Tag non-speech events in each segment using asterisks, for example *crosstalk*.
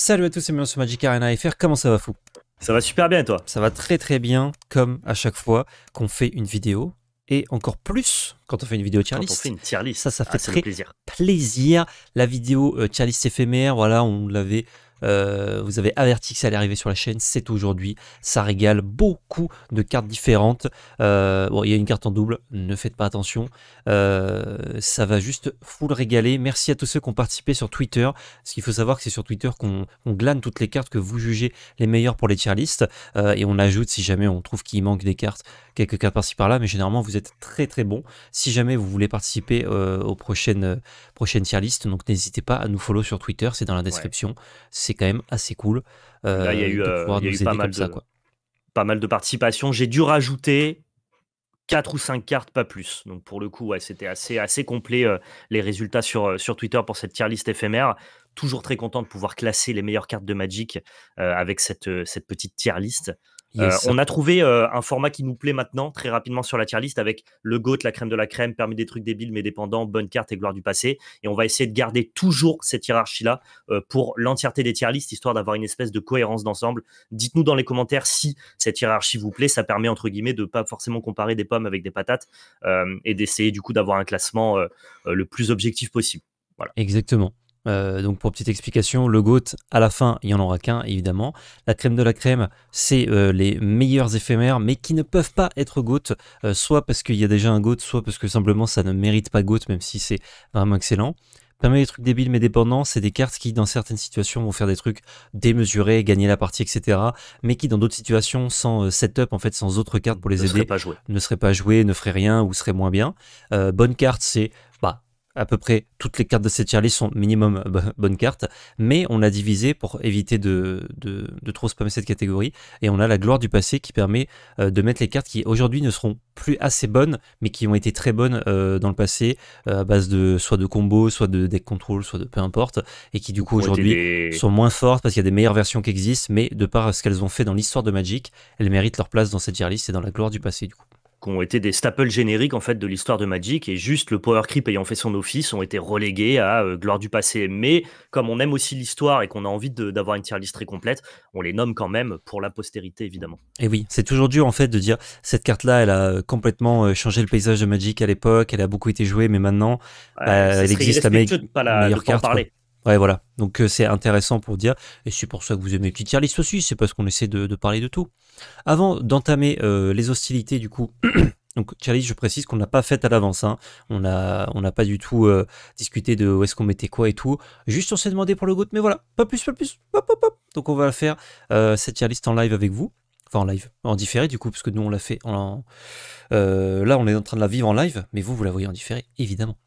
Salut à tous et bienvenue sur Magic Arena FR, comment ça va fou Ça va super bien toi Ça va très très bien comme à chaque fois qu'on fait une vidéo et encore plus quand on fait une vidéo tier list. Quand on fait une tier list. Ça, ça ah, fait très plaisir. La vidéo euh, tier list éphémère, voilà, on l'avait euh, vous avez averti que ça allait arriver sur la chaîne, c'est aujourd'hui. Ça régale beaucoup de cartes différentes. Euh, il y a une carte en double, ne faites pas attention. Euh, ça va juste full régaler. Merci à tous ceux qui ont participé sur Twitter. Ce qu'il faut savoir, que c'est sur Twitter qu'on glane toutes les cartes que vous jugez les meilleures pour les tier lists. et on ajoute si jamais on trouve qu'il manque des cartes quelques cartes par-ci par-là, mais généralement vous êtes très très bon. Si jamais vous voulez participer euh, aux prochaines, euh, prochaines tier list, donc n'hésitez pas à nous follow sur Twitter, c'est dans la description. C'est quand même assez cool de euh, y a pas mal de, ça. Quoi. Pas mal de participation. J'ai dû rajouter 4 ou 5 cartes, pas plus. Donc pour le coup, c'était assez, assez complet les résultats sur, sur Twitter pour cette tier list éphémère toujours très content de pouvoir classer les meilleures cartes de Magic avec cette, cette petite tier list. Euh, on a trouvé euh, un format qui nous plaît maintenant très rapidement sur la tier list avec le GOAT, la crème de la crème, permis des trucs débiles mais dépendants, bonne carte et gloire du passé. Et on va essayer de garder toujours cette hiérarchie-là euh, pour l'entièreté des tier list, histoire d'avoir une espèce de cohérence d'ensemble. Dites-nous dans les commentaires si cette hiérarchie vous plaît. Ça permet, entre guillemets, de ne pas forcément comparer des pommes avec des patates et d'essayer du coup d'avoir un classement le plus objectif possible. Voilà. Exactement. Euh, donc pour petite explication, le GOAT, à la fin, il n'y en aura qu'un, évidemment. La crème de la crème, c'est euh, les meilleurs éphémères, mais qui ne peuvent pas être GOAT, euh, soit parce qu'il y a déjà un GOAT, soit parce que simplement ça ne mérite pas GOAT, même si c'est vraiment excellent. Permet des trucs débiles mais dépendants, c'est des cartes qui, dans certaines situations, vont faire des trucs démesurés, gagner la partie, etc. Mais qui, dans d'autres situations, sans setup, en fait, sans autres cartes pour les aider, pas ne seraient pas jouées, ne feraient rien ou seraient moins bien. bonne carte, c'est à peu près toutes les cartes de cette tier sont minimum euh, bonnes cartes, mais on a divisé pour éviter de, de, trop spammer cette catégorie. Et on a la gloire du passé qui permet euh, de mettre les cartes qui aujourd'hui ne seront plus assez bonnes, mais qui ont été très bonnes euh, dans le passé, à base de soit de combos, soit de deck control, soit de peu importe, et qui du coup aujourd'hui sont moins fortes parce qu'il y a des meilleures versions qui existent, mais de par ce qu'elles ont fait dans l'histoire de Magic, elles méritent leur place dans cette tier list et dans la gloire du passé du coup qui ont été des staples génériques en fait de l'histoire de Magic et juste le power creep ayant fait son office ont été relégués à euh, gloire du passé. Mais comme on aime aussi l'histoire et qu'on a envie d'avoir une tier list très complète, on les nomme quand même pour la postérité évidemment. Et oui, c'est toujours dur en fait de dire cette carte là, elle a euh, complètement euh, changé le paysage de Magic à l'époque, elle a beaucoup été jouée, mais maintenant bah, elle existe à me... meilleure carte. Ouais, voilà. Donc euh, c'est intéressant pour dire, et c'est pour ça que vous aimez le petit tier list aussi, c'est parce qu'on essaie de, parler de tout. Avant d'entamer euh, les hostilités, du coup, *clears throat* donc tier je précise qu'on n'a pas fait à l'avance. Hein. On n'a on pas du tout euh, discuté de où est-ce qu'on mettait quoi et tout. Juste on s'est demandé pour le goût, mais voilà, pas plus, pas plus. Hop, Donc on va faire cette tier en live avec vous. Enfin en live, en différé du coup, parce que nous on l'a fait en... là on est en train de la vivre en live, mais vous, vous la voyez en différé, évidemment.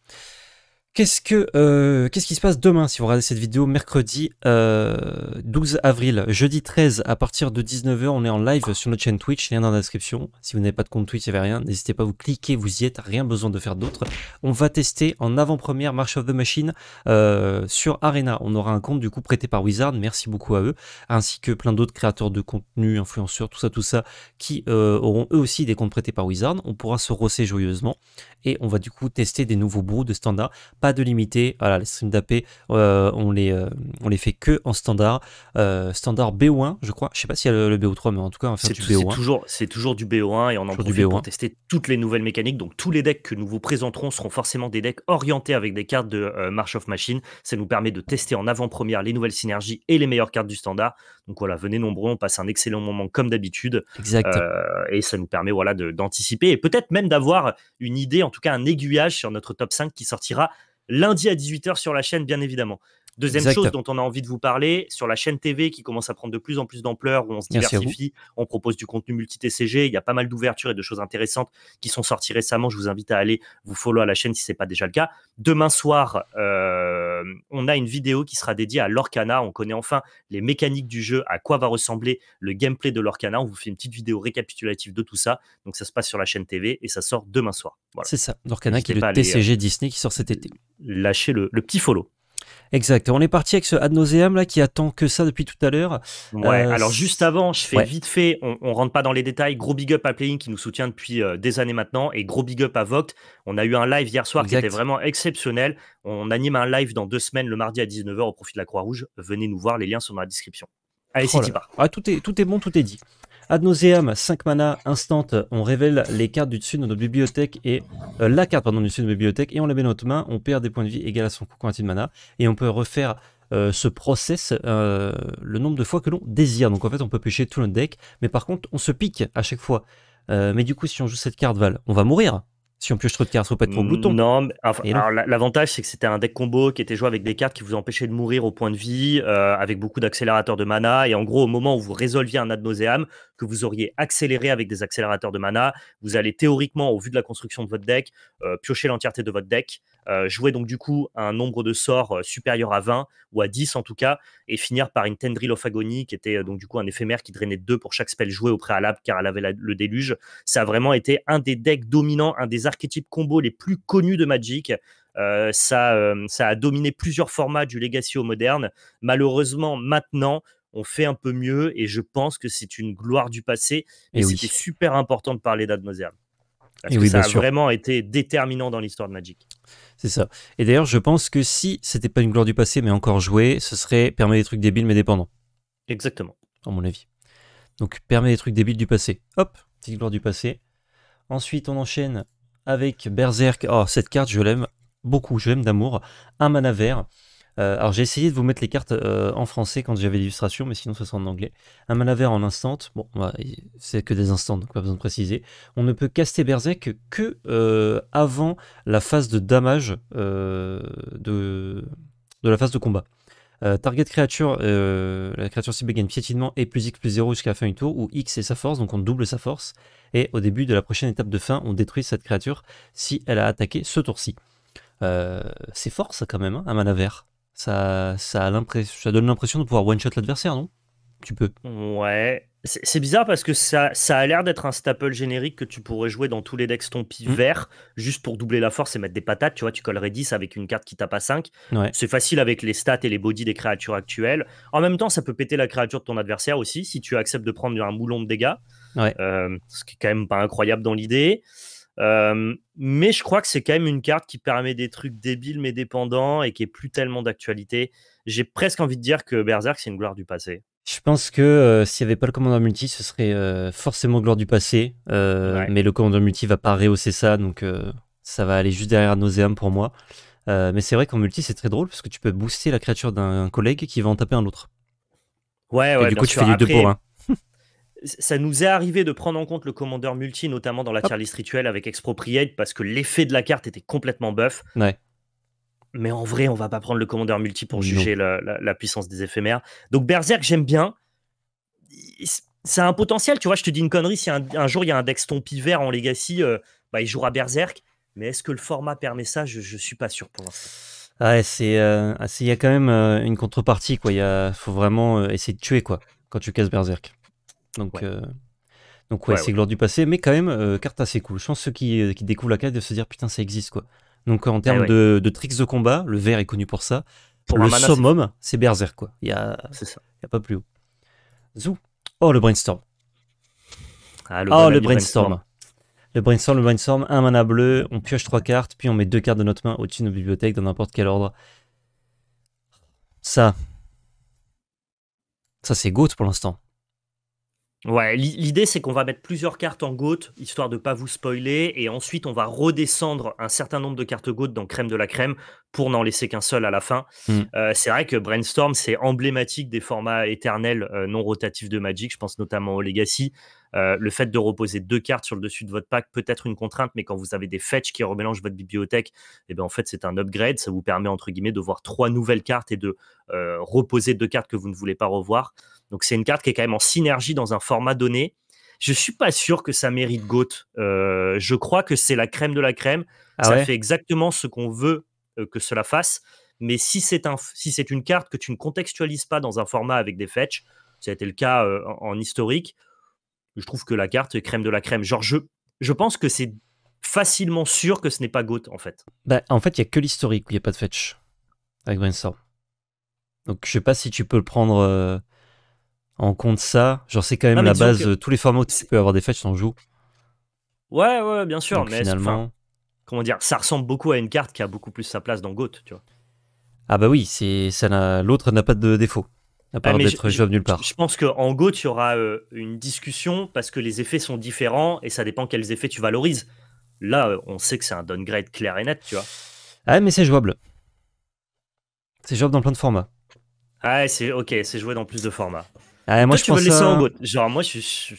Qu'est-ce que euh, qu'est-ce qui se passe demain si vous regardez cette vidéo mercredi 12 euh, avril jeudi 13 à partir de 19h on est en live sur notre chaîne Twitch lien dans la description si vous n'avez pas de compte Twitch il rien n'hésitez pas à vous cliquer vous y êtes rien besoin de faire d'autre on va tester en avant-première March of the Machine euh, sur Arena on aura un compte du coup prêté par Wizard merci beaucoup à eux ainsi que plein d'autres créateurs de contenu influenceurs tout ça tout ça qui auront eux aussi des comptes prêtés par Wizard on pourra se rosser joyeusement et on va du coup tester des nouveaux brous de standard pas de limité. Voilà, les streams d'AP, euh, on, les, euh, on les fait que en standard. Euh, standard BO1, je crois. Je sais pas s'il y a le, BO3, mais en tout cas, c'est toujours du BO1. C'est toujours, du BO1 et on en profite pour tester toutes les nouvelles mécaniques. Donc, tous les decks que nous vous présenterons seront forcément des decks orientés avec des cartes de March of Machine. Ça nous permet de tester en avant-première les nouvelles synergies et les meilleures cartes du standard. Donc, voilà, venez nombreux, on passe un excellent moment comme d'habitude. Exact. et ça nous permet voilà, d'anticiper et peut-être même d'avoir une idée, en tout cas un aiguillage sur notre top 5 qui sortira lundi à 18h sur la chaîne, bien évidemment. Deuxième chose dont on a envie de vous parler, sur la chaîne TV qui commence à prendre de plus en plus d'ampleur, où on se diversifie, on propose du contenu multi-TCG, il y a pas mal d'ouvertures et de choses intéressantes qui sont sorties récemment. Je vous invite à aller vous follow à la chaîne si ce n'est pas déjà le cas. Demain soir, euh, on a une vidéo qui sera dédiée à l'Orcana. On connaît enfin les mécaniques du jeu, à quoi va ressembler le gameplay de l'Orcana. On vous fait une petite vidéo récapitulative de tout ça. Donc ça se passe sur la chaîne TV et ça sort demain soir. C'est ça, l'Orcana qui est le TCG euh, Disney qui sort cet été. Lâchez le petit follow. Exact. On est parti avec ce ad nauseam là qui attend que ça depuis tout à l'heure. Ouais. Euh, alors juste avant, je fais vite fait. On, rentre pas dans les détails. Gros big up à Playing qui nous soutient depuis euh, des années maintenant et gros big up à Voct. On a eu un live hier soir qui était vraiment exceptionnel. On anime un live dans deux semaines le mardi à 19h au profit de la Croix Rouge. Venez nous voir. Les liens sont dans la description. Allez, oh c'est pas. Ah, tout est tout est bon, tout est dit. Ad nauseam, 5 mana instant, on révèle les cartes du dessus de notre bibliothèque et euh, la carte du dessus de notre bibliothèque et on la met dans notre main, on perd des points de vie égal à son coût quantité de mana et on peut refaire euh, ce process euh, le nombre de fois que l'on désire. Donc en fait on peut pêcher tout notre deck, mais par contre on se pique à chaque fois. mais du coup si on joue cette carte Val, on va mourir si on pioche trop de cartes, être trop bouton. Non, l'avantage, c'est que c'était un deck combo qui était joué avec des cartes qui vous empêchaient de mourir au point de vie, euh, avec beaucoup d'accélérateurs de mana. Et en gros, au moment où vous résolviez un ad que vous auriez accéléré avec des accélérateurs de mana, vous allez théoriquement, au vu de la construction de votre deck, euh, piocher l'entièreté de votre deck euh, jouer donc du coup un nombre de sorts euh, supérieur à 20 ou à 10 en tout cas, et finir par une Tendril of Agony qui était euh, donc du coup un éphémère qui drainait deux pour chaque spell joué au préalable car elle avait le déluge. Ça a vraiment été un des decks dominants, un des archétypes combo les plus connus de Magic. ça, ça a dominé plusieurs formats du Legacy au moderne. Malheureusement, maintenant, on fait un peu mieux et je pense que c'est une gloire du passé. Et, c'était super important de parler d'Admoserm ça a vraiment été déterminant dans l'histoire de Magic. C'est ça. Et d'ailleurs, je pense que si c'était pas une gloire du passé, mais encore jouée, ce serait permet des trucs débiles mais dépendants. Exactement. À mon avis. Donc, permet des trucs débiles du passé. Hop, petite gloire du passé. Ensuite, on enchaîne avec Berserk. Oh, cette carte, je l'aime beaucoup, je l'aime d'amour. Un mana vert. Euh, alors j'ai essayé de vous mettre les cartes euh, en français quand j'avais l'illustration, mais sinon ce sera en anglais. Un mana vert en instant, bon, c'est que des instants, donc pas besoin de préciser. On ne peut caster Berserk que euh, avant la phase de damage de, la phase de combat. target créature, la créature cible gagne piétinement et plus X plus 0 jusqu'à la fin du tour, où X est sa force, donc on double sa force, et au début de la prochaine étape de fin, on détruit cette créature si elle a attaqué ce tour-ci. c'est fort ça quand même, hein, un vert ça, ça, ça donne l'impression de pouvoir one-shot l'adversaire, non Tu peux. Ouais. C'est bizarre parce que ça, ça a l'air d'être un staple générique que tu pourrais jouer dans tous les decks ton mmh. vert, juste pour doubler la force et mettre des patates. Tu vois, tu collerais 10 avec une carte qui tape à 5. C'est facile avec les stats et les bodies des créatures actuelles. En même temps, ça peut péter la créature de ton adversaire aussi si tu acceptes de prendre un moulon de dégâts. Euh, ce qui est quand même pas incroyable dans l'idée. Euh, mais je crois que c'est quand même une carte qui permet des trucs débiles mais dépendants et qui est plus tellement d'actualité. J'ai presque envie de dire que Berserk, c'est une gloire du passé. Je pense que euh, s'il n'y avait pas le commandant multi, ce serait euh, forcément gloire du passé. Mais le commandant multi va pas rehausser ça, donc ça va aller juste derrière Nauseam pour moi. mais c'est vrai qu'en multi, c'est très drôle parce que tu peux booster la créature d'un collègue qui va en taper un autre. Ouais, ouais. Et du coup, tu fais du deux pour 1 ça nous est arrivé de prendre en compte le commandeur multi, notamment dans la tier list rituelle avec Expropriate, parce que l'effet de la carte était complètement buff. Mais en vrai, on va pas prendre le commandeur multi pour juger la, puissance des éphémères. Donc Berserk, j'aime bien. Ça a un potentiel, tu vois. Je te dis une connerie, si un, jour il y a un deck tompi vert en Legacy, euh, bah, il jouera Berserk. Mais est-ce que le format permet ça je, suis pas sûr pour l'instant. Ah euh, ah, c'est il y a quand même euh, une contrepartie quoi. Il faut vraiment essayer de tuer quoi quand tu casses Berserk. Donc, ouais. Euh, donc ouais, c'est gloire du passé, mais quand même, euh, carte assez cool. Je pense ceux qui, euh, qui découvrent la carte de se dire putain, ça existe quoi. Donc en termes eh de, tricks de combat, le vert est connu pour ça. le summum, c'est Berserk quoi. Il y a, ça. a pas plus haut. Zou. Oh le brainstorm. Ah, le oh le brainstorm. Le brainstorm, le brainstorm, un mana bleu, on pioche trois cartes, puis on met deux cartes de notre main au-dessus de nos bibliothèques dans n'importe quel ordre. Ça. Ça c'est GOAT pour l'instant. Ouais, l'idée c'est qu'on va mettre plusieurs cartes en goutte, histoire de pas vous spoiler, et ensuite on va redescendre un certain nombre de cartes gouttes dans Crème de la Crème pour n'en laisser qu'un seul à la fin. Hmm. Euh, c'est vrai que Brainstorm c'est emblématique des formats éternels euh, non rotatifs de Magic, je pense notamment au Legacy. Euh, le fait de reposer deux cartes sur le dessus de votre pack peut être une contrainte, mais quand vous avez des fetch qui remélangent votre bibliothèque, et eh bien, en fait, c'est un upgrade. Ça vous permet, entre guillemets, de voir trois nouvelles cartes et de euh, reposer deux cartes que vous ne voulez pas revoir. Donc, c'est une carte qui est quand même en synergie dans un format donné. Je suis pas sûr que ça mérite GOAT. Euh, je crois que c'est la crème de la crème. Ah ça fait exactement ce qu'on veut que cela fasse. Mais si c'est un, si une carte que tu ne contextualises pas dans un format avec des fetch, ça a été le cas en historique, je trouve que la carte est crème de la crème. Genre, je, je pense que c'est facilement sûr que ce n'est pas GOAT, en fait. Bah, en fait, il n'y a que l'historique où il n'y a pas de fetch avec Brainstorm. Donc, je sais pas si tu peux le prendre euh, en compte ça. Genre, c'est quand même la base. de euh, Tous les formats où tu peux avoir des fetchs, on joue. Ouais, ouais, bien sûr. mais finalement. Comment dire Ça ressemble beaucoup à une carte qui a beaucoup plus sa place dans GOAT, tu vois. Ah, bah oui, l'autre n'a pas de défaut. À ah, part d'être nulle part. Je pense qu'en Go, tu auras aura euh, une discussion parce que les effets sont différents et ça dépend quels effets tu valorises. Là, euh, on sait que c'est un downgrade clair et net, tu vois. Ah, mais c'est jouable. C'est jouable dans plein de formats. Ah, c'est ok, c'est joué dans plus de formats. Ah, moi, je tu pense veux laisser en Genre, moi, je, je,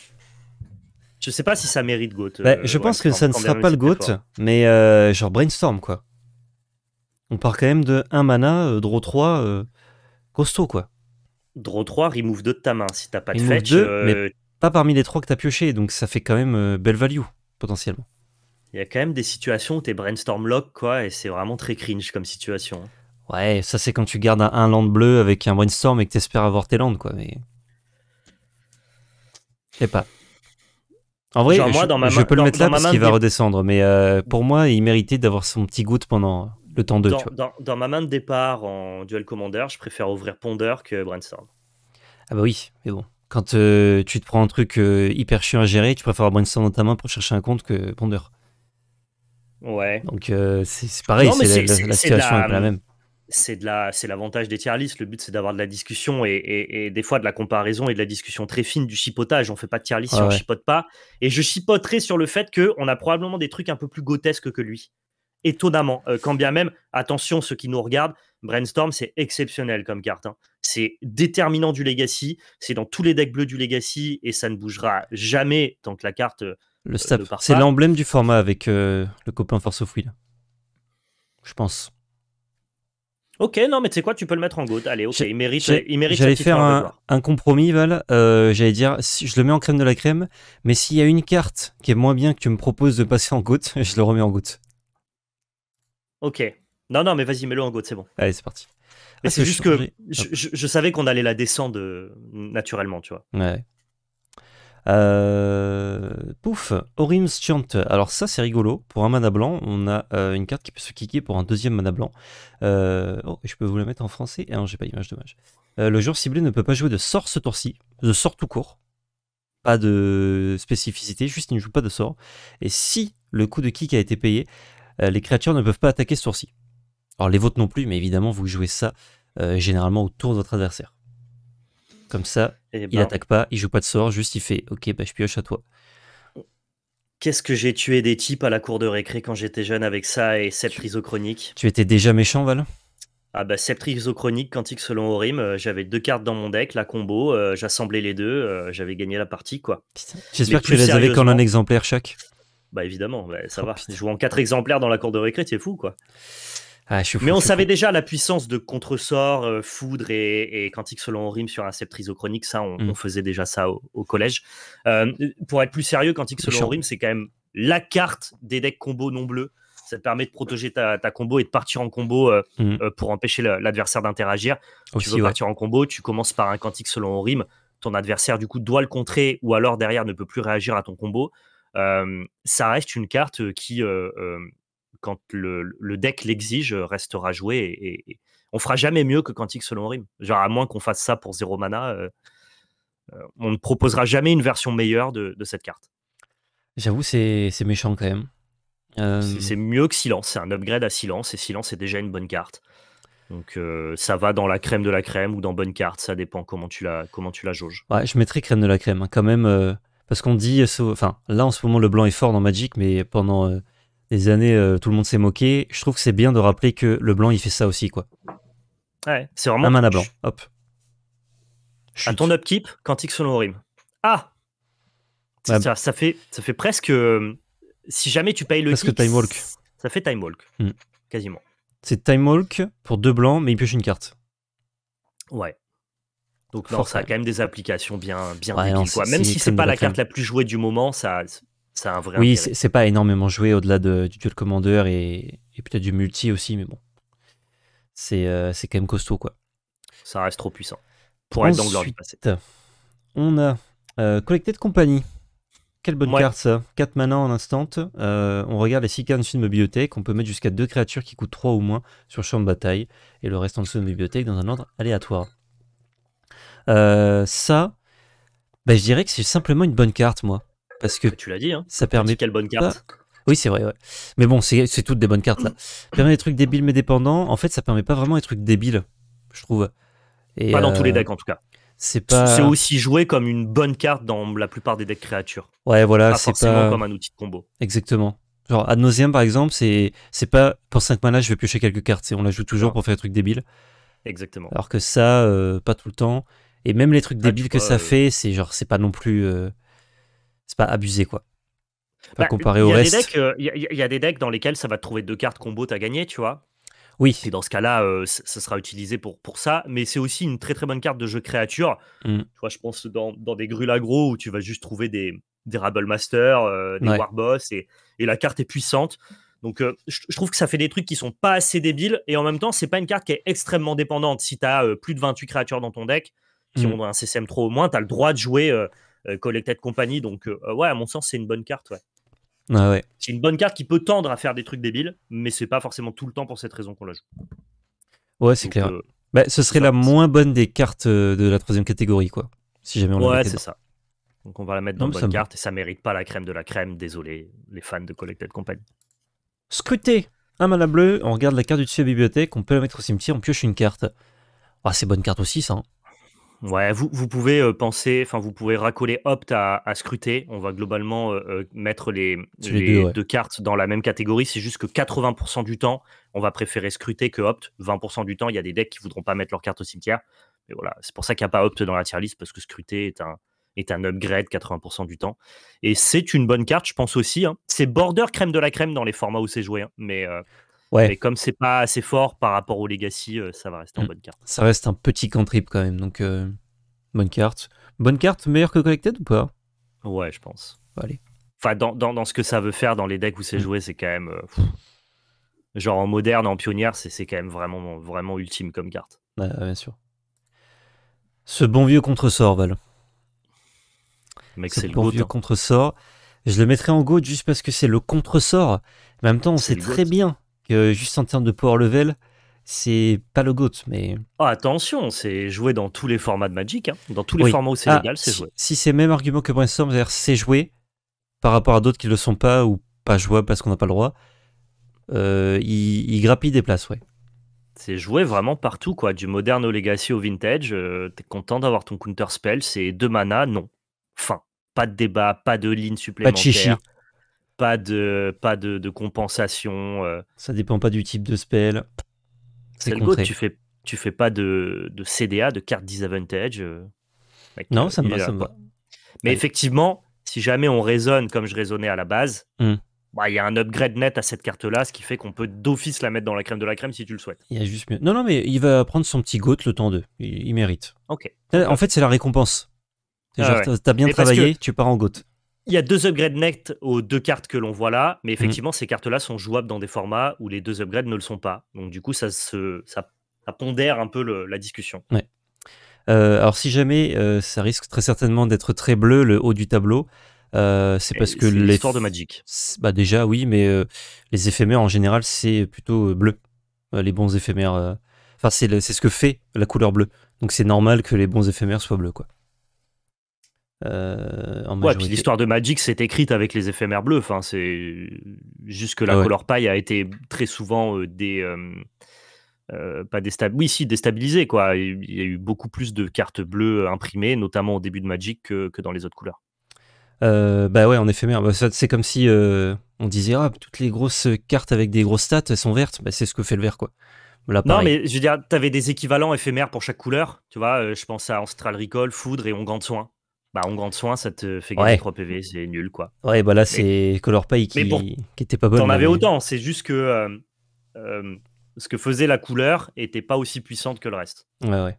je, sais pas si ça mérite Go. Bah, euh, je pense que ça ne sera pas le Go, mais genre brainstorm, quoi. On part quand même de 1 mana, draw 3, costaud, quoi. Draw 3, remove 2 de ta main. Si t'as pas de remove fetch. 2, euh, mais pas parmi les 3 que t'as pioché, donc ça fait quand même euh, belle value, potentiellement. Il y a quand même des situations où t'es brainstorm lock, quoi, et c'est vraiment très cringe comme situation. Hein. Ouais, ça c'est quand tu gardes un, land bleu avec un brainstorm et que t'espères avoir tes lands, quoi, mais. Je sais pas. En vrai, je, peux le mettre là parce qu'il va redescendre, mais euh, pour moi, il méritait d'avoir son petit goutte pendant, temps Dans, ma main de départ en duel commander, je préfère ouvrir Ponder que Brainstorm. Ah bah oui, mais bon. Quand euh, tu te prends un truc euh, hyper chiant à gérer, tu préfères Brainstorm dans ta main pour chercher un compte que Ponder. Ouais. Donc euh, c'est pareil, la, situation est, la, même. C'est de la, c'est l'avantage des tier Le but c'est d'avoir de la discussion et, des fois de la comparaison et de la discussion très fine du chipotage. On fait pas de tier list si chipote pas. Et je chipoterai sur le fait que on a probablement des trucs un peu plus grotesques que lui étonnamment. Euh, quand bien même, attention, ceux qui nous regardent, Brainstorm, c'est exceptionnel comme carte. Hein. C'est déterminant du Legacy, c'est dans tous les decks bleus du Legacy, et ça ne bougera jamais tant que la carte. Euh, le c'est l'emblème du format avec euh, le copain Force of Will. Je pense. Ok, non, mais tu sais quoi, tu peux le mettre en goutte Allez, ok, il mérite. Il mérite J'allais faire un, compromis, Val. Euh, j'allais dire, si, je le mets en crème de la crème, mais s'il y a une carte qui est moins bien que tu me proposes de passer en goutte *laughs* je le remets en goutte Ok. Non, non, mais vas-y, mets-le en goutte, c'est bon. Allez, c'est parti. Ah, c'est juste que je, savais qu'on allait la descendre euh, naturellement, tu vois. Ouais. Euh, pouf, Orim's Chant. Alors ça c'est rigolo, pour un mana blanc, on a euh, une carte qui peut se kicker pour un deuxième mana blanc. Oh, je peux vous la mettre en français Ah non, j'ai pas l'image, dommage. le joueur ciblé ne peut pas jouer de sort ce tour-ci, de sort tout court. Pas de spécificité, juste il ne joue pas de sort. Et si le coup de kick a été payé, euh, les créatures ne peuvent pas attaquer ce tour Alors les vôtres non plus, mais évidemment, vous jouez ça euh, généralement autour de votre adversaire. Comme ça, eh il n'attaque ben, pas, il joue pas de sort, juste il fait Ok, bah, je pioche à toi. Qu'est-ce que j'ai tué des types à la cour de récré quand j'étais jeune avec ça et cette tu... Tu étais déjà méchant, Val ah bah Sceptre isochronique, Quantique selon Orim, euh, j'avais deux cartes dans mon deck, la combo, j'assemblais les deux, j'avais gagné la partie quoi. J'espère que tu les avais qu'en un exemplaire chaque. Bah évidemment, bah, ça oh, va. Putain. Jouer en 4 exemplaires dans la cour de récré, c'est fou quoi. Ah, fou, Mais on savait déjà la puissance de Contresort, euh, Foudre et, Quantique selon Rime sur un sceptre isochronique. Ça, on, mm. faisait déjà ça au, collège. Euh, pour être plus sérieux, Quantique selon Rime, c'est quand même la carte des decks combo non bleus. Ça te permet de protéger ta, combo et de partir en combo euh, mm. pour empêcher l'adversaire d'interagir. Tu veux partir en combo, tu commences par un Quantique selon Rime. Ton adversaire, du coup, doit le contrer ou alors derrière ne peut plus réagir à ton combo ça reste une carte qui, quand le, deck l'exige, restera jouée et, on fera jamais mieux que Quantique selon Rim. Genre, à moins qu'on fasse ça pour zéro mana, on ne proposera jamais une version meilleure de, cette carte. J'avoue, c'est méchant quand même. C'est mieux que Silence, c'est un upgrade à Silence, et Silence est déjà une bonne carte. Donc ça va dans la crème de la crème ou dans bonne carte, ça dépend comment tu la, comment tu la jauges. Ouais, je mettrais crème de la crème, hein. quand même. Parce qu'on dit, euh, enfin, là en ce moment, le blanc est fort dans Magic, mais pendant euh, des années, euh, tout le monde s'est moqué. Je trouve que c'est bien de rappeler que le blanc, il fait ça aussi, quoi. Ouais, c'est vraiment. Un mana blanc, hop. Chute. ton upkeep, Quantique Sonorim. Ah ça, ça, fait, ça fait presque. si jamais tu payes le. que Time Walk. Ça fait Time Walk, hmm. quasiment. C'est Time Walk pour deux blancs, mais il pioche une carte. Ouais. Donc ça a quand même des applications bien, bien Même si c'est pas la carte la plus jouée du moment, ça, ça a un vrai. Oui, c'est pas énormément joué au-delà de, du duel commander et, peut-être du multi aussi, mais bon, euh, c'est quand même costaud, quoi. Ça reste trop puissant pour Ensuite, être On a euh, collecté de compagnie. Quelle bonne carte ça 4 mana en instant. Euh, on regarde les 6 cartes de bibliothèque. On peut mettre jusqu'à 2 créatures qui coûtent 3 ou moins sur champ de bataille. Et le reste en dessous de bibliothèque dans un ordre aléatoire. Euh, ça, bah, je dirais que c'est simplement une bonne carte, moi. Parce que bah, tu l'as dit, hein, ça permet. Quelle bonne carte Oui, c'est vrai, ouais. Mais bon, c'est toutes des bonnes cartes là. permet des trucs débiles mais dépendants. En fait, ça permet pas vraiment des trucs débiles, je trouve. Et, pas dans euh, tous les decks en tout cas. C'est pas... aussi joué comme une bonne carte dans la plupart des decks créatures. Ouais, voilà, c'est pas comme un outil de combo. Exactement. Genre Ad par exemple, c'est c'est pas pour 5 mana, je vais piocher quelques cartes, on la joue toujours pour faire des trucs débiles Exactement. Alors que ça euh, pas tout le temps et même les trucs ah, débiles que ça euh, fait, c'est genre, c'est pas non plus. Euh, c'est pas abusé, quoi. Pas bah, comparé au reste. Euh, il y, a des decks dans lesquels ça va te trouver deux cartes combo, t'as gagné, tu vois. Oui. Et dans ce cas-là, ça sera utilisé pour, pour ça. Mais c'est aussi une très très bonne carte de jeu créature. Mm. Tu vois, je pense dans, dans des grues agro où tu vas juste trouver des, des Rabble Master, des Warboss et, et, la carte est puissante. Donc je, je, trouve que ça fait des trucs qui sont pas assez débiles et en même temps, c'est pas une carte qui est extrêmement dépendante. Si tu as plus de 28 créatures dans ton deck, qui mmh. ont un CCM 3 au moins, tu as le droit de jouer euh, euh, Collected Company. Donc, euh, ouais, à mon sens, c'est une bonne carte. Ah ouais. C'est une bonne carte qui peut tendre à faire des trucs débiles, mais c'est pas forcément tout le temps pour cette raison qu'on la joue. Ouais, c'est clair. Bah, ce serait la moins bonne des cartes de la troisième catégorie, quoi. Si jamais on Ouais, c'est ça. Donc on va la mettre dans une bonne carte et ça mérite pas la crème de la crème. Désolé, les fans de Collected Company. Scruter un mana bleu, on regarde la carte du dessus de la bibliothèque, on peut la mettre au cimetière, on pioche une carte. Ah, oh, c'est bonne carte aussi, ça. Hein. Ouais, vous, pouvez euh, penser, enfin, vous pouvez racoler opt à, scruter. On va globalement euh, euh, mettre les, deux, cartes dans la même catégorie. C'est juste que 80% du temps, on va préférer scruter que opt. 20% du temps, il y a des decks qui voudront pas mettre leurs cartes au cimetière. Mais voilà, c'est pour ça qu'il n'y a pas opt dans la tier list parce que scruter est un, est un upgrade 80% du temps. Et c'est une bonne carte, je pense aussi. Hein. C'est border crème de la crème dans les formats où c'est joué. Hein. Mais Ouais. Mais comme c'est pas assez fort par rapport au Legacy, euh, ça va rester en mm. bonne carte. Ça reste un petit cantrip quand même, donc euh, bonne carte. Bonne carte, meilleure que Collected ou pas Ouais, je pense. Allez. Enfin, dans, dans, dans, ce que ça veut faire dans les decks où c'est mm. joué, c'est quand même. Euh, genre en moderne, en pionnière, c'est quand même vraiment, vraiment ultime comme carte. Ouais, bien sûr. Ce bon vieux contre-sort, Val. Mec, c'est bon vieux hein. contre-sort. Je le mettrai en go juste parce que c'est le contre-sort. En même temps, on sait très bien juste en termes de power level, c'est pas le GOAT, mais. Ah, attention, c'est joué dans tous les formats de Magic, hein. dans tous les formats où c'est ah, légal, c'est si, joué. Si c'est le même argument que Brainstorm, cest joué par rapport à d'autres qui ne le sont pas ou pas jouables parce qu'on n'a pas le droit, euh, il, grappille des places, ouais. C'est joué vraiment partout, quoi. Du moderne au legacy au vintage, euh, t'es content d'avoir ton counter spell, c'est deux mana, non. Fin. Pas de débat, pas de ligne supplémentaire. Pas de chichi pas de, pas de, compensation. Euh. Ça dépend pas du type de spell. C'est le tu fais, tu fais pas de, CDA, de carte disadvantage. Euh. Non, euh, ça me va, Mais effectivement, si jamais on raisonne comme je raisonnais à la base, hmm. bah, il y a un upgrade net à cette carte-là, ce qui fait qu'on peut d'office la mettre dans la crème de la crème si tu le souhaites. Il y juste Non, non, mais il va prendre son petit goat le temps d'eux. Il, mérite. Ok. En fait, c'est la récompense. Ah tu as bien travaillé, tu pars en goutte il y a deux upgrades nets aux deux cartes que l'on voit là, mais mhm. effectivement, ces cartes-là sont jouables dans des formats où les deux upgrades ne le sont pas. Donc, du coup, ça, se, ça, pondère un peu la discussion. Euh, alors, si jamais euh, ça risque très certainement d'être très bleu le haut du tableau, euh, c'est parce que l'histoire de Magic. Bah, déjà, oui, mais les éphémères en général, c'est plutôt bleu. les bons éphémères. Enfin, c'est ce que fait la couleur bleue. Donc, c'est normal que les bons éphémères soient bleus, quoi. Euh, puis l'histoire de Magic s'est écrite avec les éphémères bleus. Enfin, c'est jusque la ah couleur paille a été très souvent euh, des euh, pas déstabilisée, oui, si quoi. Il y a eu beaucoup plus de cartes bleues imprimées, notamment au début de Magic que, dans les autres couleurs. bah ouais, en éphémère, bah c'est comme si on disait ah, toutes les grosses cartes avec des grosses stats elles sont vertes. Bah, c'est ce que fait le vert quoi. non, mais je veux dire, tu avais des équivalents éphémères pour chaque couleur. Tu vois, je pense à Austral Recall, Foudre et On de Soin. Bah, en grand soin, ça te fait gagner 3 PV, c'est nul quoi. Ouais, bah là, c'est Color Pay qui... était pas bonne. T'en avais autant, c'est juste que euh, euh, ce que faisait la couleur était pas aussi puissante que le reste. Ouais, ouais.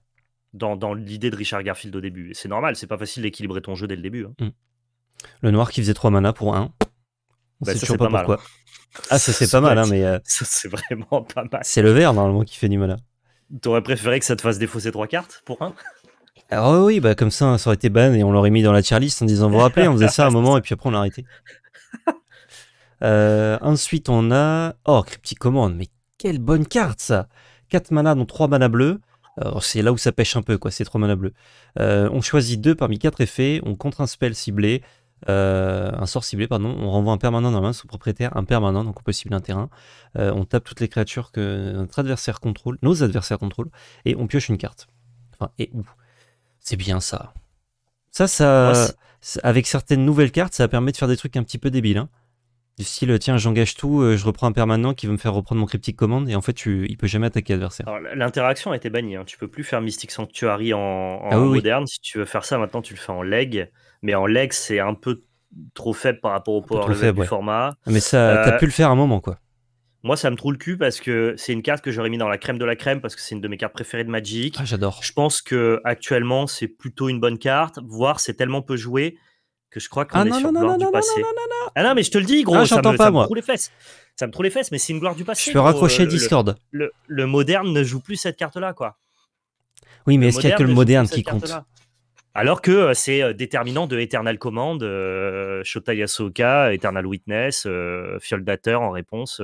Dans, dans l'idée de Richard Garfield au début. C'est normal, c'est pas facile d'équilibrer ton jeu dès le début. Hein. Mm. Le noir qui faisait 3 mana pour 1. On bah, toujours pas, Mal, hein. Ah, ça c'est *laughs* pas mal, hein, mais. Euh, *laughs* c'est vraiment pas mal. C'est le vert normalement qui fait du mana. T'aurais préféré que ça te fasse défausser 3 cartes pour 1 alors ah oui, bah comme ça, hein, ça aurait été ban et on l'aurait mis dans la tier list en disant vous vous rappelez, on faisait ça un *laughs* moment et puis après on l'a arrêté. *laughs* Euh, ensuite, on a oh Cryptic Command, mais quelle bonne carte ça 4 mana dont 3 manas bleus. C'est là où ça pêche un peu, quoi, c'est 3 mana bleus. Euh, on choisit 2 parmi 4 effets, on contre un spell ciblé, euh, un sort ciblé, pardon, on renvoie un permanent dans la main, son propriétaire, un permanent, donc on peut cibler un terrain. on tape toutes les créatures que notre adversaire contrôle, nos adversaires contrôlent, et on pioche une carte. Enfin, et où c'est bien ça. Ça, ça, avec certaines nouvelles cartes, ça permet de faire des trucs un petit peu débiles. Hein. Du style, tiens, j'engage tout, euh, je reprends un permanent qui veut me faire reprendre mon cryptique commande, et en fait, tu, il peut jamais attaquer l'adversaire. L'interaction a été bannie, hein. tu peux plus faire Mystic Sanctuary en, en ah moderne. Si tu veux faire ça maintenant, tu le fais en leg, mais en leg, c'est un peu trop faible par rapport au power du format. Ah, mais ça, t'as euh, pu le faire un moment, quoi. Moi, ça me trouve le cul parce que c'est une carte que j'aurais mis dans la crème de la crème parce que c'est une de mes cartes préférées de Magic. Ah, j'adore. Je pense que actuellement, c'est plutôt une bonne carte, voire c'est tellement peu joué que je crois qu'on ah, est non, sur non, gloire non, du passé. Ah non, mais je te le dis, gros, ah, ça, me, pas, trouve les fesses. Ça me trouve les fesses, mais c'est une gloire du passé. Je peux raccrocher Discord. Le, moderne ne joue plus cette carte-là, quoi. Oui, mais est-ce qu'il n'y a que le moderne qui compte alors que euh, c'est euh, déterminant de Eternal Command, euh, Shota Yasoka, Eternal Witness, Fioldater en réponse,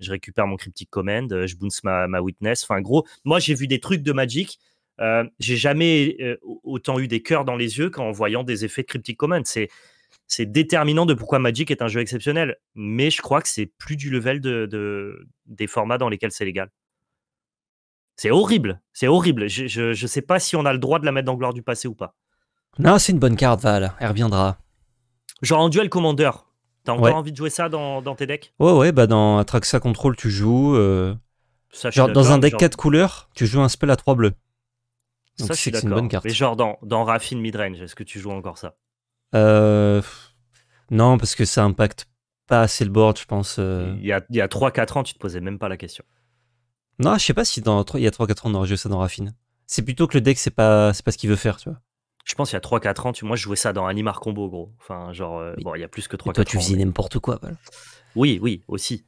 je récupère mon Cryptic Command, je bounce ma, Witness. Enfin, gros, moi j'ai vu des trucs de Magic, j'ai jamais autant eu des cœurs dans les yeux qu'en voyant des effets de Cryptic Command. C'est c'est déterminant de pourquoi Magic est un jeu exceptionnel. Mais je crois que c'est plus du level de, des formats dans lesquels c'est légal. C'est horrible, c'est horrible. Je ne sais pas si on a le droit de la mettre dans Gloire du passé ou pas. Non, c'est une bonne carte, Val. Elle reviendra. Genre en duel commandeur. T'as encore envie de jouer ça dans, tes decks Ouais, ouais, bah dans Atraxa Control, tu joues. Euh, genre dans un deck 4 couleurs, tu joues un spell à 3 bleus. Donc ça, c'est une bonne carte. Mais genre dans, dans Midrange, est-ce que tu joues encore ça euh... Non, parce que ça impacte pas assez le board, je pense. Euh. Il y a, il y 3-4 ans, tu te posais même pas la question. Non, je sais pas si dans il y a 3-4 ans, on aurait joué ça dans Raffine C'est plutôt que le deck, c'est pas, c'est pas ce qu'il veut faire, tu vois je pense il y a 3-4 ans, tu, moi je jouais ça dans Animar Combo, gros. Enfin, genre, euh, bon, il y a plus que 3-4 ans. Toi, tu faisais n'importe quoi, Oui, oui, aussi.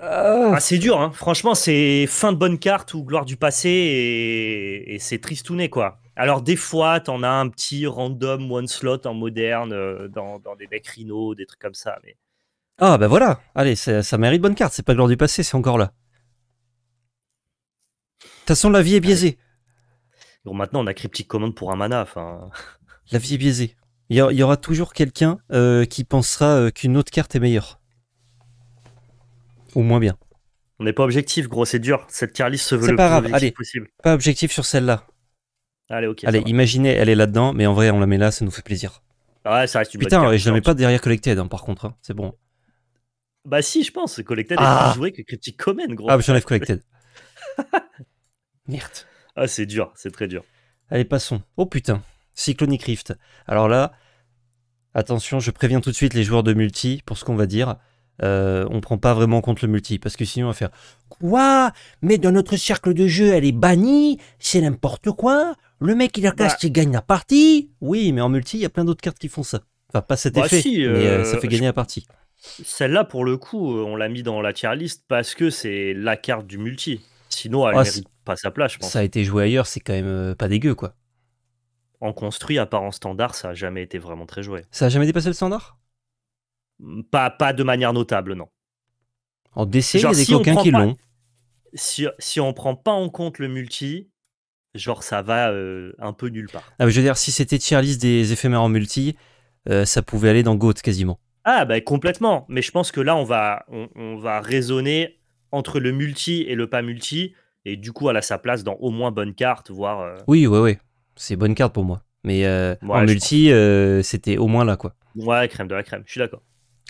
Ah. ah, c'est dur, hein. franchement, c'est fin de bonne carte ou gloire du passé et, et c'est tristouné, quoi. Alors, des fois, t'en as un petit random one slot en moderne euh, dans, dans, des decks rhino, des trucs comme ça. Mais... Ah, ben voilà, allez, ça, ça mérite bonne carte, c'est pas gloire du passé, c'est encore là. De toute façon, la vie est biaisée. Bon, maintenant, on a Cryptic Command pour un mana. Enfin. *laughs* La vie est biaisée. Il y, aura toujours quelqu'un euh, qui pensera euh, qu'une autre carte est meilleure. Ou moins bien. On n'est pas objectif, gros, c'est dur. Cette carliste se veut le pas plus grave. possible. Pas objectif sur celle-là. Allez, ok. Allez, imaginez, elle est là-dedans, mais en vrai, on la met là, ça nous fait plaisir. Ah ouais, ça reste une Putain, bonne carte, je la mets pas derrière Collected, hein, par contre, hein, c'est bon. Bah si, je pense, Collected ah est plus joué que Cryptic Command. gros. Ah, bah, j'enlève Collected. *laughs* Merde. Ah, c'est dur, c'est très dur. Allez, passons. Oh putain, Cyclonic Rift. Alors là, attention, je préviens tout de suite les joueurs de multi pour ce qu'on va dire. on euh, on prend pas vraiment compte le multi parce que sinon on va faire quoi Mais dans notre cercle de jeu, elle est bannie, c'est n'importe quoi. Le mec il la casse, bah. il gagne la partie. Oui, mais en multi, il y a plein d'autres cartes qui font ça. Enfin, pas cet bah effet, mais euh, euh, ça fait gagner la partie. Celle-là, pour le coup, on l'a mis dans la tier list parce que c'est la carte du multi. Sinon, elle ah, pas sa place, je pense. Ça a été joué ailleurs, c'est quand même euh, pas dégueu, quoi. En construit, à part en standard, ça a jamais été vraiment très joué. Ça a jamais dépassé le standard mmh, pas, pas de manière notable, non. En DC, il y a des si coquins qui l'ont. Si, si on prend pas en compte le multi, genre ça va euh, un peu nulle part. Ah, je veux dire, si c'était tier list des éphémères en multi, euh, ça pouvait aller dans GOAT quasiment. Ah, bah complètement. Mais je pense que là, on va, on va raisonner entre le multi et le pas multi. Et du coup, elle a sa place dans au moins bonne carte, voire. Euh, oui, Oui, oui. C'est bonne carte pour moi. Mais euh, en multi, euh, c'était au moins là, quoi. Ouais, crème de la crème, je suis d'accord.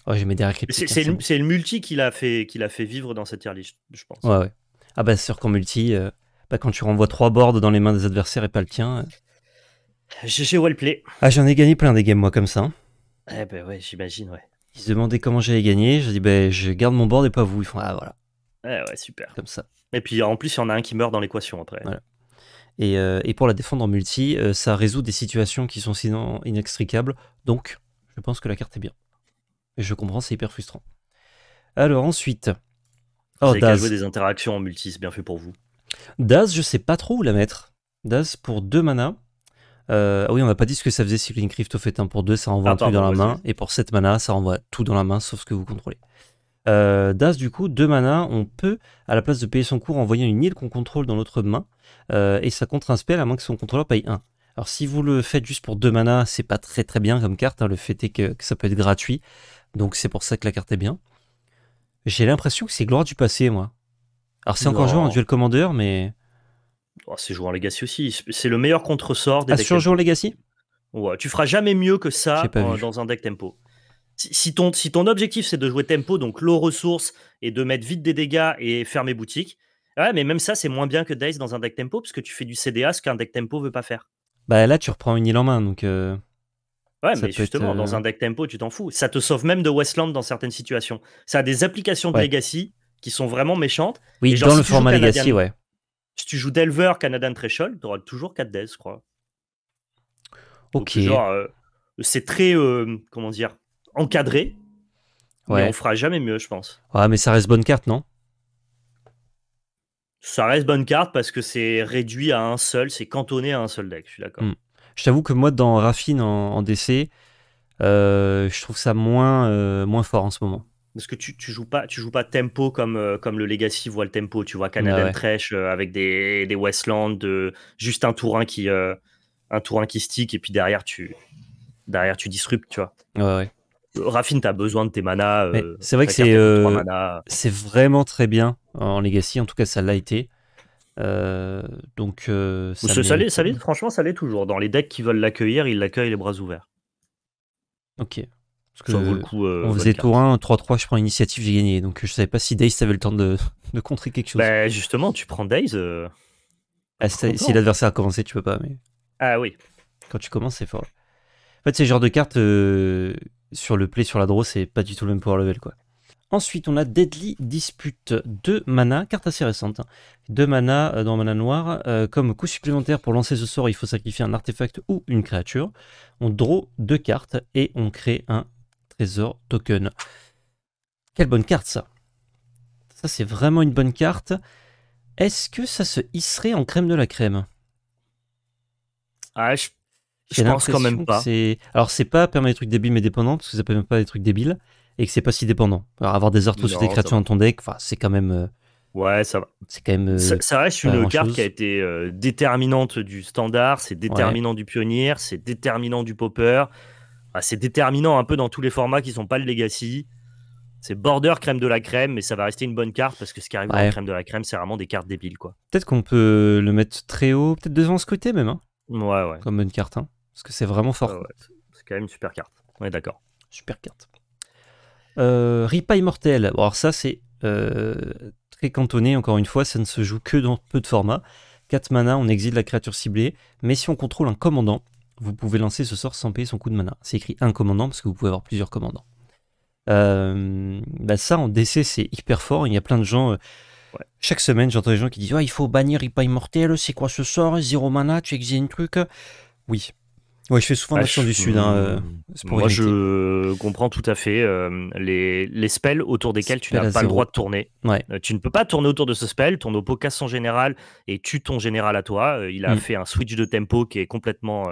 Ouais, j'ai mis derrière C'est le, hein, multi qui l'a fait, fait vivre dans cette tier list, je pense. Ouais, ouais. Ah bah, c'est sûr qu'en multi, bah, quand tu renvoies trois boards dans les mains des adversaires et pas le tien. joué GG play Ah, j'en ai gagné plein des games, moi, comme ça. Hein. Eh ben ouais, j'imagine, ouais. Ils se demandaient comment j'allais gagner. Je dis, ben, bah, je garde mon board et pas vous. Ils font, ah, voilà. Ouais, eh ouais, super. Comme ça. Et puis en plus, il y en a un qui meurt dans l'équation après. Euh, et, pour la défendre en multi, euh, ça résout des situations qui sont sinon inextricables. Donc, je pense que la carte est bien. Et je comprends, c'est hyper frustrant. Alors ensuite. Oh, vous avez oh, des interactions en multi, c'est bien fait pour vous. Daz, je sais pas trop où la mettre. Daz pour 2 mana. Euh, oui, on n'a pas dit ce que ça faisait Cycling Rift au fait. Hein. Pour 2, ça renvoie tout dans la main. Et pour 7 mana, ça renvoie tout dans la main, sauf ce que vous contrôlez. Euh, das, du coup, deux mana, on peut, à la place de payer son cours, envoyer une île qu'on contrôle dans l'autre main, euh, et ça contre un spell à moins que son contrôleur paye 1 Alors si vous le faites juste pour deux mana, c'est pas très très bien comme carte, hein, le fait est que, ça peut être gratuit, donc c'est pour ça que la carte est bien. J'ai l'impression que c'est gloire du passé, moi. Alors c'est encore joué en duel commandeur, mais... Oh, c'est joué en Legacy aussi, c'est le meilleur contre-sort des... Ah, sur en Legacy Ouais, tu feras jamais mieux que ça dans un deck tempo si ton, objectif c'est de jouer tempo, donc low ressources et de mettre vite des dégâts et fermer boutique, ouais, mais même ça c'est moins bien que Dice dans un deck tempo parce que tu fais du CDA, ce qu'un deck tempo veut pas faire. Bah là tu reprends une île en main donc. Euh, ouais, mais justement, dans euh, un deck tempo, tu t'en fous. Ça te sauve même de Westland dans certaines situations. Ça a des applications de Legacy qui sont vraiment méchantes. Oui, dans le format Legacy, ouais. Si tu joues Delver, Canadian Threshold, tu auras toujours 4 Days, je crois. Ok. Euh, c'est très. comment dire encadré. Ouais. on fera jamais mieux, je pense. Ouais, mais ça reste bonne carte, non Ça reste bonne carte parce que c'est réduit à un seul, c'est cantonné à un seul deck, je suis d'accord. Hmm. Je t'avoue que moi, dans Raffine en, DC, euh, je trouve ça moins, euh, moins fort en ce moment. Parce que tu, joues pas tu joues pas tempo comme euh, comme le Legacy voit le tempo. Tu vois Canadian ouais. avec des, Westlands, juste un tourin qui un qui stick et puis derrière tu derrière tu disruptes, tu vois. Ouais, ouais. Raffin, t'as besoin de tes manas. Euh, c'est vrai que euh, c'est vraiment très bien en Legacy, en tout cas ça l'a été. Euh, donc ça, franchement, ça l'est toujours. Dans les decks qui veulent l'accueillir, ils l'accueillent les bras ouverts. Ok. on faisait tour 1, 3-3, je prends l'initiative, j'ai gagné. Donc je savais pas si Days avait le temps de, de contrer quelque chose. Ben, justement, tu prends Days. Ah, si l'adversaire a commencé, tu peux pas. Mais... Ah oui. Quand tu commences, c'est fort. En fait, ces genres de carte sur le play, sur la draw, c'est pas du tout le même power level, quoi. Ensuite, on a Deadly Dispute, 2 mana, carte assez récente. 2 hein. mana euh, dans mana noir. Euh, comme coup supplémentaire pour lancer ce sort, il faut sacrifier un artefact ou une créature. On draw deux cartes et on crée un trésor token. Quelle bonne carte ça Ça c'est vraiment une bonne carte. Est-ce que ça se hisserait en crème de la crème ah, je je pense quand même pas. Alors, c'est pas permettre des trucs débiles mais dépendants, parce que ça permet pas des trucs débiles, et que c'est pas si dépendant. Alors, avoir des orthos sur des créatures dans ton deck, c'est quand même. Euh, ouais, ça va. C'est quand même. ça, euh, reste une carte qui a été euh, déterminante du standard, c'est déterminant du pionnier, c'est déterminant du popper, ah, c'est déterminant un peu dans tous les formats qui sont pas le legacy. C'est border crème de la crème, mais ça va rester une bonne carte parce que ce qui arrive dans la crème de la crème, c'est vraiment des cartes débiles quoi. Peut-être qu'on peut le mettre très haut, peut-être devant ce côté même. Hein. ouais, ouais. Comme bonne carte. Hein. Parce que c'est vraiment fort. Ah c'est quand même une super carte. Ouais, d'accord. Super carte. Euh, Ripa Immortel. alors ça, c'est euh, très cantonné, encore une fois. Ça ne se joue que dans peu de formats. 4 mana, on exile la créature ciblée. Mais si on contrôle un commandant, vous pouvez lancer ce sort sans payer son coup de mana. C'est écrit un commandant parce que vous pouvez avoir plusieurs commandants. Euh, bah ça, en DC, c'est hyper fort. Il y a plein de gens. Chaque semaine, j'entends des gens qui disent ah, il faut bannir Ripa Immortel, c'est quoi ce sort Zéro mana, tu exiles une truc. Oui, oui, je fais souvent l'action bah, du Sud. Hein, euh, moi, je comprends tout à fait euh, les, spells autour desquels tu n'as pas le droit de tourner. Euh, tu ne peux pas tourner autour de ce spell. Ton oppo casse son général et tue ton général à toi. il a mm. fait un switch de tempo qui est complètement,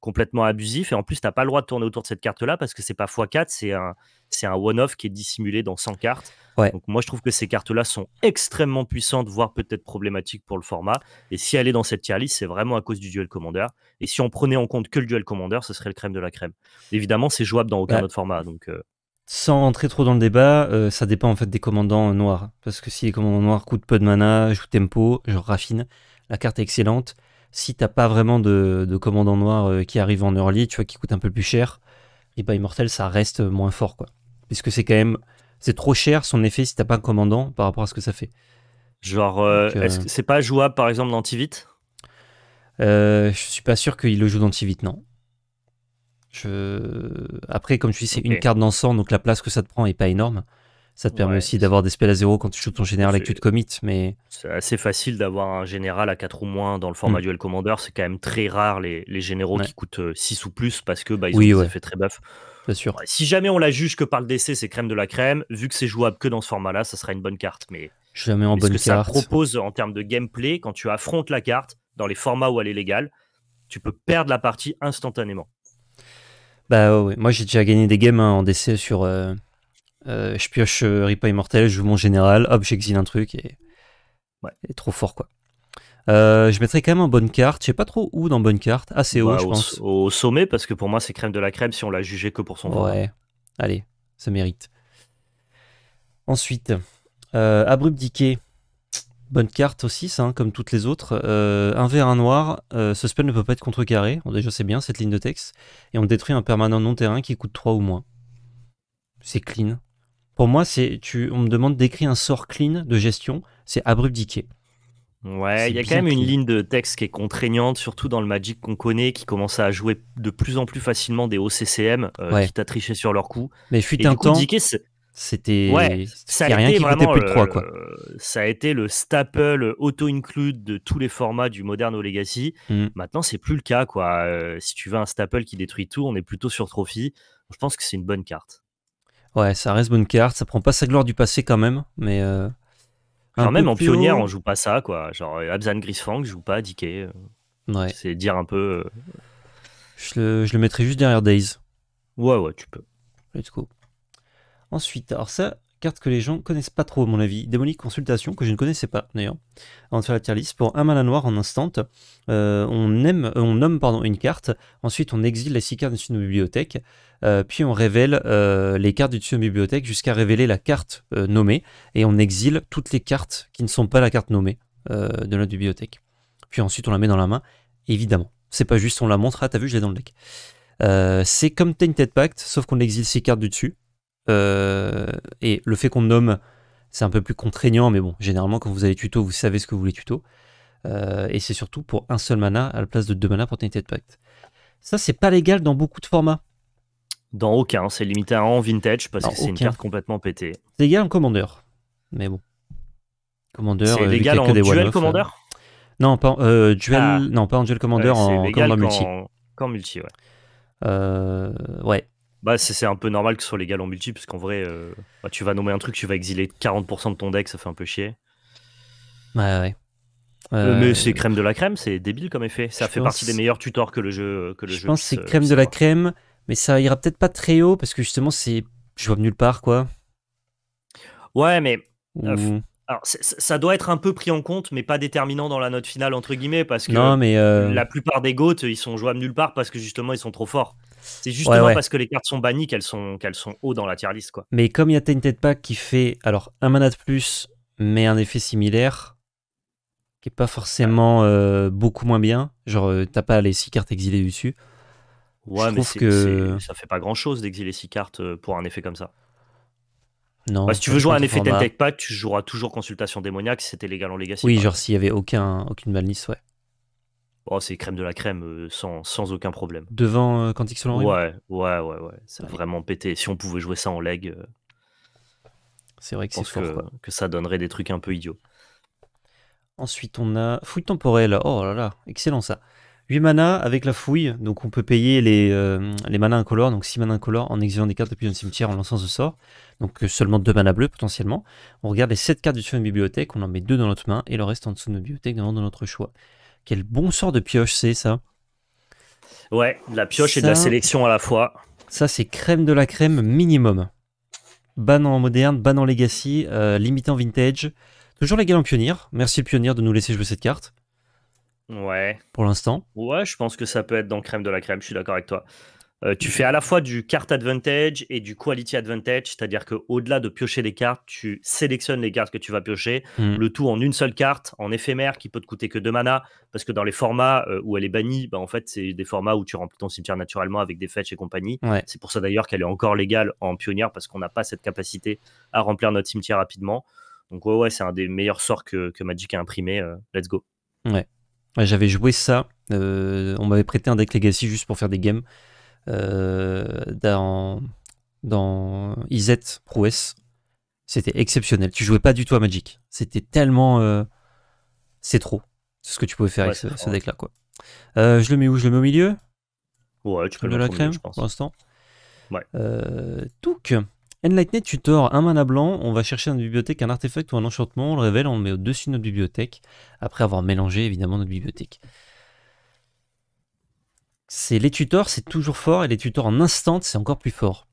complètement abusif. Et en plus, tu n'as pas le droit de tourner autour de cette carte-là parce que c'est pas x4, c'est un, c'est un one-off qui est dissimulé dans 100 cartes. Ouais. Donc moi, je trouve que ces cartes-là sont extrêmement puissantes, voire peut-être problématiques pour le format. Et si elle est dans cette tier list, c'est vraiment à cause du duel commander. Et si on prenait en compte que le duel commander, ce serait le crème de la crème. Évidemment, c'est jouable dans aucun autre format. Donc euh. Sans entrer trop dans le débat, euh, ça dépend en fait des commandants noirs. Parce que si les commandants noirs coûtent peu de mana, jouent tempo, je raffine, la carte est excellente. Si t'as pas vraiment de, de commandant noir euh, qui arrive en early, tu vois, qui coûte un peu plus cher, et pas bah, Immortel, ça reste moins fort, quoi. Puisque c'est quand même c'est trop cher son effet si t'as pas un commandant par rapport à ce que ça fait. Genre, euh, euh, ce c'est pas jouable par exemple dans Tivit euh, Je suis pas sûr qu'il le joue dans Tivit, non. Je... Après, comme je dis, c'est une carte 100, donc la place que ça te prend est pas énorme. Ça te permet aussi d'avoir des spells à zéro quand tu joues ton général et que tu te commit. Mais... C'est assez facile d'avoir un général à 4 ou moins dans le format hmm. duel commander. C'est quand même très rare les, généraux qui coûtent 6 ou plus parce que bah, ils ont des très buff si jamais on la juge que par le DC c'est crème de la crème. Vu que c'est jouable que dans ce format-là, ça sera une bonne carte. Mais jamais en bonne que ça propose en termes de gameplay, quand tu affrontes la carte dans les formats où elle est légale, tu peux perdre la partie instantanément. Bah ouais, moi j'ai déjà gagné des games hein, en DC sur. Euh, euh, je pioche euh, Ripa Immortel, je joue mon général, hop, j'exile un truc et. Ouais. Et trop fort quoi. Euh, je mettrais quand même en bonne carte. Je sais pas trop où dans bonne carte. Assez ah, haut, bah, je pense. Au sommet, parce que pour moi, c'est crème de la crème si on l'a jugé que pour son vin. Ouais. Allez, ça mérite. Ensuite, euh, Bonne carte aussi, ça, hein, comme toutes les autres. Euh, un vert, un noir. Euh, ce spell ne peut pas être contrecarré. On déjà c'est bien cette ligne de texte. Et on détruit un permanent non-terrain qui coûte 3 ou moins. C'est clean. Pour moi, c'est tu, on me demande d'écrire un sort clean de gestion. C'est Abrupt Ouais, il y a quand même une ligne de texte qui est contraignante, surtout dans le Magic qu'on connaît, qui commence à jouer de plus en plus facilement des OCCM, euh, qui triché sur leur coup. Mais fut un temps, c'était ouais, ça a, rien été qui plus de 3, euh, quoi. Le... ça a été le staple auto-include de tous les formats du moderne au legacy mm. maintenant c'est plus le cas quoi euh, si tu veux un staple qui détruit tout on est plutôt sur trophy je pense que c'est une bonne carte ouais ça reste bonne carte ça prend pas sa gloire du passé quand même mais même en pionnière, on joue pas ça, quoi. Genre, euh, Abzan Grisfang joue pas Diké. Euh. Ouais. C'est dire un peu. Euh. Je le, je mettrai juste derrière Days. Ouais, ouais, tu peux. Let's go. Ensuite, alors ça, carte que les gens connaissent pas trop, à mon avis. Démonique Consultation, que je ne connaissais pas, d'ailleurs. On de faire la tier pour un mana noir en instant, euh, on, aime, euh, on nomme pardon, une carte, ensuite on exile les 6 cartes de nos bibliothèques, euh, puis on révèle les cartes du dessus de nos bibliothèques jusqu'à révéler la carte nommée, et on exile toutes les cartes qui ne sont pas la carte nommée de notre bibliothèque. Puis ensuite on la met dans la main, évidemment. C'est pas juste on la montre, ah t'as vu, je l'ai dans le deck. c'est comme Tainted Pact, sauf qu'on exile 6 cartes du dessus, euh, et le fait qu'on nomme, c'est un peu plus contraignant, mais bon, généralement, quand vous avez tuto, vous savez ce que vous voulez tuto. Euh, et c'est surtout pour un seul mana à la place de deux mana pour de Pact. Ça, c'est pas légal dans beaucoup de formats. Dans aucun, c'est limité à en vintage parce que c'est une carte complètement pétée. C'est légal en Commander, mais bon. Commandeur. c'est euh, légal en duel Commander non, pas en, duel... Ah. non, pas en duel Commander, en multi. En, multi, ouais. ouais, bah, c'est un peu normal que ce soit légal en multi, parce qu'en vrai, euh, bah, tu vas nommer un truc, tu vas exiler 40% de ton deck, ça fait un peu chier. Ouais, ouais. Euh, euh, mais c'est crème de la crème, c'est débile comme effet. Ça fait partie des meilleurs tutors que le jeu. Que je pense que c'est crème de la crème, mais ça ira peut-être pas très haut, parce que justement, c'est jouable nulle part, quoi. Ouais, mais. ça doit être un peu pris en compte, mais pas déterminant dans la note finale, entre guillemets, parce que mais la plupart des GOAT, ils sont jouables nulle part parce que justement, ils sont trop forts. C'est justement parce que les cartes sont bannies qu'elles sont, qu'elles sont haut dans la tier list. Quoi. Mais comme il y a Tainted Pack qui fait alors un mana de plus, mais un effet similaire, qui est pas forcément euh, beaucoup moins bien, genre euh, t'as pas les 6 cartes exilées dessus. Ouais, mais que... ça fait pas grand chose d'exiler 6 cartes euh, pour un effet comme ça. Non, bah, si tu veux jouer un effet Tainted Pack, tu joueras toujours Consultation Démoniaque si c'était légal en Legacy. Oui, genre s'il y avait aucun, aucune balnice, ouais. Oh, c'est crème de la crème, euh, sans, aucun problème. Devant euh, Quantic Solar Ouais, ouais, ouais, ouais. Ça va vraiment péter. Si on pouvait jouer ça en leg, euh, c'est vrai que c'est Que, ça donnerait des trucs un peu idiots. Ensuite, on a fouille temporelle. Oh là là, excellent ça. 8 manas avec la fouille, donc on peut payer les, les manas incolores, donc 6 manas incolores en exilant des cartes depuis un cimetière en lançant ce sort, donc seulement 2 manas bleus potentiellement. On regarde les 7 cartes du dessus de bibliothèque, on en met 2 dans notre main et le reste en dessous de notre bibliothèque dans notre choix. Quel bon sort de pioche c'est ça Ouais, de la pioche et de la sélection à la fois. Ça, c'est crème de la crème minimum. Ban en moderne, ban en legacy, euh, limitant vintage. Toujours légal en pionnier. Merci le pionnier de nous laisser jouer cette carte. Ouais. Pour l'instant. Ouais, je pense que ça peut être dans crème de la crème, je suis d'accord avec toi. Euh, tu fais à la fois du card advantage et du quality advantage, c'est-à-dire qu'au-delà de piocher des cartes, tu sélectionnes les cartes que tu vas piocher, hmm. le tout en une seule carte, en éphémère, qui peut te coûter que 2 mana, parce que dans les formats euh, où elle est bannie, bah, en fait, c'est des formats où tu remplis ton cimetière naturellement avec des fetch et compagnie. C'est pour ça d'ailleurs qu'elle est encore légale en pionnière, parce qu'on n'a pas cette capacité à remplir notre cimetière rapidement. Donc ouais, ouais c'est un des meilleurs sorts que, Magic a imprimé. Euh, let's go. ouais J'avais joué ça. on m'avait prêté un deck Legacy juste pour faire des games. Euh, dans, dans Izet Prouesse. C'était exceptionnel. Tu jouais pas du tout à Magic. C'était tellement. Euh, c'est trop. C'est ce que tu pouvais faire avec ce, deck-là. quoi. Euh, je le mets où Je le mets au milieu Ouais, tu peux de la crème, milieu, pour l'instant. Ouais. Euh, donc, Enlightened Tutor, un mana blanc, on va chercher dans notre bibliothèque un artefact ou un enchantement, on le révèle, on le met au-dessus de notre bibliothèque, après avoir mélangé évidemment notre bibliothèque c'est les tutors, c'est toujours fort, et les tutors en instant, c'est encore plus fort.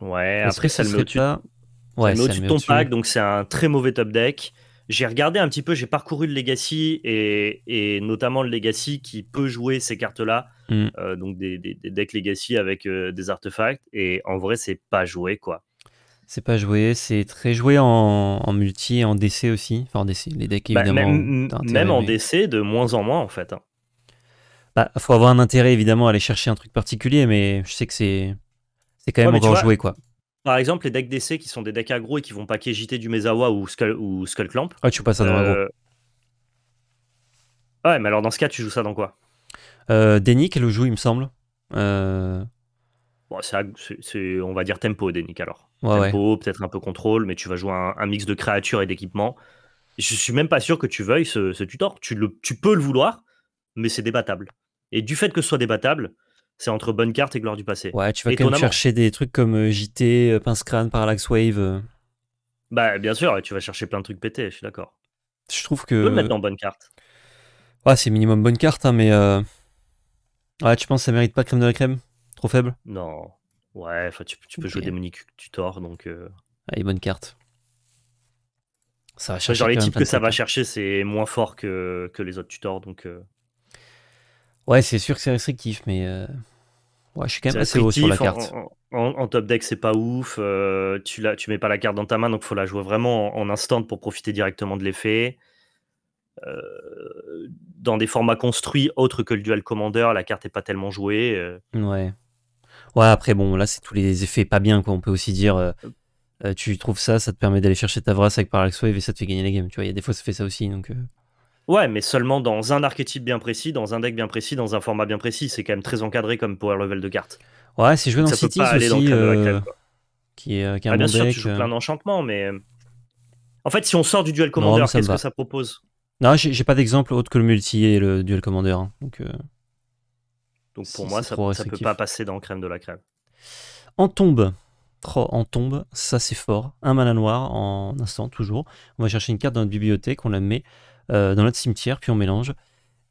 Ouais, après, ça le met au-dessus de ton pack, donc c'est un très mauvais top deck. J'ai regardé un petit peu, j'ai parcouru le Legacy, et, notamment le Legacy qui peut jouer ces cartes-là, mm. euh, donc des, decks Legacy avec euh, des artefacts, et en vrai, c'est pas joué, quoi. C'est pas joué, c'est très joué en, multi et en DC aussi. Enfin, DC, les decks bah, évidemment. même, en DC, de moins en moins en fait. Hein. Bah, faut avoir un intérêt évidemment à aller chercher un truc particulier, mais je sais que c'est c'est quand même ouais, encore quoi. Par exemple, les decks d'essai qui sont des decks agro et qui vont pas JT du Mezawa ou Skull, ou Clamp. Ouais, ah, tu passes ça dans euh... Ouais, mais alors dans ce cas, tu joues ça dans quoi euh, Denik le joue, il me semble. Euh, bon, c'est, on va dire tempo, Denik alors. tempo, peut-être un peu contrôle, mais tu vas jouer un, mix de créatures et d'équipements. Je suis même pas sûr que tu veuilles ce, ce tutor. Tu, le, tu peux le vouloir, mais c'est débattable. Et du fait que ce soit débattable, c'est entre bonne carte et gloire du passé. Ouais, tu vas quand même chercher des trucs comme euh, JT, euh, Pince Crane, Parallax Wave. Euh. Bah, bien sûr, tu vas chercher plein de trucs pétés, je suis d'accord. Je trouve que. Tu peux le mettre dans bonne carte. Ouais, c'est minimum bonne carte, hein, mais. Ouais, tu penses que ça mérite pas crème de la crème Trop faible Non. Ouais, tu, tu peux jouer Démonique Tutor, donc. Allez, bonne carte. Ça va chercher. Genre, les types que ça va hein. chercher, c'est moins fort que, que les autres tutors, donc. Ouais, c'est sûr que c'est restrictif, mais euh, ouais, je suis quand même assez haut sur la carte. En, top deck, c'est pas ouf. Euh, tu, la, tu mets pas la carte dans ta main, donc faut la jouer vraiment en, instant pour profiter directement de l'effet. Euh, dans des formats construits autres que le Duel commander, la carte est pas tellement jouée. Ouais. Ouais, après, bon, là, c'est tous les effets pas bien, quoi. On peut aussi dire. tu trouves ça, ça te permet d'aller chercher ta vrasse avec Parallax Wave et ça te fait gagner les game. Tu vois, il y a des fois, ça fait ça aussi. Donc, Ouais, mais seulement dans un archétype bien précis, dans un deck bien précis, dans un format bien précis. C'est quand même très encadré comme power level de cartes. Ouais, c'est joué dans Cities aussi, dans euh, qui est, euh, qui un ah, Bien sûr, deck, tu joues euh. plein d'enchantements, mais... En fait, si on sort du duel commander, qu'est-ce que ça propose Non, j'ai pas d'exemple autre que le multi et le duel commander. Hein. Donc, Donc pour moi, ça, peut pas passer dans crème de la crème. En tombe. trop. en tombe, ça c'est fort. Un mana noir en instant, toujours. On va chercher une carte dans notre bibliothèque, on la met euh, dans notre cimetière, puis on mélange.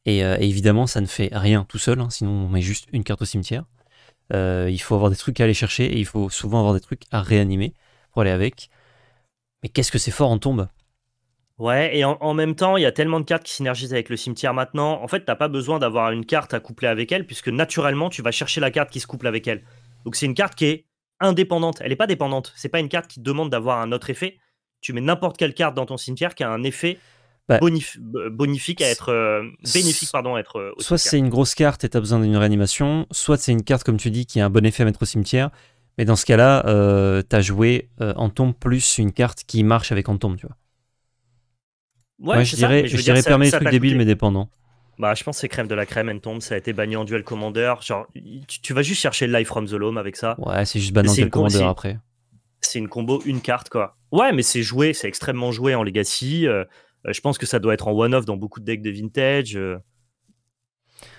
Euh, et, évidemment, ça ne fait rien tout seul, hein, sinon on met juste une carte au cimetière. Euh, il faut avoir des trucs à aller chercher et il faut souvent avoir des trucs à réanimer pour aller avec. Mais qu'est-ce que c'est fort en tombe Ouais, et en, même temps, il y a tellement de cartes qui synergisent avec le cimetière maintenant. En fait, t'as pas besoin d'avoir une carte à coupler avec elle, puisque naturellement, tu vas chercher la carte qui se couple avec elle. Donc c'est une carte qui est indépendante. Elle n'est pas dépendante. C'est pas une carte qui demande d'avoir un autre effet. Tu mets n'importe quelle carte dans ton cimetière qui a un effet bah, bonifique à être euh, bénéfique pardon à être euh, soit c'est une grosse carte et tu as besoin d'une réanimation, soit c'est une carte comme tu dis qui a un bon effet à mettre au cimetière. Mais dans ce cas-là, euh, t'as tu as joué en tombe plus une carte qui marche avec en tombe, tu vois. Ouais, Moi, je dirais, je, dirais permet des trucs débiles mais dépendants. Bah, je pense c'est crème de la crème, en tombe ça a été banni en duel commander. Genre, tu, vas juste chercher Life from the loam avec ça. Ouais, c'est juste banni en duel commander après. C'est une combo, une carte, quoi. Ouais, mais c'est joué, c'est extrêmement joué en Legacy. Euh, je pense que ça doit être en one-off dans beaucoup de decks de vintage. Euh.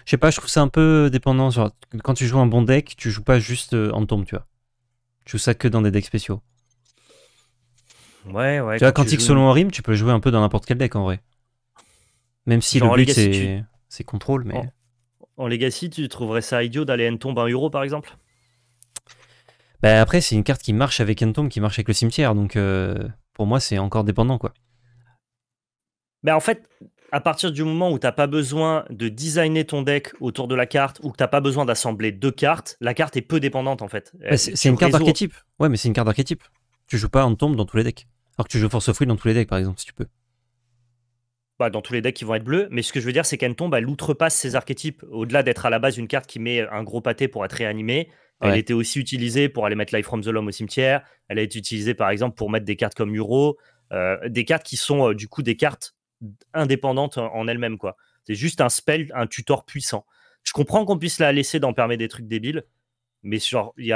Je sais pas, je trouve ça un peu dépendant. quand tu joues un bon deck, tu joues pas juste euh, en tombe, tu vois. Tu joues ça que dans des decks spéciaux. Ouais, ouais. Tu vois, quand Quantique joues... selon rime, tu peux jouer un peu dans n'importe quel deck en vrai. Même si le but c'est contrôle, mais. En... Legacy, tu trouverais ça idiot d'aller en tombe en euro par exemple Bah après, c'est une carte qui marche avec En tombe qui marche avec le cimetière, donc pour moi c'est encore dépendant quoi. Bah, en fait, à partir du moment où tu n'as pas besoin de designer ton deck autour de la carte ou que tu n'as pas besoin d'assembler deux cartes, la carte est peu dépendante en fait. c'est une carte d'archétype. archétype. Ouais, mais c'est une carte archétype. Tu joues pas en tombe dans tous les decks. Alors que tu joues Force of Free dans tous les decks par exemple, si tu peux. Bah, dans tous les decks qui vont être bleus, mais ce que je veux dire, c'est qu'elle tombe, elle outrepasse ses archétypes. Au-delà d'être à la base une carte qui met un gros pâté pour être réanimée, elle était aussi utilisée pour aller mettre Life from the Lom au cimetière. Elle a été utilisée par exemple pour mettre des cartes comme Uro, euh, des cartes qui sont euh, du coup des cartes indépendante en elle-même, quoi. C'est juste un spell, un tutor puissant. Je comprends qu'on puisse la laisser d'en permettre des trucs débiles, mais genre, il y,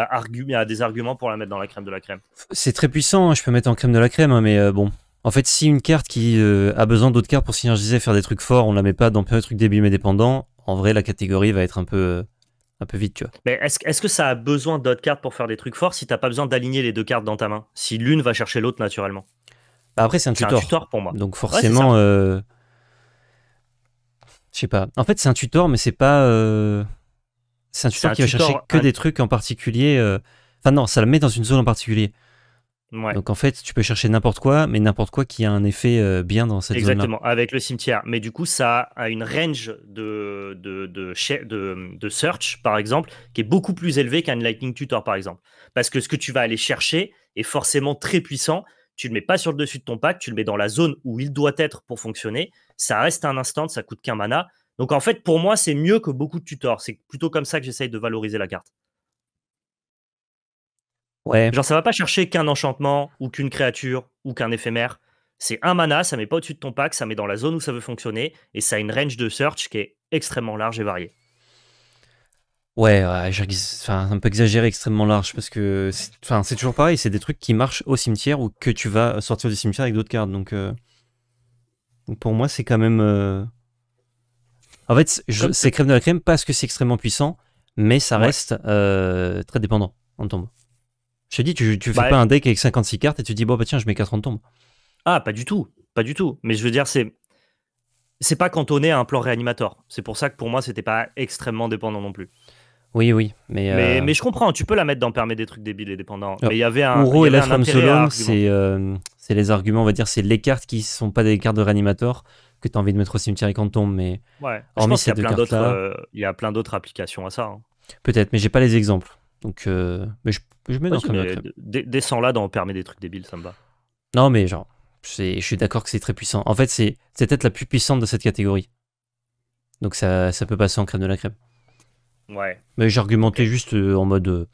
y, a des arguments pour la mettre dans la crème de la crème. C'est très puissant, hein, je peux mettre en crème de la crème, hein, mais euh, bon. En fait, si une carte qui euh, a besoin d'autres cartes pour synergiser, faire des trucs forts, on la met pas dans permet des trucs débiles mais dépendants, en vrai, la catégorie va être un peu, euh, un peu vite, tu vois. Mais est-ce est que ça a besoin d'autres cartes pour faire des trucs forts si t'as pas besoin d'aligner les deux cartes dans ta main Si l'une va chercher l'autre naturellement bah, après, c'est un, tutor. pour moi. Donc forcément, euh, je sais pas. En fait, c'est un tutor, mais c'est pas. Euh, c'est un tutor qui va chercher que des trucs en particulier. Euh, enfin non, ça le met dans une zone en particulier. Donc en fait, tu peux chercher n'importe quoi, mais n'importe quoi qui a un effet bien dans cette zone. Exactement, avec le cimetière. Mais du coup, ça a une range de, de, de, de search, par exemple, qui est beaucoup plus élevée qu'un Lightning Tutor, par exemple. Parce que ce que tu vas aller chercher est forcément très puissant tu le mets pas sur le dessus de ton pack, tu le mets dans la zone où il doit être pour fonctionner. Ça reste un instant, ça coûte qu'un mana. Donc en fait, pour moi, c'est mieux que beaucoup de tutors. C'est plutôt comme ça que j'essaye de valoriser la carte. Ouais. Genre, ça va pas chercher qu'un enchantement ou qu'une créature ou qu'un éphémère. C'est un mana, ça met pas au-dessus de ton pack, ça met dans la zone où ça veut fonctionner et ça a une range de search qui est extrêmement large et variée. Ouais, enfin, un peu exagéré, extrêmement large, parce que c'est, enfin, c'est toujours pareil, c'est des trucs qui marchent au cimetière ou que tu vas sortir du cimetière avec d'autres cartes. Donc, euh, pour moi, c'est quand même. Euh, en fait, c'est crème de la crème parce que c'est extrêmement puissant, mais ça reste euh, très dépendant en tombe. Je te dis, tu, tu fais bah, pas un deck avec 56 cartes et tu dis, bon, bah tiens, je mets en tombe. Ah, pas du tout, pas du tout. Mais je veux dire, c'est. C'est pas cantonné à un plan réanimateur. C'est pour ça que pour moi, c'était pas extrêmement dépendant non plus. Oui, oui. Mais, euh, mais, je comprends, tu peux la mettre dans Permet des trucs débiles et dépendants. Mais il y avait un. Ouro et la From euh, c'est les arguments, on va dire, c'est les cartes qui ne sont pas des cartes de réanimateur que tu as envie de mettre au cimetière et qu'on tombe. Mais ouais. je pense qu'il euh, y, a plein d'autres applications à ça. Hein. Peut-être, mais j'ai pas les exemples. Donc, mais je, je mets Descends là dans Permet des trucs débiles, ça me va. Non, mais genre, je suis d'accord que c'est très puissant. En fait, c'est peut-être la plus puissante de cette catégorie. Donc, ça, ça peut passer en crème de la crème. Mais j'argumentais juste euh, en mode. Euh,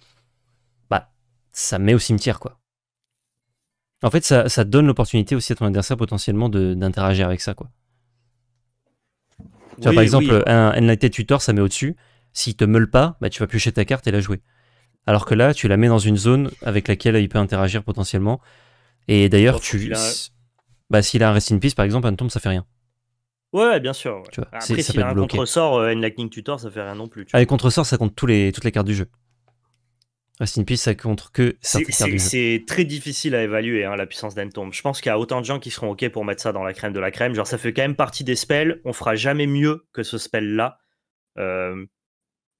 bah, ça met au cimetière, quoi. En fait, ça, donne l'opportunité aussi à ton adversaire potentiellement d'interagir avec ça, quoi. Tu vois, par exemple, un Enlighted Tutor, ça met au-dessus. S'il te meule pas, bah, tu vas piocher ta carte et la jouer. Alors que là, tu la mets dans une zone avec laquelle il peut interagir potentiellement. Et d'ailleurs, tu. Bah, s'il a un Rest in Peace, par exemple, un tombe, ça fait rien. Ouais, bien sûr. Après, s'il a un contre-sort, euh, Lightning Tutor, ça fait rien non plus. tu contre ah, les ça compte tous les, toutes les cartes du jeu. Rest in Peace, ça compte que C'est- certaines du jeu. c'est très difficile à évaluer hein, la puissance d'un tombe. Je pense qu'il y a autant de gens qui seront ok pour mettre ça dans la crème de la crème. Genre, ça fait quand même partie des spells. On fera jamais mieux que ce spell-là. Euh,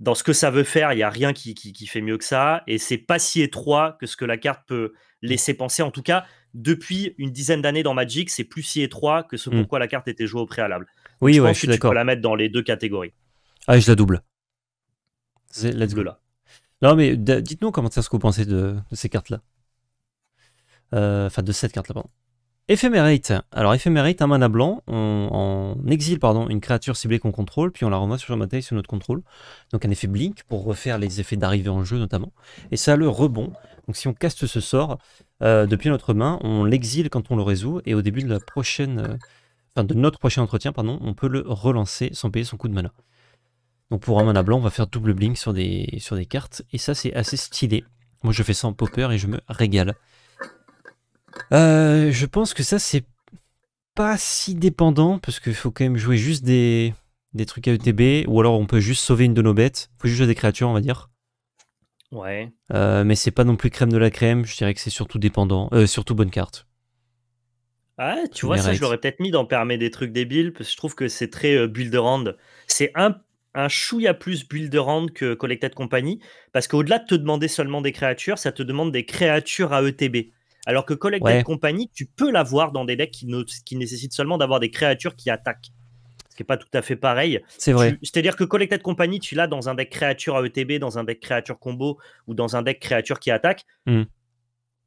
dans ce que ça veut faire, il n'y a rien qui, qui- qui fait mieux que ça. Et c'est pas si étroit que ce que la carte peut laisser penser. En tout cas, depuis une dizaine d'années dans Magic, c'est plus si étroit que ce hmm. pourquoi la carte était jouée au préalable. Oui, je suis d'accord. Tu peux la mettre dans les deux catégories. Ah, je la double. Let's go. Là. Non, mais dites-nous comment ça ce que vous pensez de, ces cartes-là. Euh, enfin, de cette carte-là, pardon. Ephemerate. Alors, Ephemerate, un mana blanc, on, exile pardon, une créature ciblée qu'on contrôle, puis on la renvoie sur la bataille, sur notre contrôle. Donc, un effet blink pour refaire les effets d'arrivée en jeu, notamment. Et ça a le rebond. Donc, si on caste ce sort, euh, depuis notre main, on l'exile quand on le résout, et au début de la prochaine, euh, enfin de notre prochain entretien, pardon, on peut le relancer sans payer son coup de mana. Donc pour un mana blanc, on va faire double blink sur des, sur des cartes, et ça c'est assez stylé. Moi je fais ça en popper et je me régale. Euh, je pense que ça c'est pas si dépendant, parce qu'il faut quand même jouer juste des, des trucs à ETB, ou alors on peut juste sauver une de nos bêtes, faut juste jouer des créatures on va dire. Ouais. Euh, mais c'est pas non plus crème de la crème. Je dirais que c'est surtout dépendant, euh, surtout bonne carte. Ah, tu vois, ça, je l'aurais peut-être mis dans Permet des trucs débiles, parce que je trouve que c'est très euh, Builderand. C'est un, un chouïa plus Builderand que Collected Company, parce qu'au-delà de te demander seulement des créatures, ça te demande des créatures à ETB. Alors que Collected Company, tu peux l'avoir dans des decks qui nécessitent seulement d'avoir des créatures qui attaquent qui pas tout à fait pareil. C'est vrai. C'est-à-dire que Collected Company, tu l'as dans un deck créature AETB, dans un deck créature combo ou dans un deck créature qui attaque. Mm.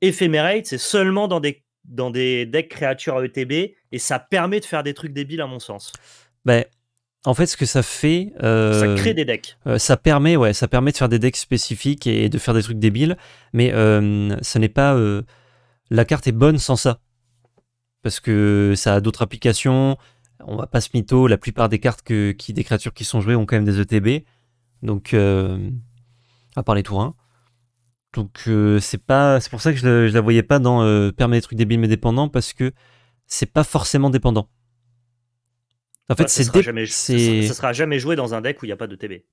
Ephemerate, c'est seulement dans des, dans des decks créatures AETB et ça permet de faire des trucs débiles à mon sens. Ben. en fait, ce que ça fait, euh, ça crée des decks. Euh, ça permet, ouais, ça permet de faire des decks spécifiques et, de faire des trucs débiles, mais euh, ce n'est pas euh, la carte est bonne sans ça parce que ça a d'autres applications, on va pas se mytho, la plupart des cartes que, qui, des créatures qui sont jouées ont quand même des ETB. Donc, euh, à part les tours Donc, euh, c'est pas, c'est pour ça que je, la, la voyais pas dans euh, permet des trucs débiles mais dépendants parce que c'est pas forcément dépendant. En fait, c'est. Ça, sera, jamais joué dans un deck où il n'y a pas de TB.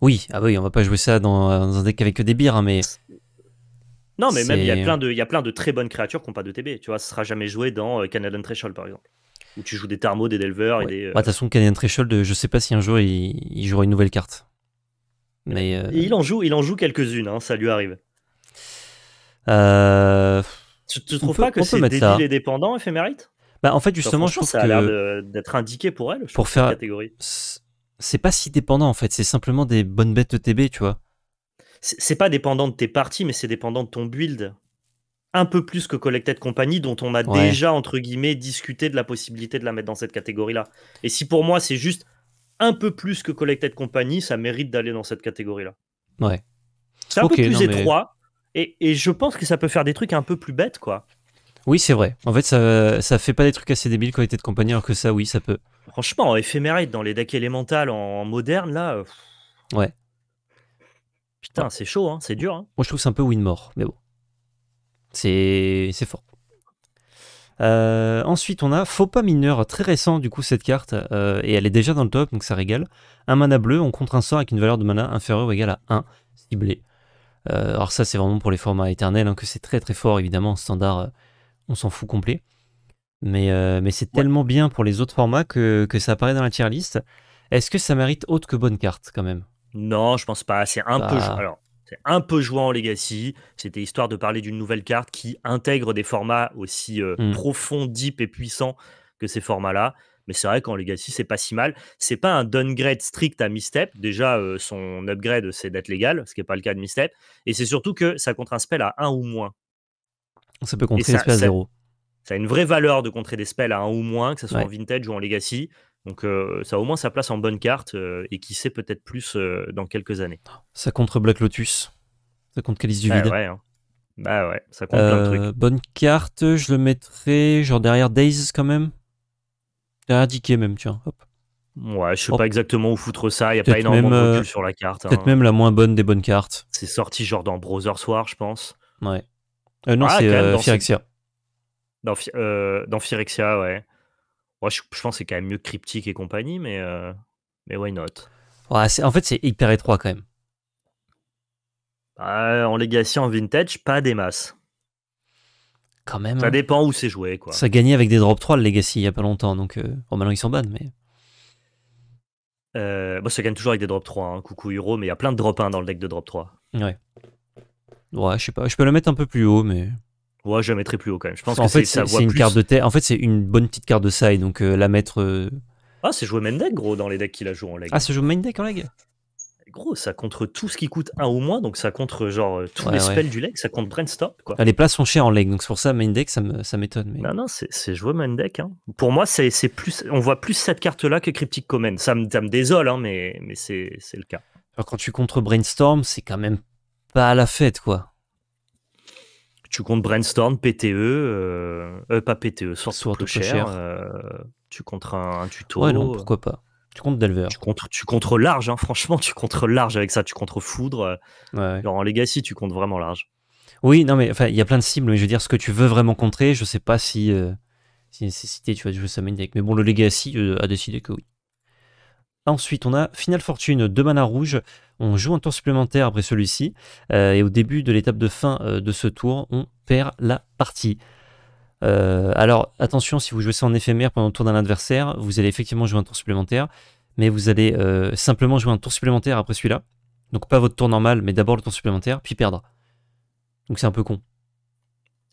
Oui, ah oui, on va pas jouer ça dans, un deck avec que des bires, hein, mais. Non, mais même, il y, a plein de, y a plein de très bonnes créatures qui n'ont pas de TB. Tu vois, ça sera jamais joué dans Canadian Threshold, par exemple où tu joues des Tarmo, des Delver et des. De toute façon, Canadian Threshold, euh, je sais pas si un jour il, jouera une nouvelle carte. Mais euh, il en joue, il en joue quelques-unes, hein, ça lui arrive. Euh, tu, tu trouves pas que c'est débile ça. et dépendant, bah, En fait, justement, je trouve ça a l'air d'être indiqué pour elle. pour faire catégorie. C'est pas si dépendant en fait, c'est simplement des bonnes bêtes de TB, tu vois. C'est pas dépendant de tes parties, mais c'est dépendant de ton build un peu plus que Collected Company, dont on a déjà, entre guillemets, discuté de la possibilité de la mettre dans cette catégorie-là. Et si pour moi, c'est juste un peu plus que Collected Company, ça mérite d'aller dans cette catégorie-là. Ouais. C'est un peu plus étroit, et, je pense que ça peut faire des trucs un peu plus bêtes, quoi. Oui, c'est vrai. En fait, ça, ça fait pas des trucs assez débiles Collected Company, alors que ça, oui, ça peut. Franchement, éphémérite dans les decks élémentales en, moderne, là. Euh, ouais. Putain, c'est chaud, hein, c'est dur. Hein. Moi, je trouve c'est un peu win-more, mais bon. C'est fort. Euh, ensuite, on a Faux pas mineur, très récent du coup cette carte, euh, et elle est déjà dans le top, donc ça régale. Un mana bleu, on contre un sort avec une valeur de mana inférieure ou égale à 1, ciblé. Euh, alors ça, c'est vraiment pour les formats éternels, hein, que c'est très très fort, évidemment, en standard, on s'en fout complet. Mais, mais c'est tellement bien pour les autres formats que, ça apparaît dans la tier list. Est-ce que ça mérite autre que bonne carte quand même Non, je pense pas. C'est un peu. Bah, alors, c'est un peu jouant en Legacy. C'était histoire de parler d'une nouvelle carte qui intègre des formats aussi profond, euh, mm. profonds, deep et puissants que ces formats-là. Mais c'est vrai qu'en Legacy, c'est pas si mal. C'est pas un downgrade strict à Misstep. Déjà, euh, son upgrade, c'est d'être légal, ce qui n'est pas le cas de Misstep. Et c'est surtout que ça contre un spell à 1 ou moins. Ça peut contrer un spell à 0. Ça a une vraie valeur de contrer des spells à 1 ou moins, que ce soit en Vintage ou en Legacy. Donc euh, ça a au moins sa place en bonne carte euh, et qui sait peut-être plus euh, dans quelques années. Ça contre Black Lotus. Ça contre Calice du Vide. Bah ouais, hein. Bah ouais, ça compte plein de trucs. Bonne carte, je le mettrais genre derrière Days quand même. Derrière même, tiens. Ouais, je sais pas exactement où foutre ça, il n'y a pas énormément de recul sur la carte. Peut-être hein. même la moins bonne des bonnes cartes. C'est sorti genre dans Browser Soir, je pense. Ouais. non, c'est Phyrexia. Dans, Phyrexia, ouais je, pense que c'est quand même mieux cryptic et compagnie, mais, euh, mais why not En fait, c'est hyper étroit quand même. Euh, en Legacy, en Vintage, pas des masses. Quand même. Ça hein. dépend où c'est joué. Quoi. Ça gagnait avec des drop 3 le Legacy il n'y a pas longtemps. Donc, euh, bon, maintenant ils sont bannent, mais. bon, ça gagne toujours avec des drop 3. Hein. Coucou Hero, mais il y a plein de drop 1 dans le deck de drop 3. Ouais. Ouais, je sais pas. Je peux le mettre un peu plus haut, mais. Ouais, je la mettrai plus haut quand même. Je pense en fait, c'est une carte de terre. En fait, c'est une bonne petite carte de side, donc euh, la mettre. Euh, ah, c'est jouer main deck, gros, dans les decks qu'il a joué en leg Ah, c'est jouer main deck en leg Gros, ça contre tout ce qui coûte un ou moins, donc ça contre genre euh, tous les spells du leg, ça contre brainstorm Quoi. Ah, les places sont chères en leg, donc c'est pour ça main deck, ça m'étonne. Mais... Non, non, c'est jouer main deck. Hein. Pour moi, c'est plus, on voit plus cette carte-là que Cryptic Common. Ça me, ça me désole, hein, mais, mais c'est le cas. Alors, quand tu contre Brainstorm, c'est quand même pas à la fête, quoi tu comptes Brainstorm, PTE, euh, euh, pas PTE, soit de hein, euh, tu comptes un, tuto. Ouais, non, pourquoi pas. Tu comptes Delver. Tu comptes, tu large, hein, franchement, tu comptes large avec ça, tu comptes Foudre. Genre en Legacy, tu comptes vraiment large. Oui, non, mais il y a plein de cibles, mais je veux dire, ce que tu veux vraiment contrer, je sais pas si. Euh, si nécessité, tu vois, je veux ça Mais bon, le Legacy a décidé que oui. Ensuite, on a Final Fortune, 2 mana rouge. On joue un tour supplémentaire après celui-ci. Euh, et au début de l'étape de fin euh, de ce tour, on perd la partie. Euh, alors, attention, si vous jouez ça en éphémère pendant le tour d'un adversaire, vous allez effectivement jouer un tour supplémentaire. Mais vous allez simplement jouer un tour supplémentaire après celui-là. Donc, pas votre tour normal, mais d'abord le tour supplémentaire, puis perdre. Donc, c'est un peu con.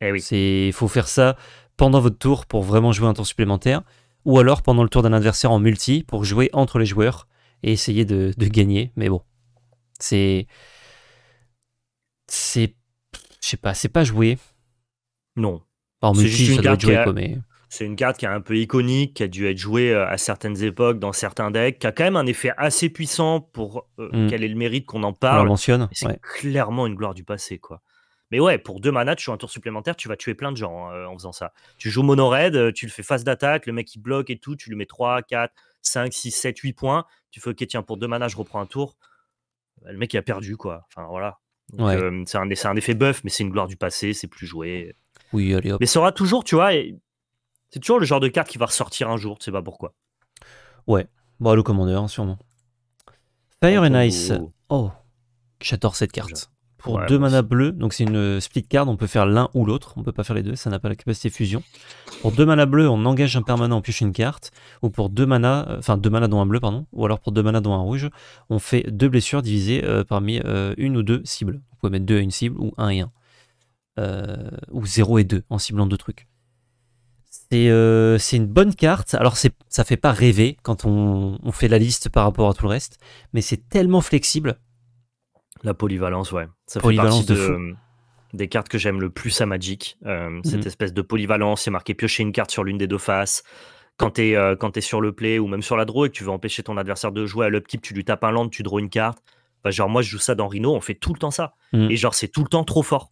Eh oui. Il faut faire ça pendant votre tour pour vraiment jouer un tour supplémentaire ou alors pendant le tour d'un adversaire en multi pour jouer entre les joueurs et essayer de, gagner. Mais bon, c'est. C'est. Je sais pas, c'est pas joué. Non. En multi, ça doit être joué, C'est une carte qui est un peu iconique, qui a dû être jouée euh, à certaines époques, dans certains decks, qui a quand même un effet assez puissant pour euh, mm. quel est le mérite qu'on en parle. On mentionne. C'est clairement une gloire du passé, quoi. Mais ouais, pour deux manas, tu joues un tour supplémentaire, tu vas tuer plein de gens hein, euh, en faisant ça. Tu joues mono raid, euh, tu le fais face d'attaque, le mec il bloque et tout, tu lui mets 3, 4, 5, 6, 7, 8 points. Tu fais, ok, tiens, pour deux manas, je reprends un tour. Bah, le mec il a perdu, quoi. Enfin voilà. Euh, c'est un, effet buff, mais c'est une gloire du passé, c'est plus joué. Oui, allez Mais ça aura toujours, tu vois, c'est toujours le genre de carte qui va ressortir un jour, tu sais pas pourquoi. Ouais, bon, bah, le commandeur, hein, sûrement. Fire and oh. Ice. Oh, j'adore cette carte pour deux bah, manas bleus. Donc c'est une split card, on peut faire l'un ou l'autre, on peut pas faire les deux, ça n'a pas la capacité fusion. Pour deux manas bleus, on engage un permanent, on pioche une carte, ou pour deux manas, euh, enfin deux manas dont un bleu, pardon, ou alors pour deux manas dont un rouge, on fait deux blessures divisées euh, parmi euh, une ou deux cibles. On pouvez mettre deux à une cible, ou un et un. ou 0 et 2 en ciblant deux trucs. C'est une bonne carte. Alors, ça fait pas rêver quand on, on, fait la liste par rapport à tout le reste, mais c'est tellement flexible la polyvalence, ouais. Ça fait partie des cartes que j'aime le plus à Magic. Euh, mhm. Cette espèce de polyvalence, c'est marqué piocher une carte sur l'une des deux faces. Quand tu es, es, sur le play ou même sur la draw et que tu veux empêcher ton adversaire de jouer à l'upkeep, tu lui tapes un land, tu draws une carte. Bah, genre, moi, je joue ça dans Rhino, on fait tout le temps ça. Mhm. Et genre, c'est tout le temps trop fort.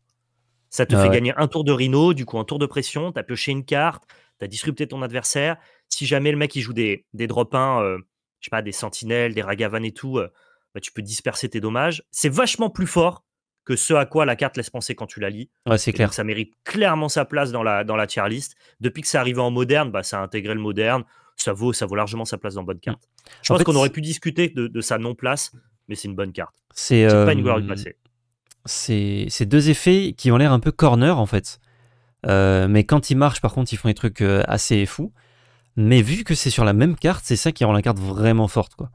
Ça te ah fait gagner un tour de Rhino, du coup, un tour de pression, tu as pioché une carte, tu as disrupté ton adversaire. Si jamais le mec, il joue des, des drop 1, euh, je sais pas, des sentinelles, des ragavan et tout, euh, bah, tu peux disperser tes dommages. C'est vachement plus fort que ce à quoi la carte laisse penser quand tu la lis. Ouais, c'est clair. ça mérite clairement sa place dans la, dans la tier list. Depuis que c'est arrivé en moderne, bah, ça a intégré le moderne. Ça vaut, ça vaut largement sa place dans bonne carte. Mm. Je pense qu'on aurait pu discuter de, sa non-place, mais c'est une bonne carte. C'est pas une gloire du euh, passé. C'est deux effets qui ont l'air un peu corner en fait. Euh, mais quand ils marchent, par contre, ils font des trucs euh, assez fous. Mais vu que c'est sur la même carte, c'est ça qui rend la carte vraiment forte. quoi.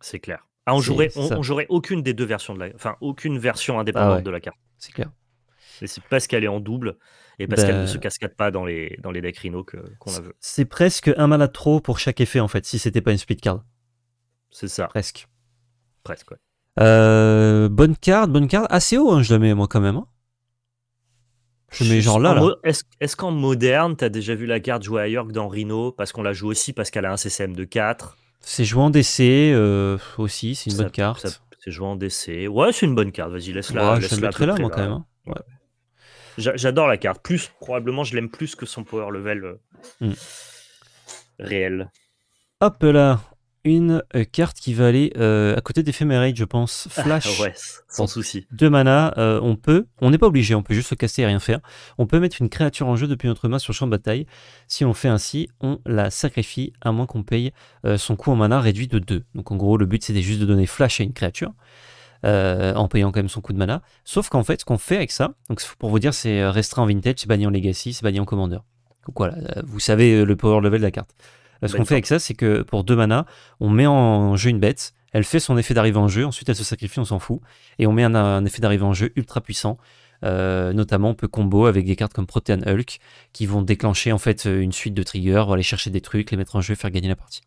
C'est clair. Ah, on jouerait, aucune des deux versions de la, enfin aucune version indépendante ah de la carte. C'est clair. c'est parce qu'elle est en double et parce qu'elle ne se ben. cascade pas dans les dans les decks rhino qu'on la veut. C'est presque un à trop pour chaque effet en fait. Si c'était pas une split card. C'est ça. Presque. Presque. Ouais. Euh, bonne carte, bonne carte. Assez haut, hein, je la mets moi quand même. Hein. Je mets genre là. Est-ce qu'en moderne, t'as déjà vu la carte jouer ailleurs que dans Rhino Parce qu'on la joue aussi parce qu'elle a un CCM de 4. C'est joué en DC euh, aussi, c'est une bonne carte. C'est joué en DC. Ouais, c'est une bonne carte. Vas-y, laisse-la. la là, quand même. Hein. J'adore la carte. Plus, probablement, je l'aime plus que son power level euh, hmm. réel. Hop là, une euh, carte qui va aller euh, à côté d'Ephemerate, je pense. Ah, flash. sans souci. De mana, euh, on peut, on n'est pas obligé, on peut juste se casser et rien faire. On peut mettre une créature en jeu depuis notre main sur champ de bataille. Si on fait ainsi, on la sacrifie à moins qu'on paye son coût en mana réduit de 2. Donc en gros, le but c'était juste de donner flash à une créature. en payant quand même son coup de mana. Sauf qu'en fait, ce qu'on fait avec ça, donc pour vous dire, c'est restreint en vintage, c'est banni en legacy, c'est banni en commander. Donc voilà, vous savez le power level de la carte. Bah, Ce qu'on fait avec ça, c'est que pour deux manas, on met en jeu une bête, elle fait son effet d'arrivée en jeu, ensuite elle se sacrifie, on s'en fout, et on met un, effet d'arrivée en jeu ultra puissant. Euh, notamment, on peut combo avec des cartes comme Protean Hulk qui vont déclencher en fait euh, une suite de triggers, aller chercher des trucs, les mettre en jeu, faire gagner la partie.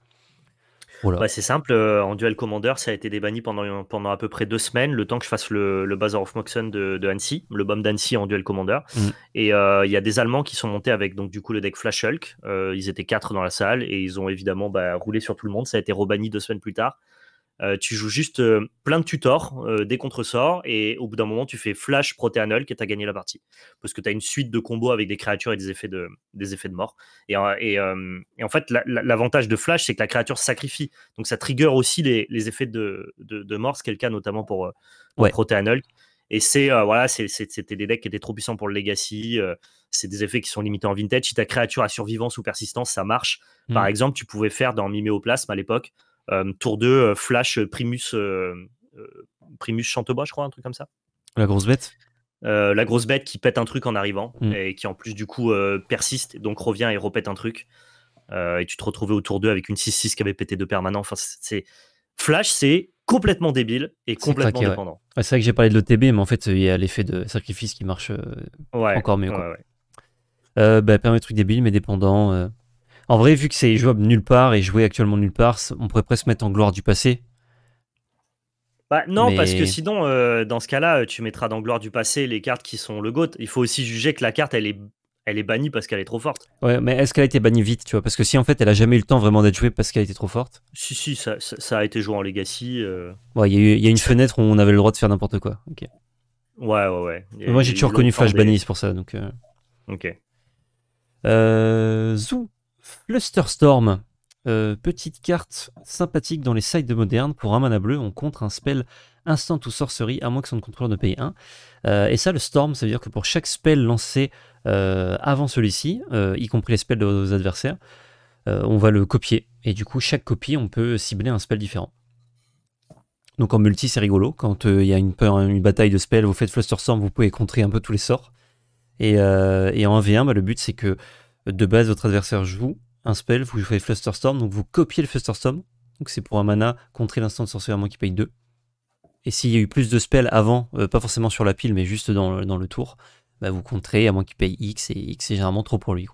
Oh bah, c'est simple, euh, en duel commander, ça a été débanni pendant, à peu près deux semaines, le temps que je fasse le, le Bazar of Moxon de, de, Annecy, le bomb d'Annecy en duel commander. Mm. Et euh, il y a des Allemands qui sont montés avec donc du coup le deck Flash Hulk. Euh, ils étaient quatre dans la salle et ils ont évidemment bah, roulé sur tout le monde. Ça a été rebanni deux semaines plus tard. Euh, tu joues juste euh, plein de tutors, euh, des contresorts, et au bout d'un moment, tu fais flash protéanol qui t'as gagné la partie. Parce que tu as une suite de combos avec des créatures et des effets de, des effets de mort. Et, en fait, l'avantage de flash, c'est que la créature sacrifie. Donc ça trigger aussi les, effets de, mort, ce qui est le cas notamment pour, pour Et c'est voilà, c'était des decks qui étaient trop puissants pour le legacy. c'est des effets qui sont limités en vintage. Si ta créature a survivance ou persistance, ça marche. Par hmm. exemple, tu pouvais faire dans Miméoplasme à l'époque, euh, tour 2, euh, Flash, euh, Primus, Primus Chantebois, je crois, un truc comme ça. La grosse bête la grosse bête qui pète un truc en arrivant mm. et qui en plus du coup persiste, donc revient et repète un truc. et tu te retrouvais au tour 2 avec une 6-6 qui avait pété de permanents. Enfin, c'est Flash, c'est complètement débile et complètement dépendant. Ah, c'est vrai que j'ai parlé de l'OTB, mais en fait, il y a l'effet de sacrifice qui marche encore mieux. Permet un truc débile, mais dépendant. En vrai, vu que c'est jouable nulle part et joué actuellement nulle part, on pourrait presque mettre en gloire du passé. Bah, non, parce que sinon, euh, dans ce cas-là, euh, tu mettras dans gloire du passé les cartes qui sont le GOAT. Il faut aussi juger que la carte, elle est, elle est bannie parce qu'elle est trop forte. Ouais, mais est-ce qu'elle a été bannie vite, tu vois Parce que si en fait, elle a jamais eu le temps vraiment d'être jouée parce qu'elle était trop forte. Si, si, ça, ça, a été joué en Legacy. Euh. Ouais, il y, a une fenêtre où on avait le droit de faire n'importe quoi. Ok. Ouais, ouais, ouais. moi, j'ai toujours connu Flash Bannis pour ça. Donc, Ok. Euh, Zou, Flusterstorm. Storm, euh, petite carte sympathique dans les sites de moderne. Pour un mana bleu, on contre un spell instant ou sorcerie, à moins que son contrôleur ne paye 1. Euh, et ça, le Storm, ça veut dire que pour chaque spell lancé euh, avant celui-ci, y compris les spells de vos adversaires, on va le copier. Et du coup, chaque copie, on peut cibler un spell différent. Donc en multi, c'est rigolo. Quand il y a une, bataille de spells, vous faites Flusterstorm, vous pouvez contrer un peu tous les sorts. Et, en 1v1, bah, le but, c'est que de base, votre adversaire joue un spell, vous jouez Flusterstorm, donc vous copiez le Flusterstorm. Donc c'est pour un mana, contrer l'instant de moins qui paye 2. Et s'il y a eu plus de spells avant, euh, pas forcément sur la pile, mais juste dans, le tour, bah, vous contrez, à moins qu'il paye X, et X c'est généralement trop pour lui.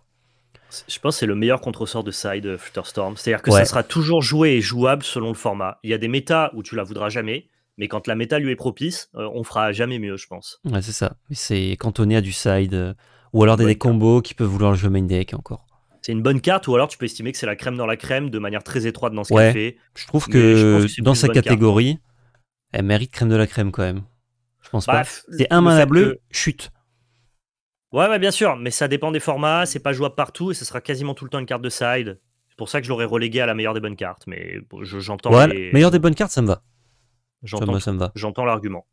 Je pense que c'est le meilleur contre-sort de side Flutterstorm. C'est-à-dire que ça sera toujours joué et jouable selon le format. Il y a des méta où tu la voudras jamais, mais quand la méta lui est propice, euh, on fera jamais mieux, je pense. Ouais, c'est ça. C'est cantonné à du side. Euh, ou alors des combos qui peuvent vouloir jouer main deck encore. C'est une bonne carte, ou alors tu peux estimer que c'est la crème dans la crème de manière très étroite dans ce qu'elle fait. Je trouve que, dans sa catégorie, elle mérite crème de la crème quand même. Je pense bah, pas. C'est un mana bleu, chute. Ouais, bien sûr, mais ça dépend des formats, c'est pas jouable partout et ça sera quasiment tout le temps une carte de side. C'est pour ça que je l'aurais relégué à la meilleure des bonnes cartes, mais j'entends. Je, ouais, meilleure des bonnes cartes, ça me va. J'entends l'argument.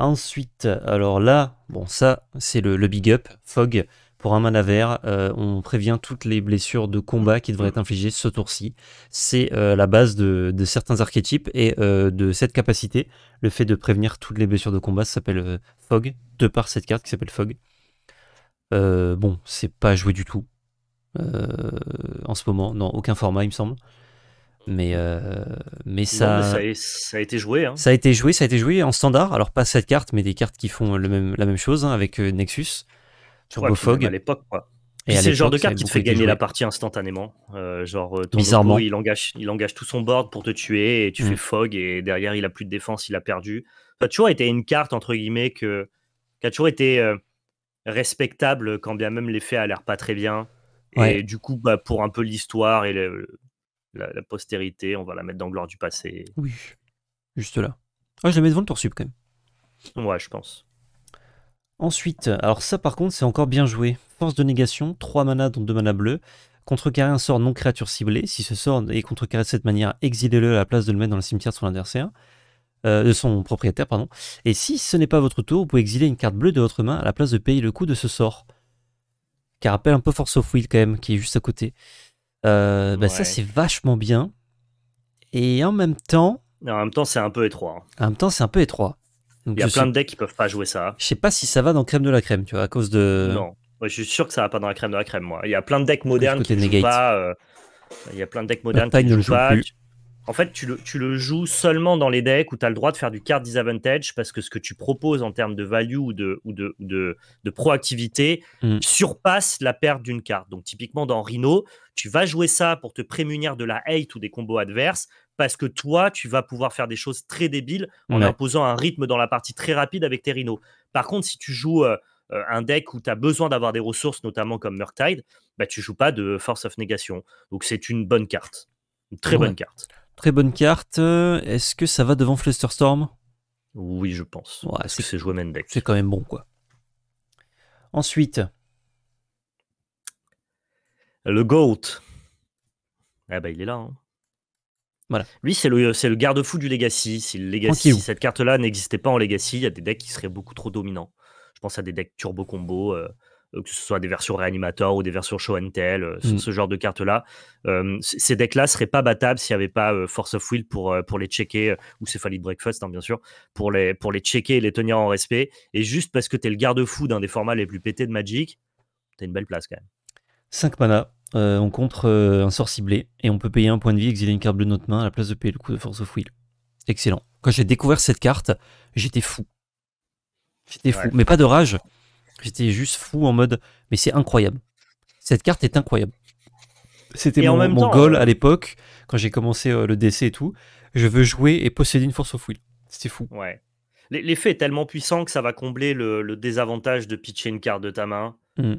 Ensuite, alors là, bon ça c'est le, big up, Fog pour un mana vert, euh, on prévient toutes les blessures de combat qui devraient être infligées ce tour-ci. C'est euh, la base de, certains archétypes et euh, de cette capacité, le fait de prévenir toutes les blessures de combat s'appelle Fog, de par cette carte qui s'appelle Fog. bon, c'est pas joué du tout en ce moment, dans aucun format il me semble. Mais, euh, mais, ça, ça, a été joué. Hein. Ça a été joué, ça a été joué en standard. Alors pas cette carte, mais des cartes qui font le même, la même chose hein, avec euh, Nexus, Fog. À l'époque, Et c'est le genre de carte qui te fait gagner la partie instantanément. Euh, genre, ton Bizarrement. il, engage, il engage tout son board pour te tuer et tu fais mm. Fog et derrière il a plus de défense, il a perdu. Ça a toujours été une carte, entre guillemets, que, qui a toujours été respectable quand bien même l'effet a l'air pas très bien. Et du coup, bah, pour un peu l'histoire et le, la, postérité, on va la mettre dans gloire du passé. Oui, juste là. Ah, je la mets devant le tour sub quand même. Ouais, je pense. Ensuite, alors ça par contre, c'est encore bien joué. Force de négation, 3 manas dont 2 manas bleus. Contrecarrer un sort non créature ciblée. Si ce sort est contrecarré de cette manière, exilez-le à la place de le mettre dans le cimetière de son adversaire. Euh, de son propriétaire, pardon. Et si ce n'est pas votre tour, vous pouvez exiler une carte bleue de votre main à la place de payer le coût de ce sort. Qui rappelle un peu Force of Will quand même, qui est juste à côté. Euh, bah, ça, c'est vachement bien. Et en même temps. En même temps, c'est un peu étroit. Hein. En même temps, c'est un peu étroit. Il y a plein de decks qui peuvent pas jouer ça. Je sais pas si ça va dans crème de la crème, tu vois, à cause de. Non, je suis sûr que ça va pas dans la crème de la crème, moi. Il y a plein de decks modernes qui ne jouent pas. Euh, il y a plein de decks bah, modernes qui ne jouent pas. En fait, tu le, joues seulement dans les decks où tu as le droit de faire du card disadvantage parce que ce que tu proposes en termes de value ou de, proactivité hmm. surpasse la perte d'une carte. Donc, typiquement, dans Rhino, tu vas jouer ça pour te prémunir de la hate ou des combos adverses parce que toi, tu vas pouvoir faire des choses très débiles en imposant un rythme dans la partie très rapide avec tes Rhino. Par contre, si tu joues. Euh, euh, un deck où tu as besoin d'avoir des ressources, notamment comme Murktide, bah, tu joues pas de Force of negation. Donc c'est une bonne carte. Une très bonne carte. Très bonne carte. Est-ce que ça va devant Flusterstorm Oui, je pense. que c'est joué main deck. C'est quand même bon, quoi. Ensuite. Le GOAT. Ah bah il est là. Hein. Voilà. Lui, c'est le, le garde-fou du Legacy. Si, cette carte-là n'existait pas en Legacy, il y a des decks qui seraient beaucoup trop dominants. Je pense à des decks turbo combo, euh, que ce soit des versions Reanimator ou des versions Show and Tell, euh, mm. ce, genre de cartes-là. Euh, ces decks-là seraient pas battables s'il n'y avait pas euh, Force of Will pour, pour les checker, ou de Breakfast, hein, bien sûr, pour les, pour les checker et les tenir en respect. Et juste parce que tu es le garde-fou d'un des formats les plus pétés de Magic, tu as une belle place quand même. 5 mana, on contre un sort ciblé et on peut payer un point de vie, exiler une carte bleue de notre main à la place de payer le coup de Force of Will. Excellent. Quand j'ai découvert cette carte, j'étais fou. J'étais fou, mais pas de rage. C'était juste fou en mode, mais c'est incroyable. Cette carte est incroyable. C'était mon, mon goal euh, à l'époque, quand j'ai commencé euh, le DC et tout. Je veux jouer et posséder une force of wheel. C'était fou. Ouais. L'effet est tellement puissant que ça va combler le, désavantage de pitcher une carte de ta main. Mm.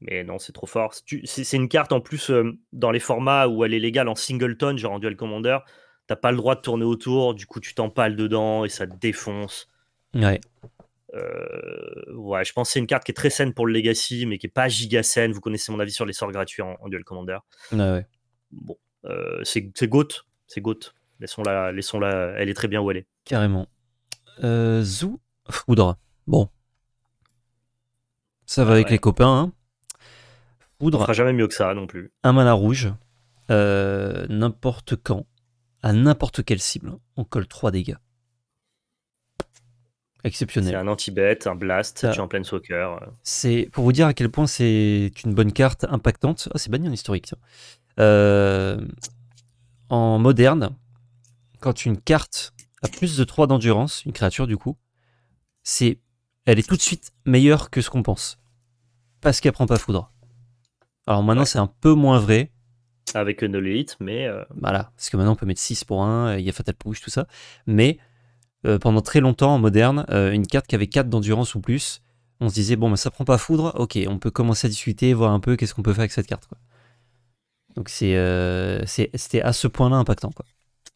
Mais non, c'est trop fort. C'est une carte en plus euh, dans les formats où elle est légale en singleton, genre en duel commander. T'as pas le droit de tourner autour, du coup tu t'empales dedans et ça te défonce. Ouais. Euh, ouais, je pense que c'est une carte qui est très saine pour le Legacy, mais qui n'est pas giga saine. Vous connaissez mon avis sur les sorts gratuits en, Duel Commander. Ouais, ouais. Bon, euh, c'est Goat. C'est Goat. Laissons-la, laissons-la. Elle est très bien où elle est. Carrément. Euh, Zou, Foudre. Bon. Ça va ah avec les copains. Hein. Foudre. ne fera jamais mieux que ça non plus. Un mana rouge. n'importe quand, à n'importe quelle cible, on colle 3 dégâts. Exceptionnel. C'est un anti bête un blast, tu en plein soccer. Euh. C'est pour vous dire à quel point c'est une bonne carte impactante. Ah, c'est banni en historique. Euh, en moderne, quand une carte a plus de 3 d'endurance, une créature du coup, c'est, elle est tout de suite meilleure que ce qu'on pense. Parce qu'elle prend pas foudre. Alors maintenant, c'est un peu moins vrai. Avec une mais. Euh, voilà, parce que maintenant, on peut mettre 6 pour 1, il y a Fatal Push, tout ça. Mais euh, pendant très longtemps en moderne, euh, une carte qui avait 4 d'endurance ou plus. On se disait, bon, bah, ça prend pas foudre, ok, on peut commencer à discuter, voir un peu qu'est-ce qu'on peut faire avec cette carte. Donc euh, c'est, c'était à ce point-là impactant.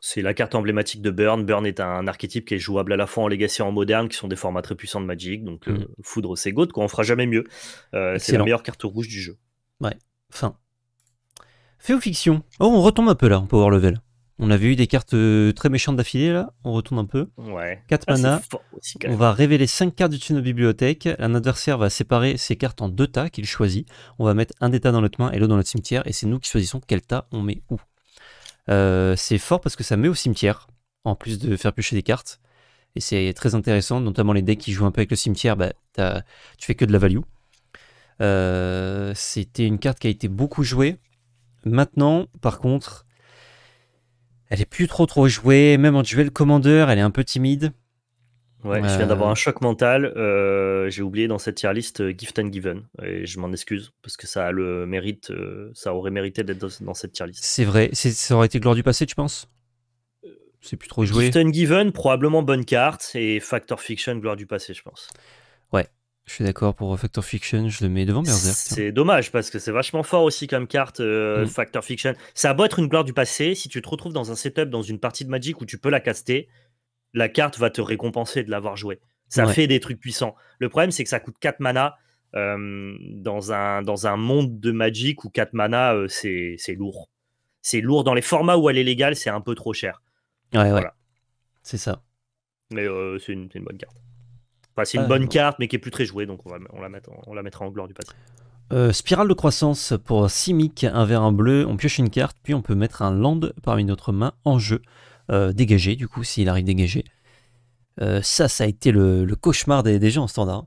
C'est la carte emblématique de Burn. Burn est un archétype qui est jouable à la fois en Legacy et en moderne, qui sont des formats très puissants de Magic. Donc mm. foudre, c'est God, quoi, on fera jamais mieux. c'est la meilleure carte rouge du jeu. Ouais, fin. Fait ou fiction Oh, on retombe un peu là en power level. On avait eu des cartes euh, très méchantes d'affilée là, on retourne un peu. Ouais. 4 ah, mana. on va révéler 5 cartes du dessus de nos bibliothèques. Un adversaire va séparer ses cartes en deux tas qu'il choisit. On va mettre un des tas dans notre main et l'autre dans notre cimetière. Et c'est nous qui choisissons quel tas on met où. Euh, c'est fort parce que ça met au cimetière, en plus de faire piocher des cartes. Et c'est très intéressant, notamment les decks qui jouent un peu avec le cimetière, bah, tu fais que de la value. Euh, c'était une carte qui a été beaucoup jouée. Maintenant, par contre, elle est plus trop trop jouée, même en duel commandeur, elle est un peu timide. Ouais, je viens euh. d'avoir un choc mental. Euh, j'ai oublié dans cette tier list euh, Gift and Given. Et je m'en excuse parce que ça le mérite, ça aurait mérité d'être dans, cette tier list. C'est vrai, ça aurait été gloire du passé, tu penses C'est plus trop joué. Gift and Given, probablement bonne carte. Et Factor Fiction, gloire du passé, je pense. Je suis d'accord pour euh, Factor Fiction, je le mets devant Berserk. C'est dommage parce que c'est vachement fort aussi comme carte euh, mm. Factor Fiction. Ça a beau être une gloire du passé, si tu te retrouves dans un setup, dans une partie de Magic où tu peux la caster, la carte va te récompenser de l'avoir joué Ça fait des trucs puissants. Le problème, c'est que ça coûte 4 mana euh, dans, un, dans un monde de Magic où 4 mana, c'est lourd. C'est lourd. Dans les formats où elle est légale, c'est un peu trop cher. Ouais, ouais. C'est ça. Mais c'est une bonne carte c'est une ah, bonne carte, mais qui est plus très jouée, donc on, va, la, on la mettra en gloire du passé. Euh, spirale de croissance pour Simic un vert, un bleu. On pioche une carte, puis on peut mettre un land parmi notre main en jeu. Euh, dégagé, du coup, s'il arrive dégagé. Euh, ça, ça a été le, cauchemar des, gens en standard.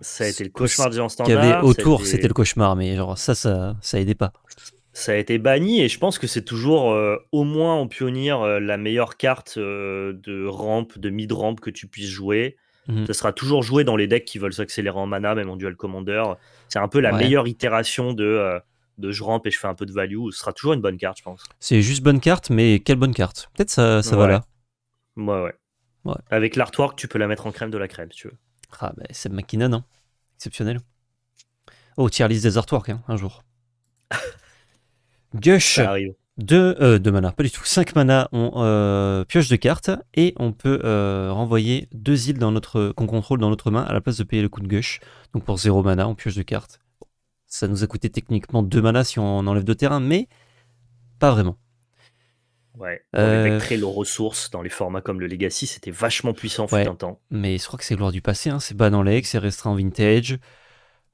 ça a été le cauchemar des gens en standard. qu'il y avait autour, c'était le cauchemar, mais genre ça, ça, ça aidait pas. Ça a été banni et je pense que c'est toujours au moins en pionnier la meilleure carte de rampe, de mid-rampe que tu puisses jouer. Mhm. Ça sera toujours joué dans les decks qui veulent s'accélérer en mana, même en dual commander. C'est un peu la meilleure itération de, euh, de je rampe et je fais un peu de value. Ce sera toujours une bonne carte, je pense. C'est juste bonne carte, mais quelle bonne carte Peut-être ça, ça va là. Ouais, ouais. Avec l'artwork, tu peux la mettre en crème de la crème, si tu veux. Ah, bah, c'est McKinnon, hein. Exceptionnel. Oh, tier liste des artworks, hein, un jour. *laughs* Gush, de euh, mana, pas du tout, cinq mana, on euh, pioche deux cartes et on peut euh, renvoyer deux îles dans notre qu'on contrôle dans notre main à la place de payer le coup de gauche. Donc pour zéro mana, on pioche de cartes. Ça nous a coûté techniquement deux mana si on enlève deux terrains, mais pas vraiment. Ouais, avec très low ressources dans les formats comme le Legacy, c'était vachement puissant Mais je crois que c'est gloire du passé, hein. c'est ban en leg, c'est restreint en vintage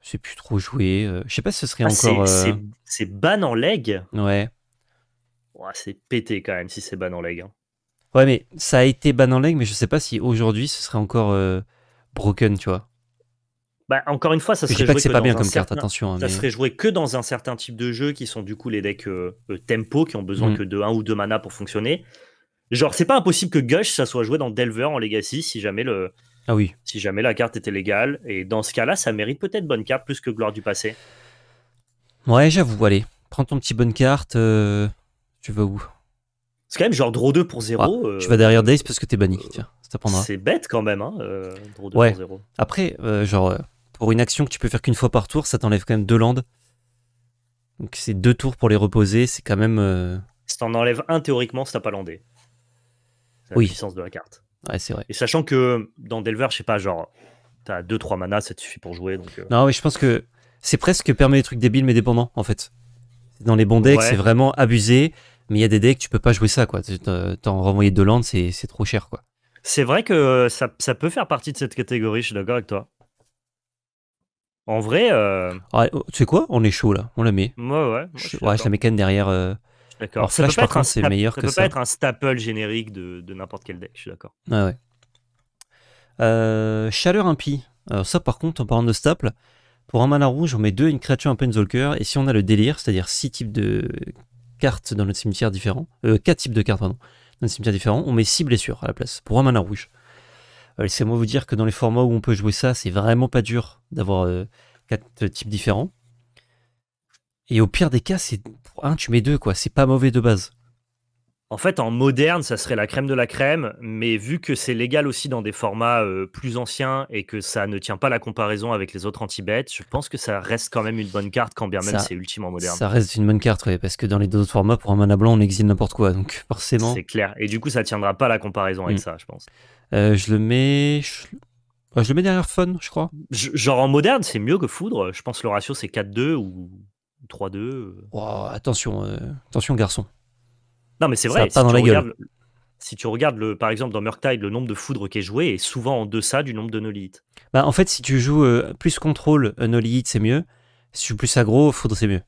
c'est plus trop joué. Euh. je sais pas si ce serait ah, encore. C'est ban en leg Ouais c'est pété quand même si c'est ban en leg. Hein. Ouais, mais ça a été ban en leg, mais je sais pas si aujourd'hui ce serait encore euh, broken, tu vois. Bah, encore une fois, ça serait, joué que pas bien comme carte, attention, hein, ça serait joué que dans un certain type de jeu qui sont du coup les decks euh, euh, tempo qui ont besoin mm. que de 1 ou 2 mana pour fonctionner. Genre, c'est pas impossible que Gush ça soit joué dans Delver en Legacy si jamais le. Ah oui. Si jamais la carte était légale. Et dans ce cas-là, ça mérite peut-être bonne carte plus que gloire du passé. Ouais, j'avoue. Allez, prends ton petit bonne carte. Tu vas où C'est quand même genre draw 2 pour 0. Je vais Tu vas derrière Daze parce que t'es banni. C'est bête quand même, hein, euh, draw 2 pour 0. Après, euh, genre, euh, pour une action que tu peux faire qu'une fois par tour, ça t'enlève quand même deux landes. Donc c'est deux tours pour les reposer, c'est quand même. Si t'en enlèves un théoriquement, si t'as pas landé. C'est la oui. puissance de la carte. Ouais, c'est vrai. Et sachant que dans Delver, je sais pas, genre, t'as 2-3 manas, ça te suffit pour jouer. Non, mais je pense que c'est presque permet des trucs débiles mais dépendants, en fait. Dans les bons decks, c'est vraiment abusé. Mais il y a des decks, tu peux pas jouer ça, quoi. T'en renvoyer deux landes, c'est trop cher, quoi. C'est vrai que euh, ça, ça, peut faire partie de cette catégorie, je suis d'accord avec toi. En vrai. Euh... Ah, oh, tu sais quoi On est chaud, là. On la met. Ouais, ouais. Je, ouais, je la mécane derrière. Euh, d'accord. Flash, par contre, c'est meilleur que ça. Ça peut pas être un staple générique de, de n'importe quel deck, je suis d'accord. Ah ouais, ouais. Euh, chaleur impie. Alors ça, par contre, en parlant de staple, pour un mana rouge, on met deux, une créature, un peu zolker. et si on a le délire, c'est-à-dire six types de cartes dans notre cimetière différent, euh, quatre types de cartes, pardon, dans notre cimetière différent, on met six blessures à la place, pour un mana rouge. Euh, laissez-moi vous dire que dans les formats où on peut jouer ça, c'est vraiment pas dur d'avoir euh, quatre types différents. Et au pire des cas, c'est un, tu mets deux, quoi, c'est pas mauvais de base. En fait, en moderne, ça serait la crème de la crème, mais vu que c'est légal aussi dans des formats euh, plus anciens et que ça ne tient pas la comparaison avec les autres anti-bêtes, je pense que ça reste quand même une bonne carte quand bien même c'est ultimement moderne. Ça reste une bonne carte, parce que dans les deux autres formats, pour un mana blanc, on exile n'importe quoi, donc forcément. C'est clair, et du coup, ça tiendra pas la comparaison avec mm. ça, je pense. Euh, je le mets. Euh, je... le mets derrière Fun, je crois. Genre en moderne, c'est mieux que Foudre. Je pense que le ratio c'est 4-2 ou 3-2. Oh, attention, attention, garçon. Non, mais c'est vrai. si dans Si tu regardes, le, par exemple, dans Murktide, le nombre de foudres qui est joué est souvent en deçà du nombre de noli Bah, en fait, si tu joues euh, plus contrôle, euh, Nolite c'est mieux. Si tu joues plus aggro, foudre, c'est mieux.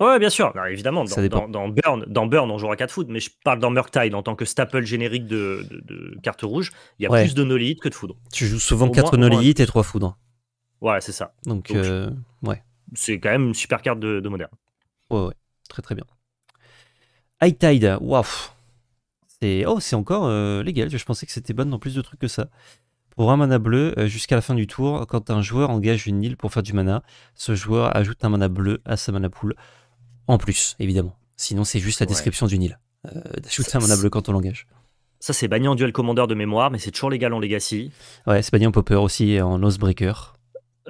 Ouais, bien sûr, bah, évidemment. Dans, dans, Burn, dans Burn, on jouera 4 foudres, mais je parle dans Murktide en tant que staple générique de, cartes de carte rouge. Il y a plus de Nolite que de foudre. Tu joues souvent 4 Nolite et 3 foudres. Ouais, c'est ça. Donc, euh, ouais. C'est quand même une super carte de, de moderne. Ouais, ouais, très très bien. High Tide, waouh C'est oh, encore euh, légal, je pensais que c'était bonne dans plus de trucs que ça. Pour un mana bleu, euh, jusqu'à la fin du tour, quand un joueur engage une île pour faire du mana, ce joueur ajoute un mana bleu à sa mana pool, en plus, évidemment. Sinon, c'est juste la description du d'une île. Euh, D'ajouter un mana bleu quand on l'engage. Ça, c'est banni en duel commandeur de mémoire, mais c'est toujours légal en Legacy. Ouais, c'est banni en Popper aussi et en Nosebreaker.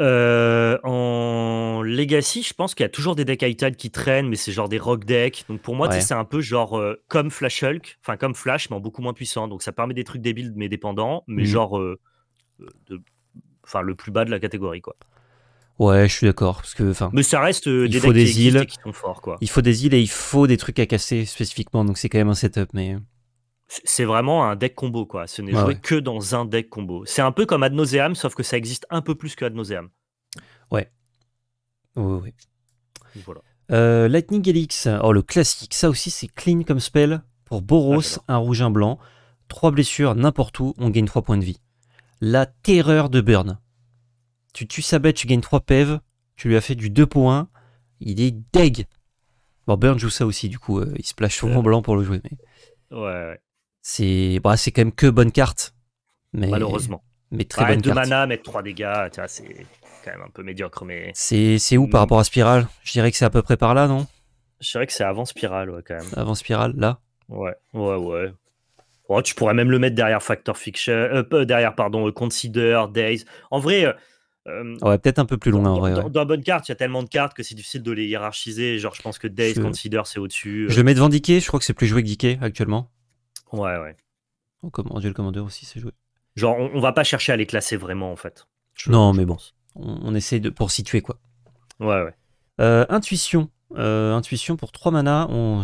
Euh, en Legacy, je pense qu'il y a toujours des decks Itad qui traînent, mais c'est genre des rock decks. Donc pour moi, c'est un peu genre euh, comme Flash Hulk, enfin comme Flash, mais en beaucoup moins puissant. Donc ça permet des trucs débiles mais dépendants, mais mhm. genre euh, enfin le plus bas de la catégorie quoi. Ouais, je suis d'accord parce que enfin. Mais ça reste des il des îles qui sont forts quoi. Il faut des îles et il faut des trucs à casser spécifiquement, donc c'est quand même un setup, mais c'est vraiment un deck combo, quoi. Ce n'est bah joué que dans un deck combo. C'est un peu comme Ad nauseam, sauf que ça existe un peu plus que Ad nauseam. Ouais. Oui, oui. Voilà. Euh, Lightning Helix, oh, le classique, ça aussi c'est clean comme spell pour Boros, ah, un rouge, un blanc, trois blessures n'importe où, on gagne trois points de vie. La terreur de Burn. Tu tues sa bête, tu gagnes trois pèves, e tu lui as fait du 2 points il est deg. Bon, Burn joue ça aussi, du coup, euh, il se plage souvent blanc pour le jouer. Mais... Ouais, ouais. C'est bah, c'est quand même que bonne carte. Mais, Malheureusement. Mais très bah, bonne mana, mettre 3 dégâts, c'est quand même un peu médiocre. Mais... C'est où par hmm. rapport à Spiral Je dirais que c'est à peu près par là, non Je dirais que c'est avant Spiral, quand même. Avant Spiral, là Ouais, ouais, ouais. Oh, tu pourrais même le mettre derrière Factor Fiction, euh, derrière, pardon, euh, Consider, Days. En vrai, euh, ouais, peut-être un peu plus loin. en vrai, dans, bonne carte, il y a tellement de cartes que c'est difficile de les hiérarchiser. Genre, je pense que Days, Consider, c'est au-dessus. Je le mets devant Dickey, je crois que c'est plus joué que Dickey actuellement. Ouais, ouais. Oh, aussi, c'est joué. Genre, on, va pas chercher à les classer vraiment, en fait. non, mais bon, on, essaie de, pour situer, quoi. Ouais, ouais. Euh, intuition. Euh, intuition pour 3 mana on,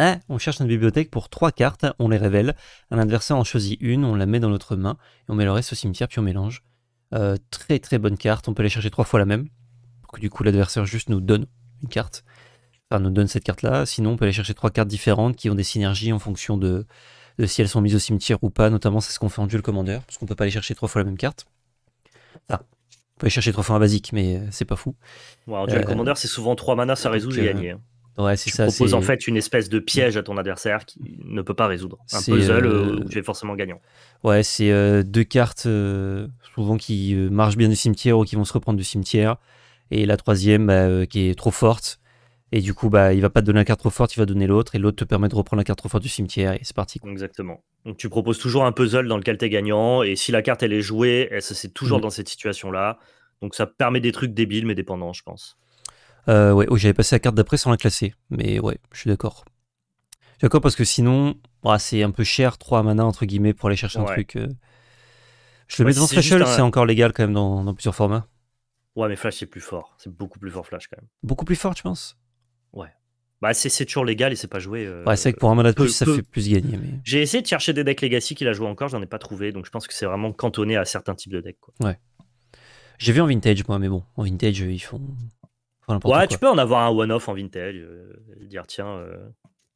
hein, on cherche notre bibliothèque pour 3 cartes, on les révèle. Un adversaire en choisit une, on la met dans notre main, et on met le reste au cimetière, puis on mélange. Euh, très très bonne carte, on peut les chercher 3 fois la même, pour que du coup l'adversaire juste nous donne une carte ça nous donne cette carte-là. Sinon, on peut aller chercher trois cartes différentes qui ont des synergies en fonction de, si elles sont mises au cimetière ou pas. Notamment, c'est ce qu'on fait en duel commander, parce qu'on peut pas aller chercher trois fois la même carte. Ah, on peut aller chercher trois fois un basique, mais euh, c'est pas fou. Ouais, en duel euh, commander, c'est souvent trois manas, ça résout, j'ai euh, gagné. Hein. Ouais, c'est ça. propose en fait une espèce de piège à ton adversaire qui ne peut pas résoudre. Un puzzle où tu es forcément gagnant. Ouais, c'est deux cartes souvent qui marchent bien du cimetière ou qui vont se reprendre du cimetière. Et la troisième bah, qui est trop forte et du coup, bah, il va pas te donner la carte trop forte, il va donner l'autre, et l'autre te permet de reprendre la carte trop forte du cimetière, et c'est parti. Exactement. Donc tu proposes toujours un puzzle dans lequel tu es gagnant, et si la carte elle est jouée, c'est toujours mm. dans cette situation-là. Donc ça permet des trucs débiles mais dépendants, je pense. Euh, ouais, oh, j'avais passé la carte d'après sans la classer, mais ouais, je suis d'accord. d'accord parce que sinon, c'est un peu cher, 3 mana entre guillemets, pour aller chercher un truc. Euh. Je le mets dans si c'est encore légal quand même dans, dans plusieurs formats. Ouais, mais Flash c'est plus fort, c'est beaucoup plus fort Flash quand même. Beaucoup plus fort, tu penses Ouais. Bah, c'est toujours légal et c'est pas joué. Euh, ouais, c'est vrai que pour un mana ça fait plus gagner. Mais... J'ai essayé de chercher des decks Legacy qu'il a joué encore, j'en ai pas trouvé, donc je pense que c'est vraiment cantonné à certains types de decks. Quoi. Ouais. J'ai vu en vintage, moi, mais bon, en vintage, ils font. ouais, tu peux en avoir un one-off en vintage, euh, dire tiens, euh,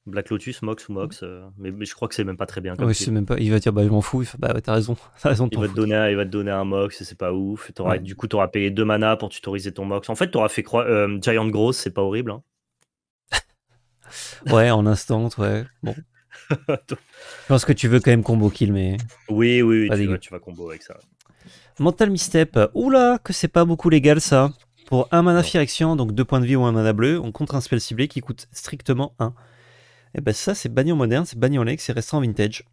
Black Lotus, Mox ou Mox, mm. mais, je crois que c'est même pas très bien. Comme ouais, c'est même pas. Il va dire bah je m'en fous, bah t'as raison, *laughs* il, va te donner un, il va te donner un Mox et c'est pas ouf. Du coup, t'auras payé deux mana pour tutoriser ton Mox. En fait, t'auras fait Giant Gross, c'est pas horrible. Hein. Ouais, en instant, ouais. Bon. Je pense que tu veux quand même combo kill, mais. Oui, oui, oui tu, vas, combo avec ça. Mental misstep. Oula, que c'est pas beaucoup légal ça. Pour un mana Firection, donc deux points de vie ou un mana bleu, on contre un spell ciblé qui coûte strictement 1. Et eh ben ça, c'est banni en moderne, c'est banni en leg, c'est restant en vintage.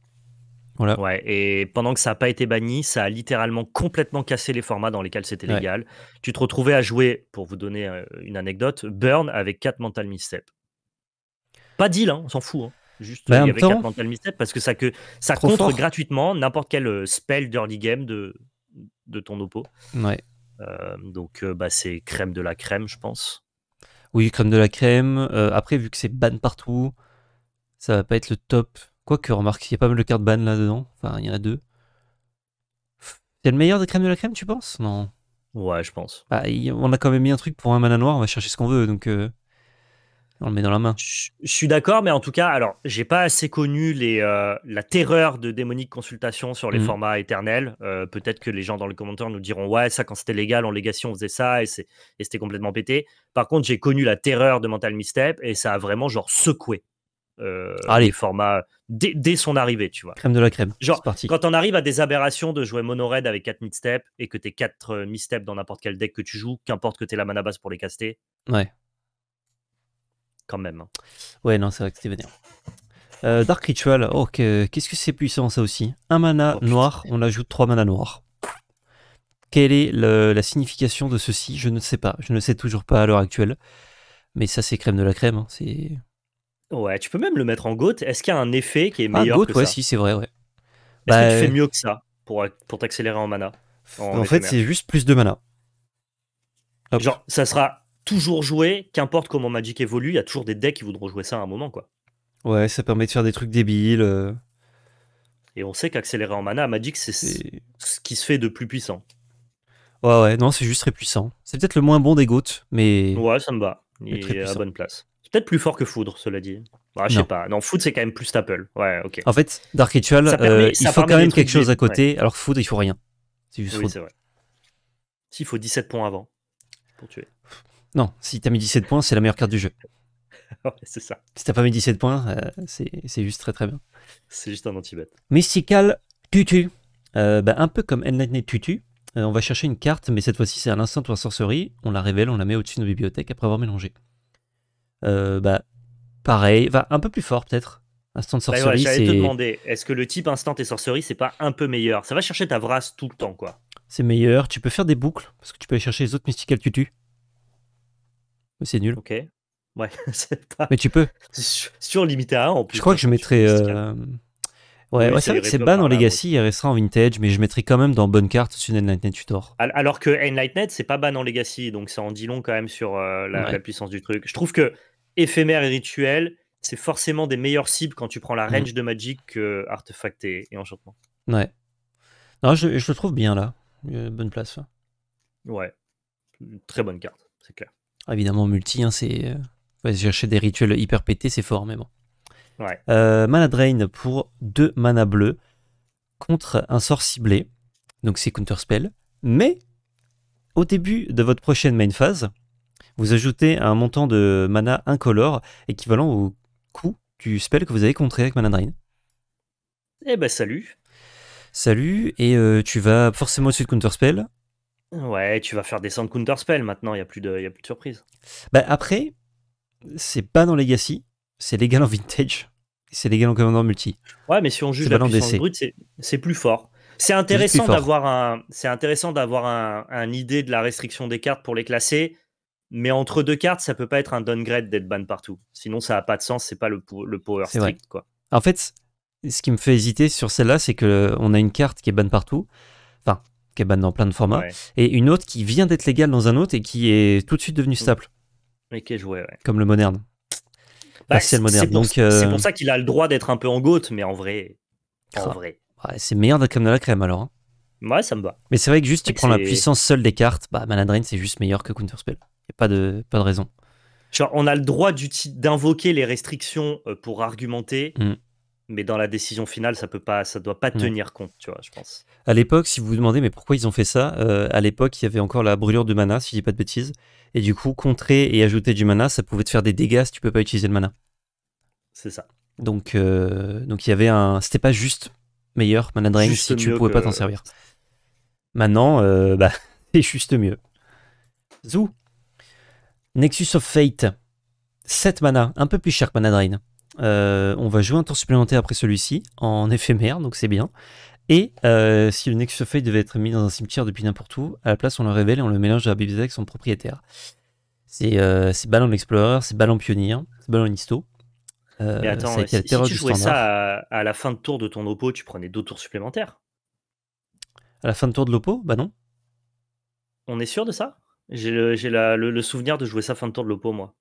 Voilà. Ouais, et pendant que ça n'a pas été banni, ça a littéralement complètement cassé les formats dans lesquels c'était légal. Tu te retrouvais à jouer, pour vous donner euh, une anecdote, Burn avec 4 Mental Misstep. Pas deal, hein, on s'en fout. Hein. Juste, avec parce que ça, que, ça contre gratuitement n'importe quel euh, spell d'early game de, de ton oppo. Ouais. Euh, donc, euh, bah, c'est crème de la crème, je pense. Oui, crème de la crème. après, vu que c'est ban partout, ça va pas être le top. Quoique, remarque, il y a pas mal de cartes ban là-dedans. Enfin, il y en a deux. C'est le meilleur des crèmes de la crème, tu penses Non. Ouais, je pense. Bah, on a quand même mis un truc pour un mana noir, on va chercher ce qu'on veut, donc on le met dans la main. Je, suis d'accord, mais en tout cas, alors, j'ai pas assez connu euh, la terreur de démonique consultation sur les mm. formats éternels. Euh, peut-être que les gens dans les commentaires nous diront Ouais, ça, quand c'était légal, en légation, on faisait ça et c'était complètement pété. Par contre, j'ai connu la terreur de Mental Misstep et ça a vraiment, genre, secoué. Euh, les formats dès, son arrivée, tu vois. Crème de la crème. Genre, quand on arrive à des aberrations de jouer mono raid avec 4 misstep et que t'es 4 misstep dans n'importe quel deck que tu joues, qu'importe que t'es la mana base pour les caster. Ouais quand même. Hein. Ouais, non, c'est vrai que c'était bien euh, Dark Ritual, oh, qu'est-ce que c'est puissant ça aussi. Un mana oh, noir, on ajoute trois mana noirs. Quelle est la signification de ceci Je ne sais pas. Je ne sais toujours pas à l'heure actuelle. Mais ça, c'est crème de la crème. Hein. C'est. Ouais, tu peux même le mettre en goutte. Est-ce qu'il y a un effet qui est ah, meilleur Oui, ouais, si, c'est vrai, ouais. Est-ce que tu bah, fais euh, mieux que ça pour, pour t'accélérer en mana En, fait, c'est juste plus de mana. Genre, ça sera toujours jouer, qu'importe comment Magic évolue, il y a toujours des decks qui voudront jouer ça à un moment. quoi. Ouais, ça permet de faire des trucs débiles. Euh. Et on sait qu'accélérer en mana à Magic, c'est ce qui se fait de plus puissant. Ouais, ouais, non, c'est juste très puissant. C'est peut-être le moins bon des gouttes, mais. Ouais, ça me va. Il est, à bonne place. C'est peut-être plus fort que Foudre, cela dit. Bah, je sais pas. Non, Foudre, c'est quand même plus Staple. Ouais, ok. En fait, Dark Ritual, euh, il faut quand même quelque chose à côté, alors que Foudre, il faut rien. C'est juste oui, S'il faut 17 points avant pour tuer. Non, si t'as mis 17 points, c'est la meilleure carte du jeu. *laughs* c'est ça. Si t'as pas mis 17 points, euh, c'est juste très très bien. C'est juste un anti-bet. Mystical Tutu. Euh, bah, un peu comme Enlightened Tutu. Euh, on va chercher une carte, mais cette fois-ci c'est un instant ou un sorcerie. On la révèle, on la met au-dessus de nos bibliothèques après avoir mélangé. bah, pareil, va un peu plus fort peut-être. Instant bah, sorcerie. J'allais te demander, est-ce que le type instant et sorcerie c'est pas un peu meilleur Ça va chercher ta vrasse tout le temps quoi. C'est meilleur. Tu peux faire des boucles parce que tu peux aller chercher les autres Mystical Tutu. C'est nul. Ok. Ouais, *laughs* Mais tu peux. C'est toujours limité à 1 en plus. Je crois hein, que je mettrais. Euh, ouais, c'est vrai que c'est ban en Legacy, il restera en Vintage, mais je mettrais quand même dans bonne carte sur Enlightened Tutor. Alors que Enlightened, c'est pas ban en Legacy, donc ça en dit long quand même sur euh, la, puissance du truc. Je trouve que éphémère et rituel, c'est forcément des meilleures cibles quand tu prends la mm. range de Magic que artefact et, enchantement. Ouais. Non, je, le trouve bien là. Euh, bonne place. Hein. Ouais. Très bonne carte, c'est clair évidemment, multi, hein, c'est. Euh, chercher des rituels hyper pétés, c'est fort, mais bon. Ouais. Euh, mana Drain pour 2 mana bleus contre un sort ciblé. Donc c'est Counter Spell. Mais au début de votre prochaine main phase, vous ajoutez un montant de mana incolore équivalent au coût du spell que vous avez contré avec Mana Drain. Eh ben salut Salut, et euh, tu vas forcément au-dessus de Counterspell, Ouais, tu vas faire descendre Counterspell maintenant, il n'y a, plus de, y a plus de surprise. Bah après, c'est pas dans Legacy, c'est légal en Vintage, c'est légal en commandant multi. Ouais, mais si on juge la puissance brute, c'est plus fort. C'est intéressant d'avoir un, c'est intéressant d'avoir un, idée de la restriction des cartes pour les classer, mais entre deux cartes, ça peut pas être un downgrade d'être ban partout. Sinon, ça a pas de sens. C'est pas le, le power strict quoi. En fait, ce qui me fait hésiter sur celle-là, c'est que euh, on a une carte qui est ban partout, ban dans plein de formats, et une autre qui vient d'être légale dans un autre et qui est tout de suite devenue mm. stable. mais qui est Comme le moderne. Bah, c'est euh, pour, ça qu'il a le droit d'être un peu en goutte, mais en vrai. Ah. vrai. c'est meilleur d'être comme de la crème alors. moi hein. Ouais, ça me va. Mais c'est vrai que juste tu prends la puissance seule des cartes, bah Maladrine c'est juste meilleur que Counterspell. a pas de, pas de raison. on a le droit d'invoquer les restrictions euh, pour argumenter, mm mais dans la décision finale, ça peut pas, ça doit pas tenir compte, tu vois, je pense. À l'époque, si vous vous demandez, mais pourquoi ils ont fait ça euh, À l'époque, il y avait encore la brûlure de mana, si je dis pas de bêtises, et du coup, contrer et ajouter du mana, ça pouvait te faire des dégâts si tu peux pas utiliser le mana. C'est ça. Donc, euh, donc il y avait un, c'était pas juste meilleur mana drain si tu pouvais pas t'en servir. Maintenant, euh, bah, *laughs* c'est juste mieux. Zou, Nexus of Fate, 7 mana, un peu plus cher que mana drain. Euh, on va jouer un tour supplémentaire après celui-ci, en éphémère, donc c'est bien. Et euh, si le Nexus devait être mis dans un cimetière depuis n'importe où, à la place on le révèle et on le mélange à la bibliothèque son propriétaire. C'est euh, Ballon Explorer, c'est Ballon Pionnier, c'est Ballon Histo. Euh, Mais attends, si, tu jouais ça à, la fin de tour de ton opo, tu prenais deux tours supplémentaires À la fin de tour de l'opo Bah non. On est sûr de ça J'ai le, souvenir de jouer ça fin de tour de l'opo, moi.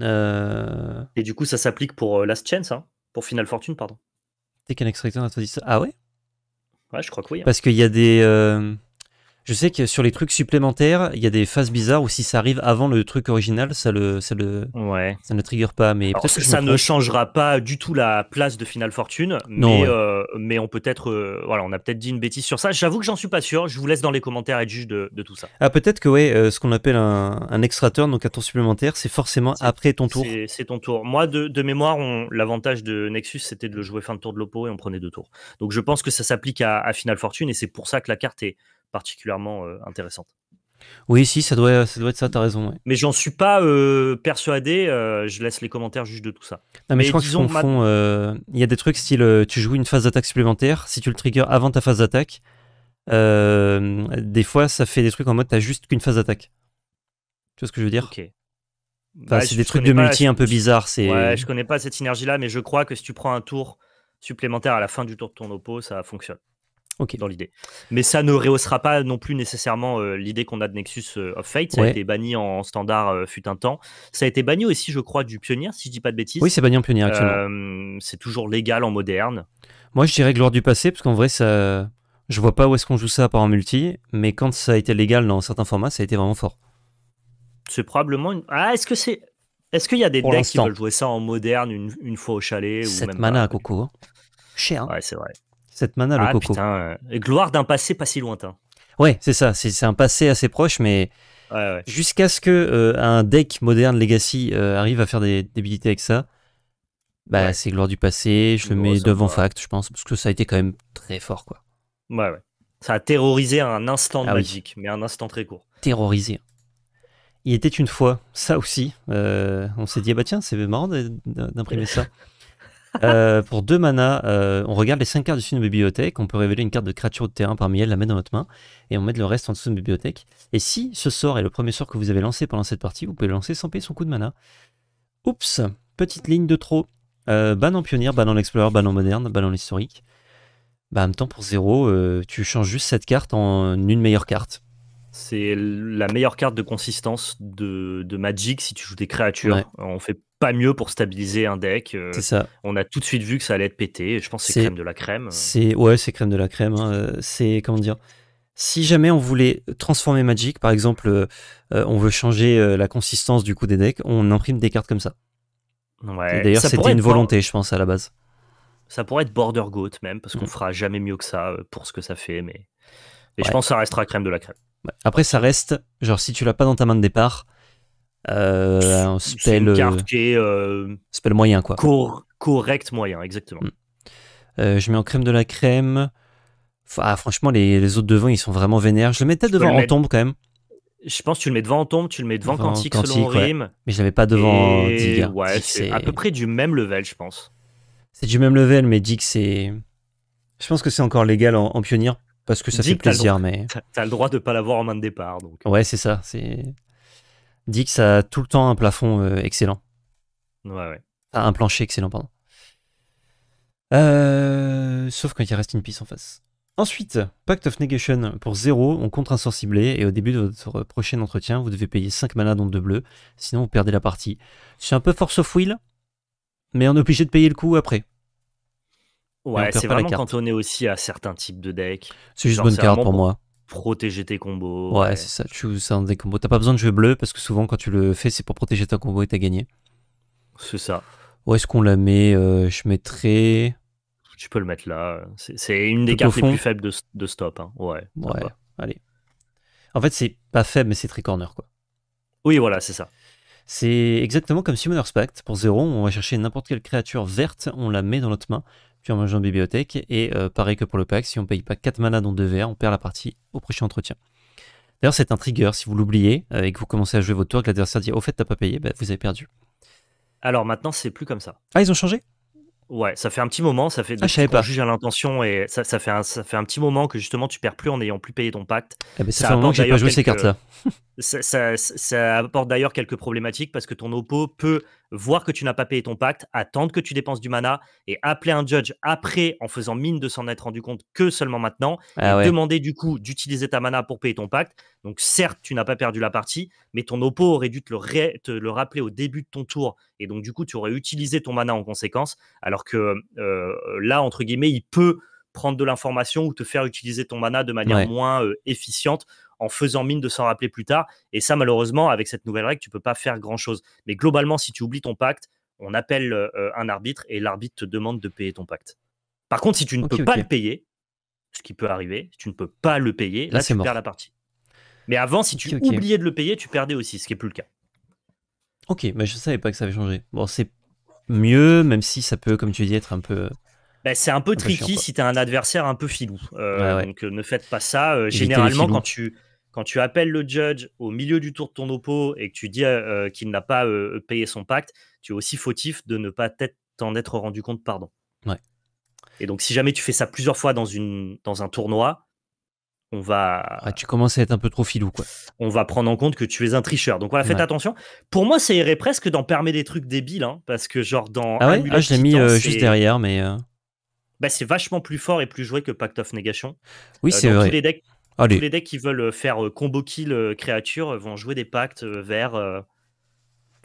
Euh, Et du coup, ça s'applique pour euh, Last Chance, hein, pour Final Fortune, pardon. Tekken ça. Ah ouais Ouais, je crois que oui. Hein. Parce qu'il y a des. Euh, je sais que sur les trucs supplémentaires, il y a des phases bizarres où si ça arrive avant le truc original, ça le, ça le, ne trigger pas. Mais que ça ne changera pas du tout la place de Final Fortune. Non, mais, euh, on peut être, euh, voilà, on a peut-être dit une bêtise sur ça. J'avoue que j'en suis pas sûr. Je vous laisse dans les commentaires être juge de, tout ça. Ah peut-être que ouais, euh, ce qu'on appelle un, un, extra turn, donc un tour supplémentaire, c'est forcément après ton tour. C'est ton tour. Moi, de, mémoire, l'avantage de Nexus, c'était de le jouer fin de tour de l'oppo et on prenait deux tours. Donc je pense que ça s'applique à, à Final Fortune et c'est pour ça que la carte est particulièrement euh, intéressante. Oui, si, ça doit, ça doit être ça, as raison. Mais j'en suis pas euh, persuadé, euh, je laisse les commentaires juste de tout ça. Non, mais, je crois qu'ils il y a des trucs style tu joues une phase d'attaque supplémentaire, si tu le triggers avant ta phase d'attaque, des fois ça fait des trucs en mode t'as juste qu'une phase d'attaque. Tu vois ce que je veux dire Ok. Bah, c'est des trucs de multi un peu bizarres. Ouais, je connais pas cette synergie là, mais je crois que si tu prends un tour supplémentaire à la fin du tour de ton oppo, ça fonctionne ok Dans l'idée. Mais ça ne rehaussera pas non plus nécessairement euh, l'idée qu'on a de Nexus euh, of Fate. Ça a été banni en standard euh, fut un temps. Ça a été banni aussi, je crois, du Pionnier, si je dis pas de bêtises. Oui, c'est banni en Pionnier actuellement. c'est toujours légal en moderne. Moi, je dirais gloire du passé, parce qu'en vrai, ça... je vois pas où est-ce qu'on joue ça par en multi. Mais quand ça a été légal dans certains formats, ça a été vraiment fort. C'est probablement. Ah, est-ce que c'est. Est-ce qu'il y a des decks qui veulent jouer ça en moderne une, fois au chalet Cette mana, pas... coco. Hein. Cher. Hein. Ouais, c'est vrai. Cette mana, le ah, coco. Euh, gloire d'un passé pas si lointain. Ouais, c'est ça. C'est un passé assez proche, mais jusqu'à ce que euh, un deck moderne Legacy euh, arrive à faire des débilités avec ça, bah c'est gloire du passé. Je le mets devant fact, je pense, parce que ça a été quand même très fort, quoi. Ouais, ouais. Ça a terrorisé un instant de ah mais un instant très court. Terrorisé. Il était une fois, ça aussi. on s'est dit, ah bah tiens, c'est marrant d'imprimer ça. *laughs* *laughs* Euh, pour deux manas, euh, on regarde les cinq cartes dessus de bibliothèque. On peut révéler une carte de créature de terrain parmi elles, la mettre dans notre main et on met le reste en dessous de bibliothèque. Et si ce sort est le premier sort que vous avez lancé pendant cette partie, vous pouvez le lancer sans payer son coup de mana. Oups, petite ligne de trop. Euh, ban en pionnier, ban en explorer, ban en moderne, ban en historique. Bah, en même temps, pour 0, euh, tu changes juste cette carte en une meilleure carte. C'est la meilleure carte de consistance de, Magic si tu joues des créatures. On fait pas mieux pour stabiliser un deck. Euh, c'est ça. On a tout de suite vu que ça allait être pété. Je pense c'est crème de la crème. C'est ouais, c'est crème de la crème. Hein, euh, c'est comment dire Si jamais on voulait transformer Magic, par exemple, euh, on veut changer la consistance du coup des decks, on imprime des cartes comme ça. Ouais. D'ailleurs, c'était une volonté, je pense, à la base. Ça pourrait être Border Goat même, parce qu'on mm. fera jamais mieux que ça pour ce que ça fait, mais, je pense ça restera crème de la crème. Après, ça reste, genre, si tu l'as pas dans ta main de départ, euh, un spell, moyen quoi. correct moyen, exactement. Mm. Euh, je mets en crème de la crème. Ah, franchement, les, autres devant, ils sont vraiment vénères. Je le mettais devant en tombe quand même. Je pense que tu le mets devant en tombe, tu le mets devant, quand Quantique, selon Mais je l'avais pas devant hein. c'est à peu près du même level, je pense. C'est du même level, mais Dig, c'est. Je pense que c'est encore légal en, en pionnier parce que ça fait plaisir, mais... le... mais. T'as le droit de pas l'avoir en main de départ. Donc... Ouais, c'est ça. C'est. Dix que ça a tout le temps un plafond euh, excellent. Ouais, ouais. un plancher excellent, pardon. Euh, sauf quand il reste une piste en face. Ensuite, Pact of Negation. Pour 0, on contre un sort ciblé et au début de votre prochain entretien, vous devez payer 5 mana dont de bleu, sinon vous perdez la partie. C'est un peu force of will, mais on est obligé de payer le coup après. Ouais, c'est vraiment quand on est aussi à certains types de decks. C'est juste bonne carte pour, moi protéger tes combos. Ouais, c'est ça, tu joues ça des combos. T'as pas besoin de jouer bleu parce que souvent quand tu le fais, c'est pour protéger ta combo et t'as gagné. C'est ça. Où est-ce qu'on la met euh, Je mettrai Tu peux le mettre là. C'est une des cartes les plus faibles de, stop. Hein. Ouais. Ouais, allez. En fait, c'est pas faible, mais c'est très corner, quoi. Oui, voilà, c'est ça. C'est exactement comme Summoner's Pact. Pour zéro on va chercher n'importe quelle créature verte, on la met dans notre main puis on mangeant de bibliothèque. Et euh, pareil que pour le pack, si on ne paye pas 4 mana dans 2 verres, on perd la partie au prochain entretien. D'ailleurs, c'est un trigger. Si vous l'oubliez euh, et que vous commencez à jouer votre tour que l'adversaire dit Au fait, t'as pas payé, bah, vous avez perdu. Alors maintenant, c'est plus comme ça. Ah, ils ont changé Ouais, ça fait un petit moment, ça fait ah, je pas. juge à l'intention et ça, fait un, ça fait un petit moment que justement tu perds plus en n'ayant plus payé ton pacte. Eh ben, ça, fait un moment que j'ai pas joué ces cartes-là. *laughs* ça, ça, apporte d'ailleurs quelques problématiques parce que ton oppo peut voir que tu n'as pas payé ton pacte, attendre que tu dépenses du mana et appeler un judge après en faisant mine de s'en être rendu compte que seulement maintenant ah et demander du coup d'utiliser ta mana pour payer ton pacte. Donc certes, tu n'as pas perdu la partie, mais ton oppo aurait dû te le, rappeler au début de ton tour et donc du coup tu aurais utilisé ton mana en conséquence alors que euh, là, entre guillemets, il peut prendre de l'information ou te faire utiliser ton mana de manière moins euh, efficiente en faisant mine de s'en rappeler plus tard. Et ça, malheureusement, avec cette nouvelle règle, tu peux pas faire grand-chose. Mais globalement, si tu oublies ton pacte, on appelle euh, euh, un arbitre et l'arbitre te demande de payer ton pacte. Par contre, si tu ne peux pas le payer, ce qui peut arriver, si tu ne peux pas le payer, là, tu perds la partie. Mais avant, si tu oubliais de le payer, tu perdais aussi, ce qui n'est plus le cas. Ok, mais je savais pas que ça avait changé. Bon, c'est mieux, même si ça peut, comme tu dis, être un peu bah, c'est un peu tricky si tu as un adversaire un peu filou. Euh, donc ne faites pas ça. généralement, quand tu, quand tu appelles le judge au milieu du tour de ton oppo et que tu dis euh, euh, qu'il n'a pas euh, payé son pacte, tu es aussi fautif de ne pas t'en être rendu compte, pardon. Ouais. Et donc, si jamais tu fais ça plusieurs fois dans, une, un tournoi, on va. Ah, tu commences à être un peu trop filou, quoi. On va prendre en compte que tu es un tricheur. Donc voilà, faites attention. Pour moi, ça irait presque d'en permettre des trucs débiles, hein, parce que genre dans. Ah ouais, ah, je l'ai mis juste derrière, mais. Bah, c'est vachement plus fort et plus joué que Pact of Negation. Oui, c'est vrai. Tous les decks qui veulent euh, faire euh, combo kill euh, créature vont jouer des pactes vers.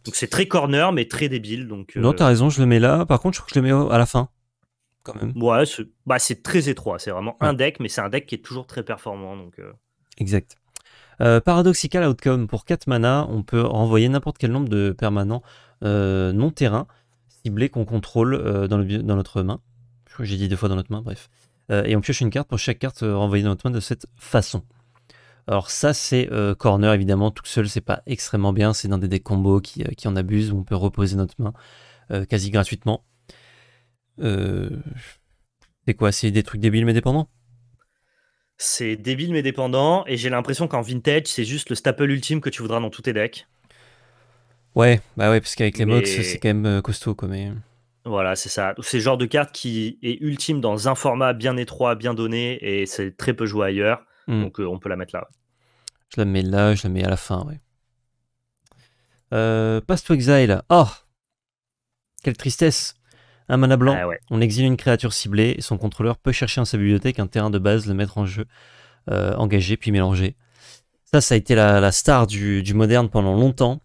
Donc c'est très corner, mais très débile. Donc, Non, t'as raison, je le mets là. Par contre, je crois que je le mets à la fin. Quand même. Ouais, c'est bah, très étroit. C'est vraiment un deck, mais c'est un deck qui est toujours très performant. Donc, Exact. paradoxical Outcome, pour 4 mana, on peut renvoyer n'importe quel nombre de permanents non terrain ciblés qu'on contrôle dans dans, le, dans, notre main. J'ai dit deux fois dans notre main, bref. Euh, et on pioche une carte pour chaque carte euh, renvoyée dans notre main de cette façon. Alors ça c'est euh, corner évidemment, tout seul c'est pas extrêmement bien, c'est dans des decks combos qui, en abusent, où on peut reposer notre main quasi gratuitement. c'est quoi C'est des trucs débiles mais dépendants C'est débile mais dépendant, et j'ai l'impression qu'en vintage c'est juste le staple ultime que tu voudras dans tous tes decks. Ouais, bah ouais, parce qu'avec les mais... c'est quand même costaud quoi mais... Voilà, c'est ça. C'est le genre de carte qui est ultime dans un format bien étroit, bien donné, et c'est très peu joué ailleurs. Hmm. Donc euh, on peut la mettre là. Je la mets là, je la mets à la fin, ouais. Euh, passe to Exile. Oh Quelle tristesse Un mana blanc. Ah on exile une créature ciblée et son contrôleur peut chercher dans sa bibliothèque un terrain de base, le mettre en jeu, euh, engager, puis mélanger. Ça, ça a été la, star du, moderne pendant longtemps.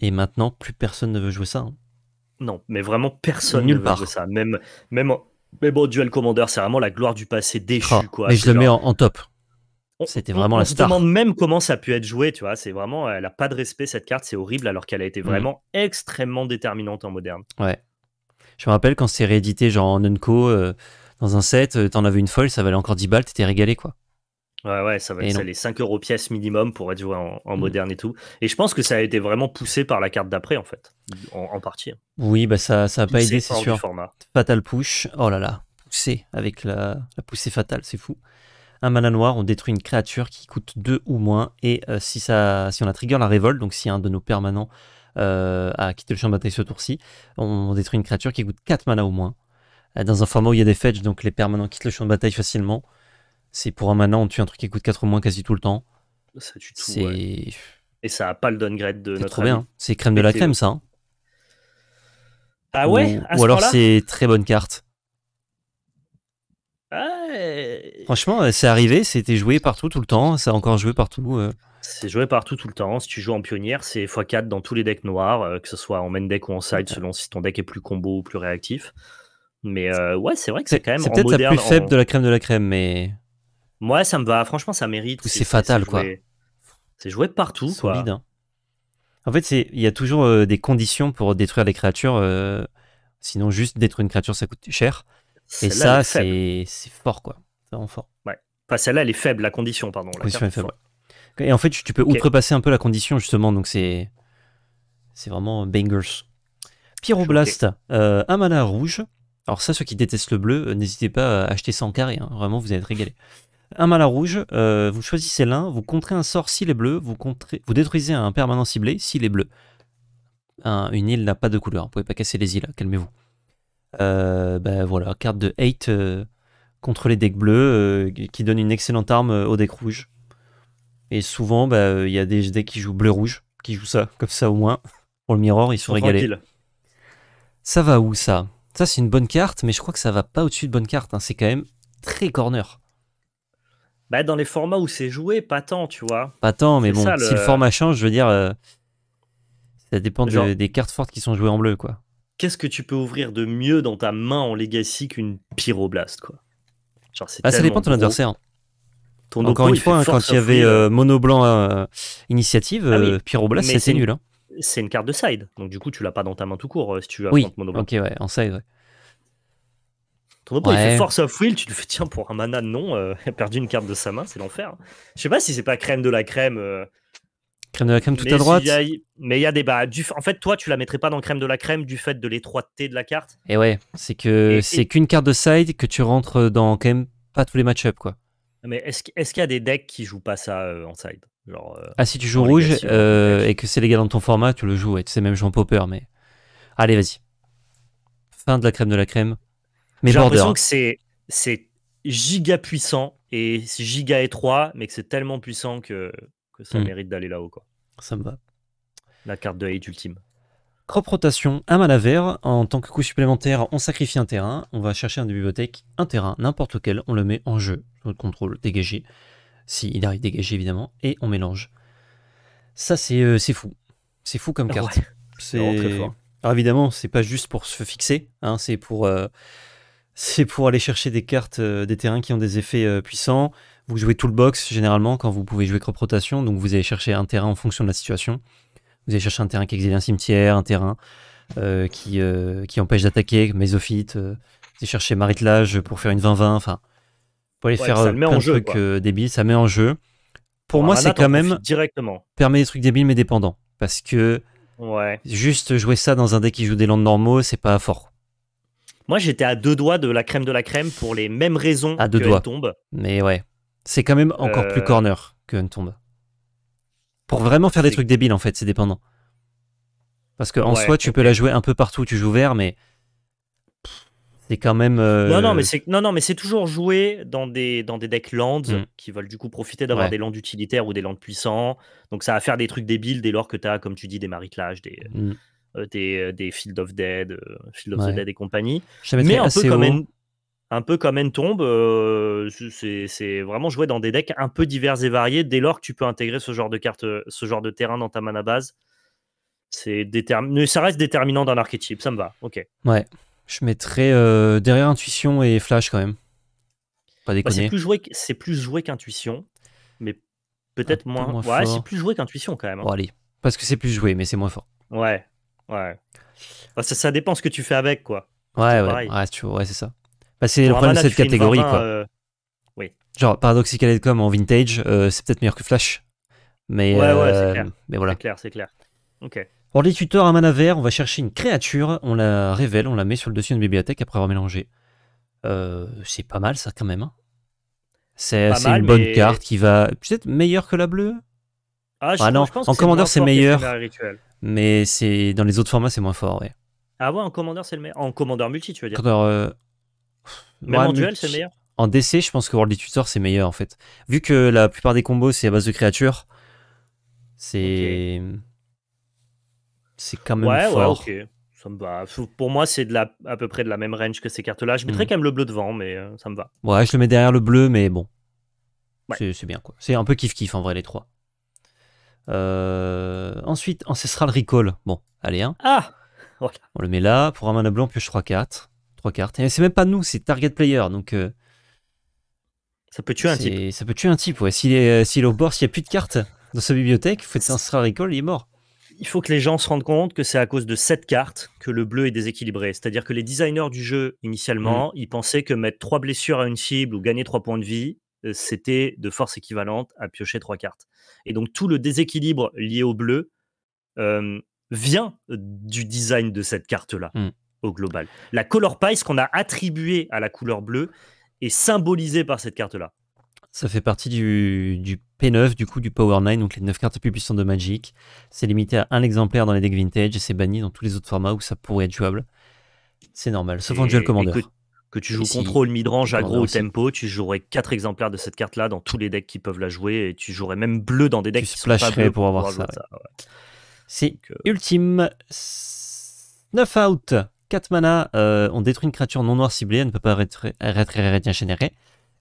Et maintenant, plus personne ne veut jouer ça. Hein. Non, mais vraiment personne Nulle ne part. de ça. Même, même, mais bon, Duel Commander, c'est vraiment la gloire du passé déchu. Oh, quoi, Et je le mets en, top. C'était vraiment la star. On se demande même comment ça a pu être joué, tu vois. C'est vraiment, elle n'a pas de respect cette carte, c'est horrible, alors qu'elle a été mm. vraiment extrêmement déterminante en moderne. Ouais. Je me rappelle quand c'est réédité, genre en Unco, euh, dans un set, euh, t'en avais une folle, ça valait encore 10 balles, t'étais régalé, quoi. Ouais, ouais, ça va être les 5 euros pièce minimum pour être joué en, mm. moderne et tout. Et je pense que ça a été vraiment poussé par la carte d'après, en fait, en, partie. Oui, bah ça ça a pas aidé, c'est sûr. Fatal push, oh là là, poussé avec la, poussée fatale, c'est fou. Un mana noir, on détruit une créature qui coûte 2 ou moins, et euh, si, ça, si on a trigger la révolte, donc si un de nos permanents euh, a quitté le champ de bataille ce tour-ci, on détruit une créature qui coûte 4 mana au moins. Euh, dans un format où il y a des fetch, donc les permanents quittent le champ de bataille facilement. C'est pour un mana, on tue un truc qui coûte 4 moins quasi tout le temps. Ça tout. Et ça a pas le downgrade de notre. Trop bien. C'est crème de la crème, ça. Hein. Ah ouais Ou, alors c'est très bonne carte. Franchement, euh, c'est arrivé, c'était joué partout tout le temps, ça encore joué partout. Euh. C'est joué partout tout le temps. Si tu joues en pionnière, c'est x4 dans tous les decks noirs, euh, que ce soit en main deck ou en side, selon si ton deck est plus combo ou plus réactif. Mais ouais, c'est vrai que c'est quand même. C'est peut-être la plus faible de la crème de la crème, mais. Moi, ça me va. Franchement, ça mérite. C'est fatal, quoi. C'est joué partout, quoi. Hein. En fait, il y a toujours euh, des conditions pour détruire les créatures. Euh, sinon, juste détruire une créature, ça coûte cher. Et ça, c'est fort, quoi. C'est vraiment fort. Ouais. Enfin, celle-là, elle est faible, la condition, pardon. La condition est faible. Et en fait, tu peux outrepasser un peu la condition, justement. Donc, c'est c'est vraiment bangers. Pyroblast, euh, un mana rouge. Alors ça, ceux qui détestent le bleu, euh, n'hésitez pas à acheter ça en carré. Hein. Vraiment, vous allez être régalés. Un à rouge, euh, vous choisissez l'un, vous contrez un sort s'il est bleu, vous, contrez, vous détruisez un permanent ciblé s'il est bleu. une île n'a pas de couleur, vous pouvez pas casser les îles, calmez-vous. Euh, ben voilà, carte de hate euh, contre les decks bleus qui donne une excellente arme au deck rouge. Et souvent, ben, il y a des decks qui jouent bleu-rouge, qui jouent ça, comme ça au moins. Pour le mirror, ils sont régalés. Ça va où ça Ça, c'est une bonne carte, mais je crois que ça va pas au-dessus de bonne carte. Hein. C'est quand même très corner bah, dans les formats où c'est joué, pas tant, tu vois. Pas tant, mais bon, si le format change, je veux dire, euh, ça dépend des cartes fortes qui sont jouées en bleu, quoi. Qu'est-ce que tu peux ouvrir de mieux dans ta main en Legacy qu'une pyroblast, quoi Genre, ah, ça dépend de ton adversaire. Encore une fois, hein, quand il y avait euh, mono blanc euh, initiative, ah, pyroblast, c'était nul. Hein. C'est une carte de side, donc du coup, tu l'as pas dans ta main tout court si tu veux oui. mono blanc. Ok, ouais, en side, ouais il fait Force of Will, tu te fais tiens, pour un mana, non, euh, il a perdu une carte de sa main, c'est l'enfer. Je sais pas si c'est pas crème de la crème. Euh, crème de la crème tout à droite. mais il y a des bah, en fait toi tu la mettrais pas dans crème de la crème du fait de l'étroiteté de la carte. Et ouais, c'est que c'est qu'une carte de side que tu rentres dans quand même pas tous les match quoi. Mais est-ce est qu'il y a des decks qui jouent pas ça euh, en side Genre, Ah si tu joues rouge et que c'est légal dans ton format, tu le joues et tu sais même Jean Popper mais allez vas-y. Fin de la crème de la crème. Mais j'ai l'impression que c'est c'est giga puissant et giga étroit, mais que c'est tellement puissant que, que ça hmm. mérite d'aller là-haut. Quoi. Ça me va. La carte de hate ultime. Crop rotation, à verre. En tant que coup supplémentaire, on sacrifie un terrain. On va chercher un bibliothèque, un terrain, n'importe lequel. On le met en jeu. Notre contrôle dégagé. S'il il arrive dégagé, évidemment. Et on mélange. Ça, c'est, euh, c'est fou. C'est fou comme ah carte. C'est Alors, évidemment, c'est pas juste pour se fixer. Hein. c'est pour. Euh, c'est pour aller chercher des cartes, euh, des terrains qui ont des effets euh, puissants. Vous jouez tout le box généralement quand vous pouvez jouer crop rotation, donc vous allez chercher un terrain en fonction de la situation. Vous allez chercher un terrain qui exile un cimetière, un terrain euh, qui, qui empêche d'attaquer, mésophyte. vous allez chercher maritelage pour faire une 20-20. Enfin, pour aller faire plein de jeu, trucs débiles, ça met en jeu. Pour moi, c'est quand même directement. permet des trucs débiles mais dépendants. Parce que juste jouer ça dans un deck qui joue des landes normaux, c'est pas fort. Moi, j'étais à deux doigts de la crème de la crème pour les mêmes raisons à deux doigts. tombe. Mais ouais, c'est quand même encore plus euh. corner que une tombe. Pour vraiment faire des trucs débiles, en fait, c'est dépendant. Parce qu'en en soi, tu peux la jouer un peu partout, tu joues vert, mais c'est quand même. Euh, non, non, mais c'est non, non, mais c'est toujours joué dans des dans des decks lands hmm. qui veulent du coup profiter d'avoir des lands utilitaires ou des lands puissants. Donc ça va faire des trucs débiles dès lors que tu as, comme tu dis, des mariclages, des hmm. Euh, des, euh, des, Field of Dead, euh, Field of the Dead et compagnie. Mais un peu, comme un peu, comme même tombe, c'est vraiment jouer dans des decks un peu divers et variés dès lors que tu peux intégrer ce genre de carte, ce genre de terrain dans ta mana base. C'est ça reste déterminant dans l'archétype ça me va. Ok. Ouais, je mettrais derrière intuition et flash quand même. Pas bah, déconner. c'est plus joué, qu'intuition, mais peut-être moins. ouais, c'est plus joué qu'intuition quand même. Hein. Bon, allez, parce que c'est plus joué, mais c'est moins fort. Ouais, Ouais. ça, dépend ce que tu fais avec, quoi. Ouais, ouais. ouais, tu... ouais c'est ça. Bah, c'est le problème de cette catégorie, quoi. Euh, Genre, Paradoxical comme en vintage, euh, c'est peut-être meilleur que Flash. Mais, ouais, euh, mais voilà. C'est clair, c'est clair. Ok. Pour les tuteurs à mana vert, on va chercher une créature, on la révèle, on la met sur le dessus d'une bibliothèque après avoir mélangé. c'est pas mal, ça, quand même. Hein. C'est une bonne carte qui va peut-être meilleure que la bleue. Ah, ah non, en commandeur c'est meilleur mais c'est dans les autres formats, c'est moins fort, ouais. Ah ouais, en commandeur, c'est le meilleur. En commandeur multi, tu veux dire Commandeur, euh, en duel, c'est meilleur En DC, je pense que World Tutor, c'est meilleur, en fait. Vu que la plupart des combos, c'est à base de créatures, c'est. C'est quand même ouais, fort. Ouais, ok. Ça me va. Pour moi, c'est de la, à peu près de la même range que ces cartes-là. Je mettrais mm. quand même le bleu devant, mais euh, ça me va. Ouais, je le mets derrière le bleu, mais bon. C'est bien, quoi. C'est un peu kiff-kiff, en vrai, les trois. Euh, ensuite, Ancestral Recall. Bon, allez, hein. Ah voilà. On le met là. Pour un mana blanc, pioche 3 cartes. 3 cartes. Et c'est même pas nous, c'est Target Player. Donc. Euh, ça peut tuer un type. Ça peut tuer un type, ouais. S'il est, est, au bord, s'il n'y a plus de cartes dans sa bibliothèque, faut être Ancestral Recall, il est mort il faut que les gens se rendent compte que c'est à cause de cette carte que le bleu est déséquilibré. C'est-à-dire que les designers du jeu, initialement, mm. ils pensaient que mettre trois blessures à une cible ou gagner trois points de vie, euh, c'était de force équivalente à piocher trois cartes. Et donc tout le déséquilibre lié au bleu euh, vient du design de cette carte-là, mm. au global. La color pie, ce qu'on a attribué à la couleur bleue, est symbolisée par cette carte-là. Ça fait partie du, P9, du coup, du Power 9, donc les neuf cartes les plus puissantes de Magic. C'est limité à un exemplaire dans les decks vintage et c'est banni dans tous les autres formats où ça pourrait être jouable. C'est normal, sauf en duel commander. Que tu joues contrôle, midrange, aggro ou tempo, tu jouerais 4 exemplaires de cette carte-là dans tous les decks qui peuvent la jouer et tu jouerais même bleu dans des decks tu qui pas bleus pour avoir ça. C'est euh, ultime 9 out. 4 mana, euh, on détruit une créature non noire ciblée, elle ne peut pas être générée.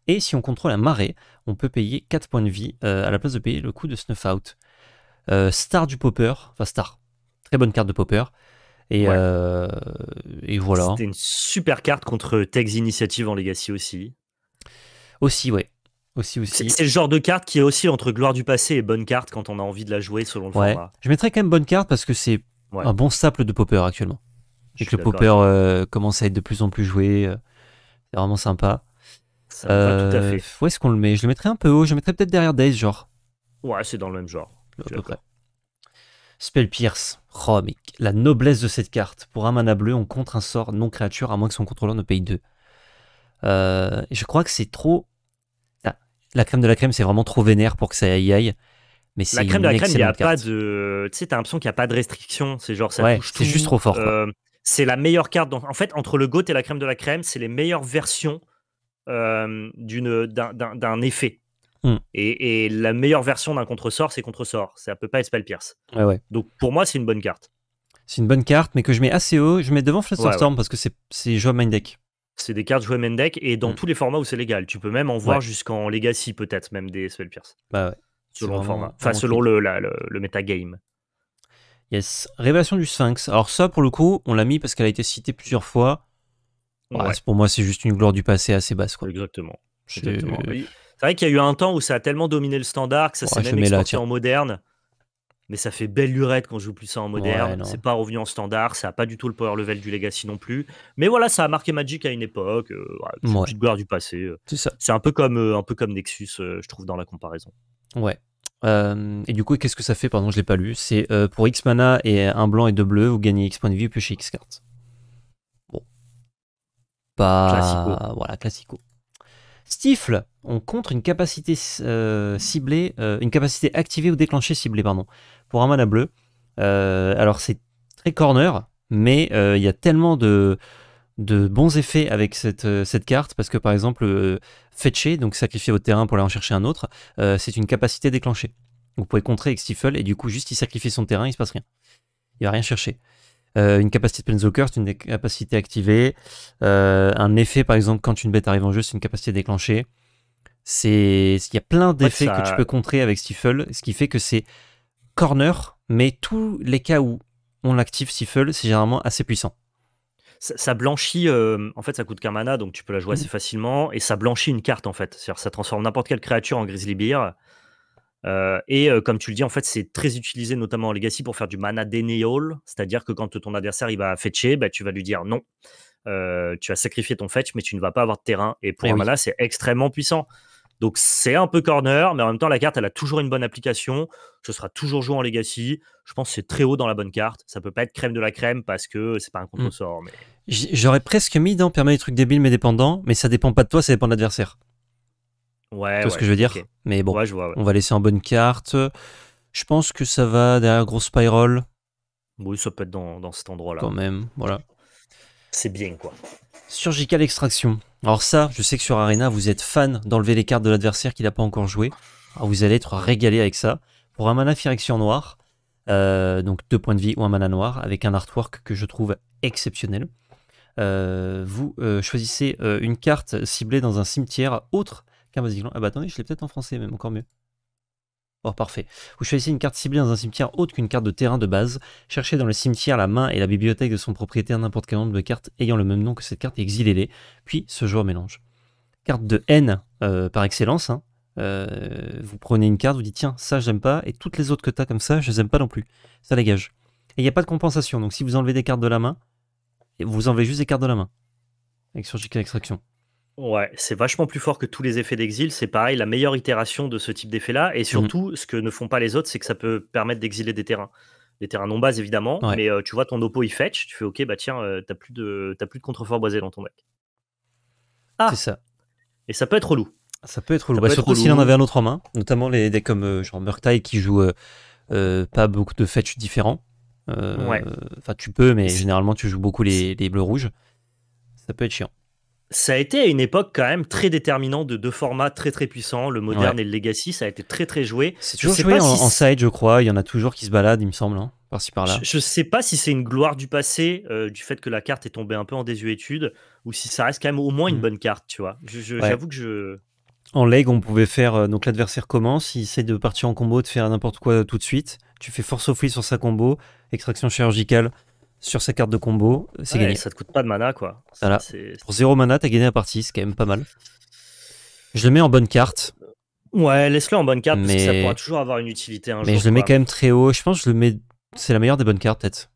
Et si on contrôle un marée, on peut payer 4 points de vie euh, à la place de payer le coût de snuff out. star du popper, enfin star, très bonne carte de popper. Euh, et, voilà. C'était une super carte contre Tex Initiative en Legacy aussi. Aussi, ouais. Aussi, aussi. C'est le genre de carte qui est aussi entre gloire du passé et bonne carte quand on a envie de la jouer selon le ouais. format. Je mettrais quand même bonne carte parce que c'est un bon staple de popper actuellement. et que le popper euh, commence à être de plus en plus joué. Euh, c'est vraiment sympa. Ça tout à fait. Où est-ce qu'on le met Je le mettrais un peu haut. Je le mettrais peut-être derrière Days, genre. Ouais, c'est dans le même genre. À peu près. Spell Pierce, mais la noblesse de cette carte. Pour un mana bleu, on contre un sort non créature à moins que son contrôleur ne paye 2. Euh, je crois que c'est trop. Ah, la crème de la crème, c'est vraiment trop vénère pour que ça aille. Mais la crème de la crème, il n'y a pas de. Tu sais, t'as l'impression qu'il n'y a pas de restriction. C'est genre, C'est juste trop fort. Euh, c'est la meilleure carte. En fait, entre le GOAT et la crème de la crème, c'est les meilleures versions euh, d'un effet. Mm. Et, la meilleure version d'un contresort, c'est contresort. Ça peut pas être Spell Pierce. ouais. Donc pour moi, c'est une bonne carte. C'est une bonne carte, mais que je mets assez haut. Je mets devant flash storm parce que c'est jouer main deck. C'est des cartes jouées main deck et dans mm. tous les formats où c'est légal. Tu peux même en voir jusqu'en Legacy, peut-être, même des spell pierce bah Selon le format. Enfin, selon le, le, metagame. Yes. Révélation du Sphinx. Alors ça, pour le coup, on l'a mis parce qu'elle a été citée plusieurs fois. Bah, pour moi, c'est juste une gloire du passé assez basse. Quoi. Exactement. Exactement. Euh, c'est vrai qu'il y a eu un temps où ça a tellement dominé le standard que ça s'est même exporté en moderne. Mais ça fait belle lurette quand je joue plus ça en moderne. c'est pas revenu en standard, ça a pas du tout le power level du Legacy non plus. Mais voilà, ça a marqué Magic à une époque. Euh, une petite gloire du passé. Euh. C'est un peu comme euh, un peu comme Nexus, je trouve, dans la comparaison. Ouais. et du coup, qu'est-ce que ça fait Pardon, je l'ai pas lu. C'est pour X mana et un blanc et deux bleus, vous gagnez X points de vie, piochez X cartes. Bon, pas classico. voilà classico. Stifle, on contre une capacité euh, ciblée, euh, une capacité activée ou déclenchée ciblée, pardon, pour un mana bleu. Euh, alors c'est très corner, mais il y a tellement de, de bons effets avec cette, cette carte, parce que par exemple, fetcher, donc sacrifier votre terrain pour aller en chercher un autre, c'est une capacité déclenchée. Vous pouvez contrer avec Stifle, et du coup, juste il sacrifie son terrain, il se passe rien. Il va rien chercher. une capacité de c'est une capacité activée. un effet, par exemple, quand une bête arrive en jeu, c'est une capacité déclenchée il y a plein d'effets que tu peux contrer avec Stifle, ce qui fait que c'est corner, mais tous les cas où on active Stifle, c'est généralement assez puissant. Ça, blanchit, euh, en fait, ça coûte qu'un mana, donc tu peux la jouer assez mm. facilement, et ça blanchit une carte en fait. cest ça transforme n'importe quelle créature en Grizzly Bear. Euh, et euh, comme tu le dis, en fait, c'est très utilisé notamment en Legacy pour faire du mana denial, c'est-à-dire que quand ton adversaire il va fetcher, bah, tu vas lui dire non, tu as sacrifié ton fetch, mais tu ne vas pas avoir de terrain. Et pour eh un mana, c'est extrêmement puissant. Donc c'est un peu corner, mais en même temps, la carte, elle a toujours une bonne application. Ce sera toujours joué en Legacy. Je pense que c'est très haut dans la bonne carte. Ça peut pas être crème de la crème parce que c'est pas un hmm. contre-sort. J'aurais presque mis dans permet des trucs débiles mais dépendants, mais ça dépend pas de toi, ça dépend de l'adversaire. Ouais. Tu ce que je veux dire Mais bon, on va laisser en bonne carte. Je pense que ça va derrière gros spiral. Oui, ça peut être dans, dans cet endroit-là. Quand même, voilà. C'est bien, quoi. Surgical extraction. Alors ça, je sais que sur Arena, vous êtes fan d'enlever les cartes de l'adversaire qui n'a pas encore joué. vous allez être régalé avec ça. Pour un mana Firexion noir, euh, donc deux points de vie ou un mana noir, avec un artwork que je trouve exceptionnel. Euh, vous euh, choisissez une carte ciblée dans un cimetière autre qu'un basilan. Ah bah attendez, je l'ai peut-être en français même, encore mieux. Oh, parfait. Vous choisissez une carte ciblée dans un cimetière autre qu'une carte de terrain de base. Cherchez dans le cimetière la main et la bibliothèque de son propriétaire n'importe quel nombre de cartes ayant le même nom que cette carte et les Puis ce joueur mélange. Carte de haine euh, par excellence. Hein. Euh, vous prenez une carte, vous dites tiens, ça j'aime pas, et toutes les autres que tu as comme ça, je les aime pas non plus. Ça dégage. Et il n'y a pas de compensation. Donc si vous enlevez des cartes de la main, vous enlevez juste des cartes de la main. Avec à extraction. Ouais, c'est vachement plus fort que tous les effets d'exil. C'est pareil, la meilleure itération de ce type d'effet-là. Et mmh surtout, ce que ne font pas les autres, c'est que ça peut permettre d'exiler des terrains. Des terrains non bas, évidemment. Mais euh, tu vois, ton oppo, il fetch. Tu fais OK, bah tiens, euh, t'as plus, de... plus de contrefort boisé dans ton deck. Ah C'est ça. Et ça peut être relou. Ça peut être relou. Bah, surtout s'il en avait un autre en main. Notamment les decks comme euh, genre Murktide qui joue pas beaucoup de fetch différents. ouais. Enfin, tu peux, mais généralement, tu joues beaucoup les, les bleus-rouges. Ça peut être chiant ça a été à une époque quand même très déterminant de deux formats très très puissants, le moderne et le legacy, ça a été très très joué. C'est toujours joué en, side, je crois, il y en a toujours qui se baladent, il me semble, hein, par-ci par-là. Je, ne sais pas si c'est une gloire du passé, euh, du fait que la carte est tombée un peu en désuétude, ou si ça reste quand même au moins une hmm. bonne carte, tu vois. J'avoue que je... En leg, on pouvait faire, euh, donc l'adversaire commence, il essaie de partir en combo, de faire n'importe quoi tout de suite, tu fais force au free sur sa combo, extraction chirurgicale, sur sa carte de combo, c'est gagné. Ça te coûte pas de mana, quoi. Voilà. Pour zéro mana, t'as gagné la partie, c'est quand même pas mal. Je le mets en bonne carte. Ouais, laisse-le en bonne carte, mais... parce ça pourra toujours avoir une utilité mais je le mets quand même très haut. Je pense que je le mets. C'est la meilleure des bonnes cartes, tête.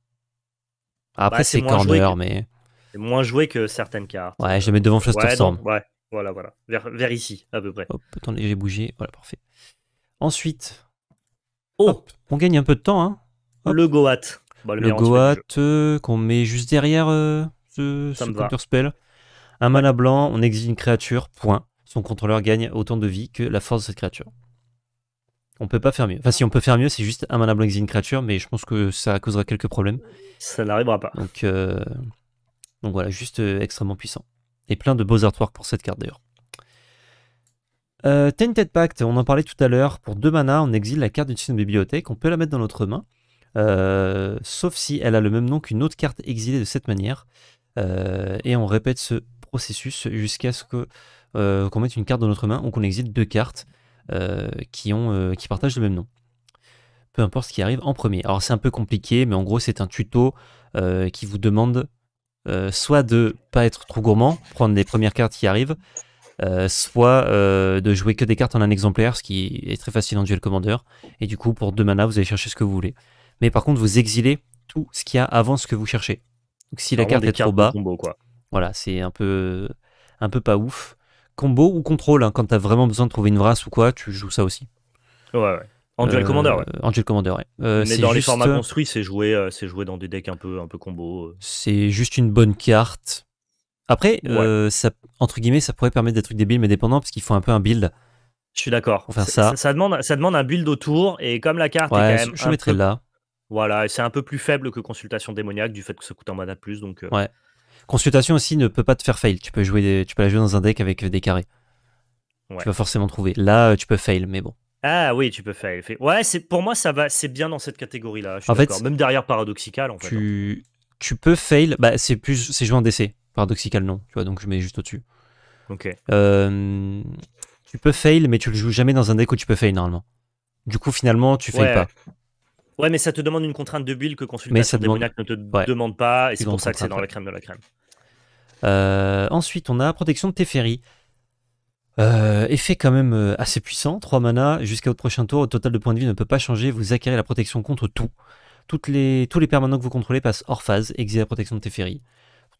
Bah, Après, c'est corner, mais. C'est moins joué que certaines cartes. Ouais, je le mets devant Flusterstorm. ouais, ouais, voilà, voilà. Vers, ici, à peu près. Hop, j'ai bougé. Voilà, parfait. Ensuite. Oh. On gagne un peu de temps, hein. Le Goat. Bah, le, Goat euh, qu'on met juste derrière euh, ce, ce spell Un mana blanc, on exile une créature, point. Son contrôleur gagne autant de vie que la force de cette créature. On peut pas faire mieux. Enfin, si on peut faire mieux, c'est juste un mana blanc exile une créature, mais je pense que ça causera quelques problèmes. Ça n'arrivera pas. Donc, euh, voilà, juste extrêmement puissant. Et plein de beaux artworks pour cette carte d'ailleurs. Euh, Tainted Pact, on en parlait tout à l'heure. Pour deux manas, on exile la carte d'une bibliothèque. On peut la mettre dans notre main. Euh, sauf si elle a le même nom qu'une autre carte exilée de cette manière. Euh, et on répète ce processus jusqu'à ce que euh, qu'on mette une carte dans notre main ou qu'on exile deux cartes qui, ont, qui partagent le même nom. Peu importe ce qui arrive en premier. Alors c'est un peu compliqué, mais en gros c'est un tuto qui vous demande soit de pas être trop gourmand, prendre les premières cartes qui arrivent, soit de jouer que des cartes en un exemplaire, ce qui est très facile en duel commandeur. Et du coup, pour deux mana, vous allez chercher ce que vous voulez mais par contre, vous exilez tout ce qu'il y a avant ce que vous cherchez. Donc si la carte est trop bas, combo, quoi. voilà, c'est un peu, un peu pas ouf. Combo ou contrôle, quand hein, quand t'as vraiment besoin de trouver une vrace ou quoi, tu joues ça aussi. Ouais, ouais. En euh, commander, ouais. En commander, ouais. Mais euh, dans les formats construits, c'est jouer euh, c'est joué dans des decks un peu, un peu combo. C'est juste une bonne carte. Après, ça, entre guillemets, ça pourrait permettre des trucs débiles mais dépendants parce qu'il faut un peu un build. Je suis d'accord. ça. ça. Ça, demande, ça demande un build autour et comme la carte est quand même. Je, mettrai là. Voilà, c'est un peu plus faible que Consultation Démoniaque du fait que ça coûte un mana de plus. Donc, euh. Consultation aussi ne peut pas te faire fail. Tu peux, jouer tu peux la jouer dans un deck avec des carrés. Tu vas forcément trouver. Là, euh, tu peux fail, mais bon. Ah oui, tu peux fail. Ouais, pour moi ça va, c'est bien dans cette catégorie-là. En fait, même derrière paradoxical, en fait. Tu, hein. peux fail. Bah, c'est plus, c'est joué en DC. Paradoxical non, tu vois. Donc je mets juste au-dessus. Ok. tu peux fail, mais tu le joues jamais dans un deck où tu peux fail normalement. Du coup, finalement, tu fail pas. Ouais, mais ça te demande une contrainte de build que Consultation demande... démoniaque ne te demande pas, et c'est pour ça que c'est dans la crème de la crème. Euh, ensuite, on a Protection de Teferi. Euh, effet quand même euh, assez puissant, 3 mana jusqu'à votre prochain tour, au total de points de vie ne peut pas changer, vous acquérez la protection contre tout. Toutes les, tous les permanents que vous contrôlez passent hors phase, exé la protection de Teferi.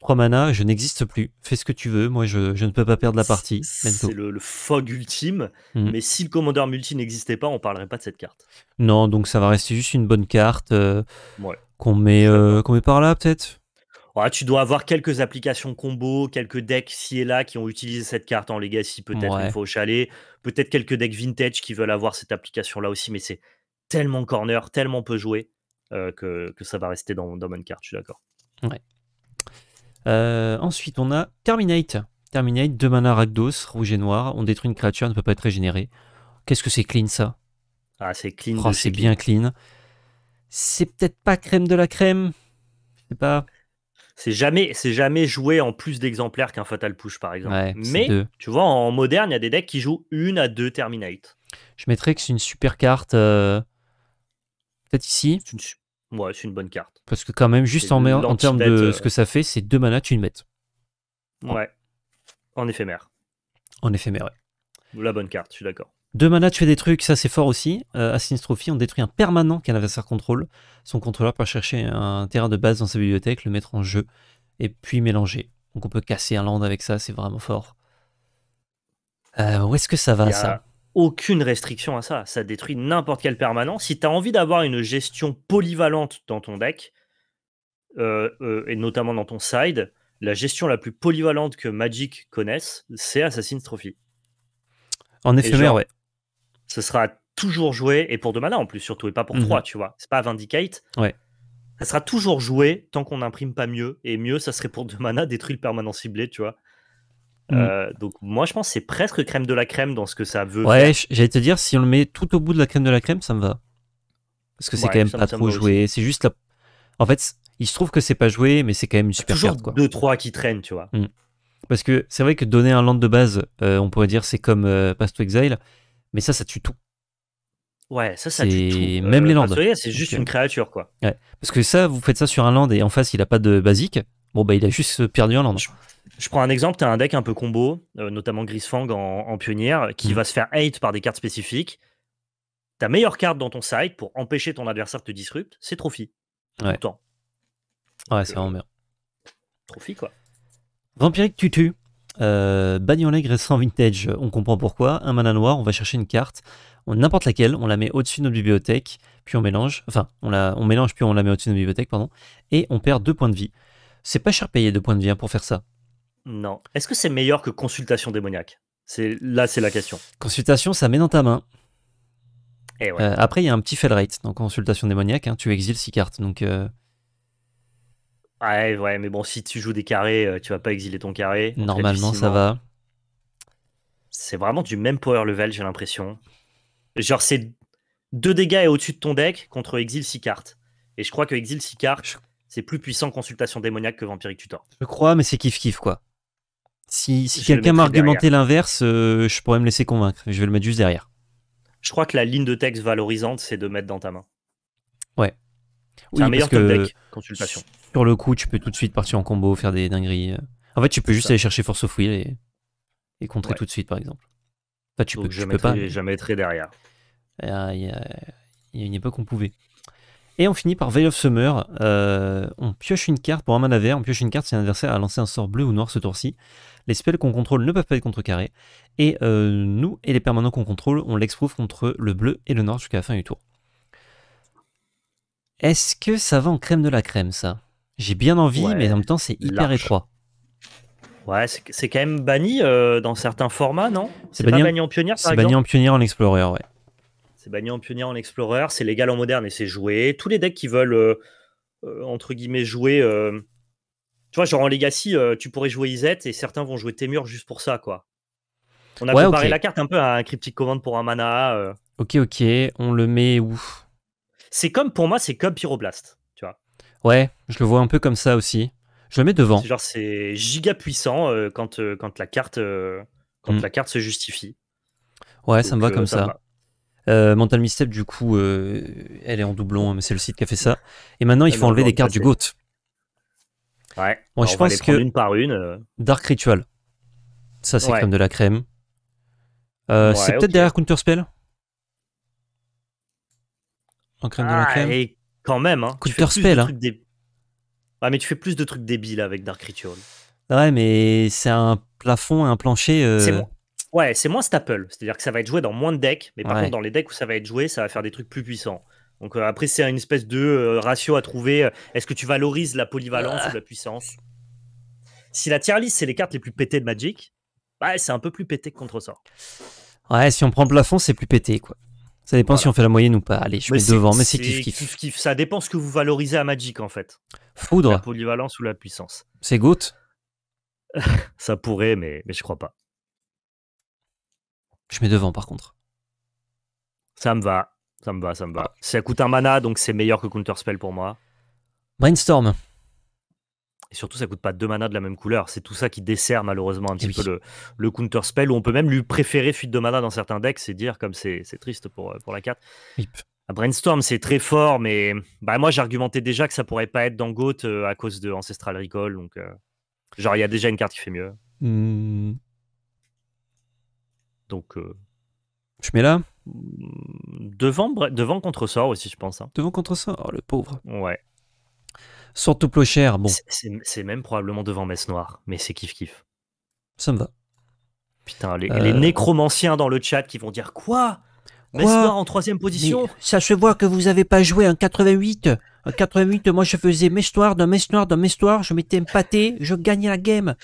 3 mana, je n'existe plus. Fais ce que tu veux, moi je, ne peux pas perdre la partie. C'est le, fog ultime, mhm. mais si le commandeur multi n'existait pas, on parlerait pas de cette carte. Non, donc ça va rester juste une bonne carte euh, euh, qu'on met, par là peut-être tu dois avoir quelques applications combo, quelques decks ci et là qui ont utilisé cette carte en Legacy, peut-être Il une fois au chalet, peut-être quelques decks vintage qui veulent avoir cette application là aussi, mais c'est tellement corner, tellement peu joué euh, que, ça va rester dans, mon bonne carte, je suis d'accord. Ouais. Euh, ensuite, on a Terminate. Terminate, de mana ragdos rouge et noir. On détruit une créature, ne peut pas être régénérée. Qu'est-ce que c'est clean ça Ah, c'est clean. Oh, c'est bien clean. C'est peut-être pas crème de la crème. Je pas. C'est jamais, c'est jamais joué en plus d'exemplaires qu'un Fatal Push, par exemple. Mais tu vois, en moderne, il y a des decks qui jouent une à deux Terminate. Je mettrais que c'est une super carte. Euh, peut-être ici. Une, Ouais, c'est une bonne carte. Parce que quand même, juste en, en termes de euh, ce que ça fait, c'est deux manas, tu une mets. Ouais. En éphémère. En éphémère, ouais. La bonne carte, je suis d'accord. Deux manas, tu fais des trucs, ça c'est fort aussi. Euh, Assassin's on détruit un permanent qu'un adversaire contrôle. Son contrôleur peut chercher un terrain de base dans sa bibliothèque, le mettre en jeu, et puis mélanger. Donc on peut casser un land avec ça, c'est vraiment fort. Euh, où est-ce que ça va, ça aucune restriction à ça. Ça détruit n'importe quel permanent. Si tu as envie d'avoir une gestion polyvalente dans ton deck, euh, euh, et notamment dans ton side, la gestion la plus polyvalente que Magic connaisse, c'est Assassin's Trophy. En éphémère, ouais. Ce sera toujours joué, et pour deux mana en plus, surtout, et pas pour mhm. trois, tu vois. C'est pas Vindicate. Ouais. Ça sera toujours joué tant qu'on n'imprime pas mieux, et mieux, ça serait pour deux mana détruire le permanent ciblé, tu vois. Mm. Euh, donc moi je pense c'est presque crème de la crème dans ce que ça veut. Ouais, j'allais te dire si on le met tout au bout de la crème de la crème, ça me va. Parce que c'est quand même pas trop joué. C'est juste la. En fait, il se trouve que c'est pas joué, mais c'est quand même une super toujours carte. Toujours deux trois qui traînent, tu vois. Mm. Parce que c'est vrai que donner un land de base, euh, on pourrait dire c'est comme euh, to Exile, mais ça ça tue tout. Ouais, ça, ça tue tout. Même euh, les lands C'est juste une créature, quoi. Ouais. Parce que ça, vous faites ça sur un land et en face, il a pas de basique, Bon, bah, il a juste perdu un land. Je, prends un exemple, tu as un deck un peu combo, euh, notamment Grisfang en, pionnière, qui mm. va se faire hate par des cartes spécifiques. Ta meilleure carte dans ton side pour empêcher ton adversaire de te disrupter c'est Trophy. Ouais. ouais, c'est vraiment bien. Trophy, quoi. Vampirique Tutu. Euh, Bagnolet vintage, on comprend pourquoi. Un mana noir, on va chercher une carte, n'importe laquelle, on la met au-dessus de notre bibliothèque, puis on mélange, enfin, on, la, on mélange, puis on la met au-dessus de notre bibliothèque, pardon, et on perd deux points de vie. C'est pas cher payé de points de vie hein, pour faire ça. Non. Est-ce que c'est meilleur que consultation démoniaque C'est Là, c'est la question. Consultation, ça met dans ta main. Et eh euh, après, il y a un petit fail rate. dans consultation démoniaque, hein. tu exiles 6 cartes. Donc, euh, Ouais, ouais, mais bon, si tu joues des carrés, euh, tu vas pas exiler ton carré. Normalement, ça va. C'est vraiment du même power level, j'ai l'impression. Genre, c'est Deux dégâts et au-dessus de ton deck contre exil 6 cartes. Et je crois que exil 6 cartes, c'est plus puissant consultation démoniaque que Vampiric Tutor. Je crois, mais c'est kiff kiff quoi. Si, si quelqu'un m'a argumenté l'inverse, euh, je pourrais me laisser convaincre. Je vais le mettre juste derrière. Je crois que la ligne de texte valorisante, c'est de mettre dans ta main. Ouais. C'est un meilleur top deck, consultation. Sur le coup, tu peux tout de suite partir en combo, faire des dingueries. Euh. En fait, tu peux juste aller chercher Force of Will et, contrer tout de suite, par exemple. Enfin, tu peux, je pas. derrière. Ah, il a... y, a une époque où on pouvait. Et on finit par Veil of Summer. Euh, on pioche une carte pour un mana vert. On pioche une carte si un adversaire a lancé un sort bleu ou noir ce tour-ci. Les spells qu'on contrôle ne peuvent pas être contrecarrés. Et euh, nous et les permanents qu'on contrôle, on l'exprouve contre le bleu et le noir jusqu'à la fin du tour. Est-ce que ça va en crème de la crème, ça J'ai bien envie, mais en même temps, c'est hyper étroit. Ouais, c'est quand même banni euh, dans certains formats, non C'est banni, banni, en exemple C'est banni en pionnière en explorer, ouais. C'est Bagné en pionnier, en explorer, c'est légal en moderne et c'est joué. Tous les decks qui veulent, euh, euh, entre guillemets, jouer. Euh, tu vois, genre en Legacy, tu pourrais jouer Izette et certains vont jouer Temur juste pour ça, quoi. On a comparé la carte un peu à un Cryptic Command pour un mana. Ok, ok, on le met où C'est comme, pour moi, c'est comme Pyroblast, tu vois. Ouais, je le vois un peu comme ça aussi. Je le mets devant. Genre, c'est giga puissant quand, quand, la, carte, quand hmm. la carte se justifie. Ouais, ça me va comme ça. Euh, Mental Misstep, du coup, euh, elle est en doublon, hein, mais c'est le site qui a fait ça. Et maintenant, il faut enlever des cartes du GOAT. Ouais. je pense que. Une par une. Euh. Dark Ritual. Ça, c'est comme de la crème. c'est peut-être derrière Counterspell En crème de la ah, crème. Et quand même, hein. Spell Hein. mais tu fais plus de trucs débiles avec Dark Ritual. Ouais, mais c'est un plafond et un plancher. C'est bon. Ouais, c'est moins Staple. C'est-à-dire que ça va être joué dans moins de decks, mais par contre, dans les decks où ça va être joué, ça va faire des trucs plus puissants. Donc euh, après, c'est une espèce de euh, ratio à trouver. Euh, est-ce que tu valorises la polyvalence ou la ah. puissance Si la tier list, c'est les cartes les plus pétées de Magic, bah, c'est un peu plus pété que Contresort. Ouais, si on prend plafond, c'est plus pété, quoi. Ça dépend si on fait la moyenne ou pas. Allez, je suis devant, mais c'est kiff, kiff Ça dépend ce que vous valorisez à Magic, en fait. Foudre. La polyvalence ou la puissance. C'est goutte. *laughs* ça pourrait, mais, mais je crois pas. Je mets devant par contre. Ça me va, ça me va, ça me va. Ah. Ça coûte un mana, donc c'est meilleur que Counterspell pour moi. Brainstorm. Et surtout, ça coûte pas deux manas de la même couleur. C'est tout ça qui dessert malheureusement un petit eh peu le, le counter spell, où on peut même lui préférer fuite de mana dans certains decks, c'est dire comme c'est triste pour, euh, pour la carte. Ah, Brainstorm, c'est très fort, mais bah, moi argumenté déjà que ça pourrait pas être dans goth euh, à cause de Ancestral Recall. Donc, euh, genre, il y a déjà une carte qui fait mieux. Mmh. Donc. Euh, je mets là Devant, devant contre-sort aussi, je pense. Hein. Devant contre-sort oh, le pauvre. Ouais. Surtout Plocher, bon. C'est même probablement devant Messe Noire, mais c'est kiff-kiff. Ça me va. Putain, les, euh, nécromanciens dans le chat qui vont dire quoi Messe Noire en troisième position Ça se voit que vous avez pas joué un 88. Un 88, moi je faisais Messe Noire, dans Messe Noire, dans Messe Noire, je m'étais un je gagnais la game.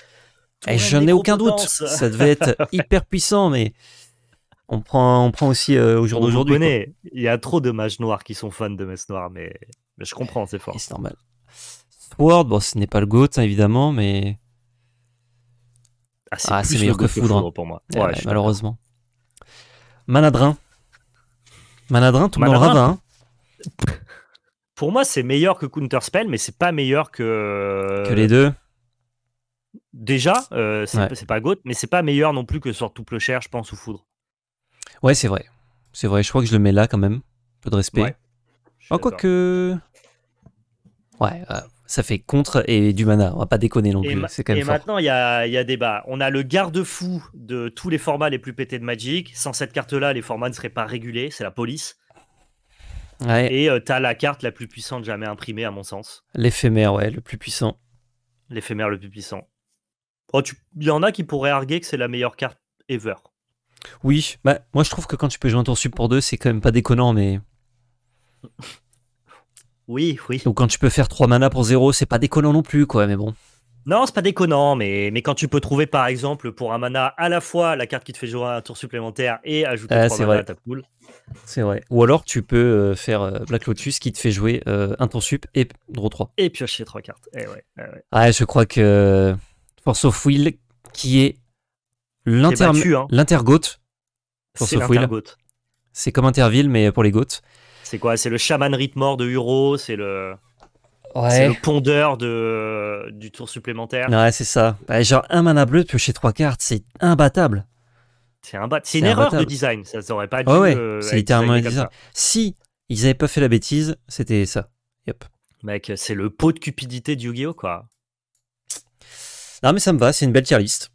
Et eh, je n'ai aucun doute. Ça devait être *laughs* hyper puissant, mais on prend, on prend aussi euh, au jour d'aujourd'hui. Il y a trop de mages noirs qui sont fans de Messe Noire, mais, je comprends, c'est fort. C'est normal. Sword, bon, ce n'est pas le GOAT, hein, évidemment, mais. Ah, c'est ah, meilleur que, foudre, pour moi. Hein. Ouais, eh malheureusement. Manadrin. Manadrin, tout le monde hein. Pour moi, c'est meilleur que Counterspell, mais c'est pas meilleur que. Que les deux déjà. Euh, c'est pas GOAT, mais c'est pas meilleur non plus que sur tout cher je pense, ou Foudre. Ouais, c'est vrai. C'est vrai, je crois que je le mets là quand même. Peu de respect. Ouais. Oh, quoi que. Ouais, euh, ça fait contre et du mana. On va pas déconner non plus. C'est quand même Et maintenant, il y a, y a, débat. On a le garde-fou de tous les formats les plus pétés de Magic. Sans cette carte-là, les formats ne seraient pas régulés. C'est la police. Et euh, t'as la carte la plus puissante jamais imprimée, à mon sens. L'éphémère, ouais, le plus puissant. L'éphémère le plus puissant. Oh, tu... Il y en a qui pourraient arguer que c'est la meilleure carte ever. Oui, bah, moi je trouve que quand tu peux jouer un tour sup pour deux, c'est quand même pas déconnant, mais. *laughs* Oui, oui. Donc quand tu peux faire 3 mana pour 0, c'est pas déconnant non plus, quoi, mais bon. Non, c'est pas déconnant, mais, mais quand tu peux trouver par exemple pour un mana à la fois la carte qui te fait jouer un tour supplémentaire et ajouter ah, trois 3 mana à ta pool... C'est vrai. Ou alors tu peux euh, faire euh, Black Lotus qui te fait jouer euh, un tour sup et draw 3. Et piocher 3 cartes. Et eh ouais, eh ouais. Ah, je crois que pour Will qui est hein. l'intergote. Hein. C'est C'est comme Interville, mais pour les gouttes C'est quoi C'est le chaman mort de Huro, c'est le. pondeur de, du tour supplémentaire. Ouais, c'est ça. Bah, genre un mana bleu piocher trois cartes, c'est imbattable. C'est imbattable. une erreur de design, ça n'aurait pas dû. ouais, euh, c'est littéralement Si ils n'avaient pas fait la bêtise, c'était ça. Yep. Mec, c'est le pot de cupidité de Yu-Gi-Oh! quoi. Non, mais ça me va, c'est une belle tier list.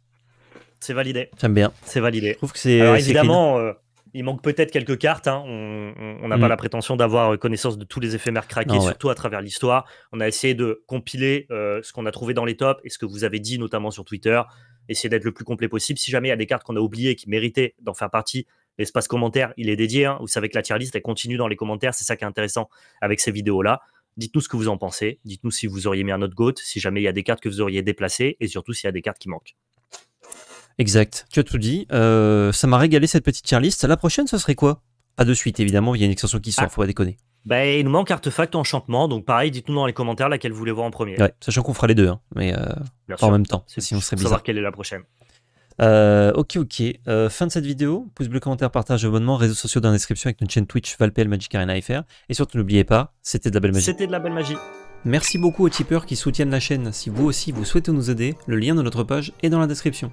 C'est validé. J'aime bien. C'est validé. Je trouve que c'est. évidemment, euh, il manque peut-être quelques cartes. Hein. On n'a pas mm. la prétention d'avoir euh, connaissance de tous les éphémères craqués, surtout à travers l'histoire. On a essayé de compiler euh, ce qu'on a trouvé dans les tops et ce que vous avez dit, notamment sur Twitter. Essayer d'être le plus complet possible. Si jamais il y a des cartes qu'on a oubliées qui méritaient d'en faire partie, l'espace commentaire, il est dédié. Hein. Vous savez que la tier list, elle continue dans les commentaires. C'est ça qui est intéressant avec ces vidéos-là. Dites-nous ce que vous en pensez. Dites-nous si vous auriez mis un autre GOAT, si jamais il y a des cartes que vous auriez déplacées et surtout s'il y a des cartes qui manquent. Exact, tu as tout dit. Euh, ça m'a régalé cette petite tier list. La prochaine, ce serait quoi A de suite, évidemment, il y a une extension qui sort, ah. faut pas déconner. Bah, il nous manque artefact ou enchantement, donc pareil, dites-nous dans les commentaires laquelle vous voulez voir en premier. Ouais, sachant qu'on fera les deux, hein. mais euh, en même temps, sinon ce serait bizarre. savoir quelle est la prochaine. Euh, ok, ok. Euh, fin de cette vidéo. Pouce bleu, commentaire, partage, abonnement, réseaux sociaux dans la description avec notre chaîne Twitch Valpl Magic Arena FR. Et surtout, n'oubliez pas, c'était de la belle magie. C'était de la belle magie. Merci beaucoup aux tipeurs qui soutiennent la chaîne. Si vous aussi vous souhaitez nous aider, le lien de notre page est dans la description.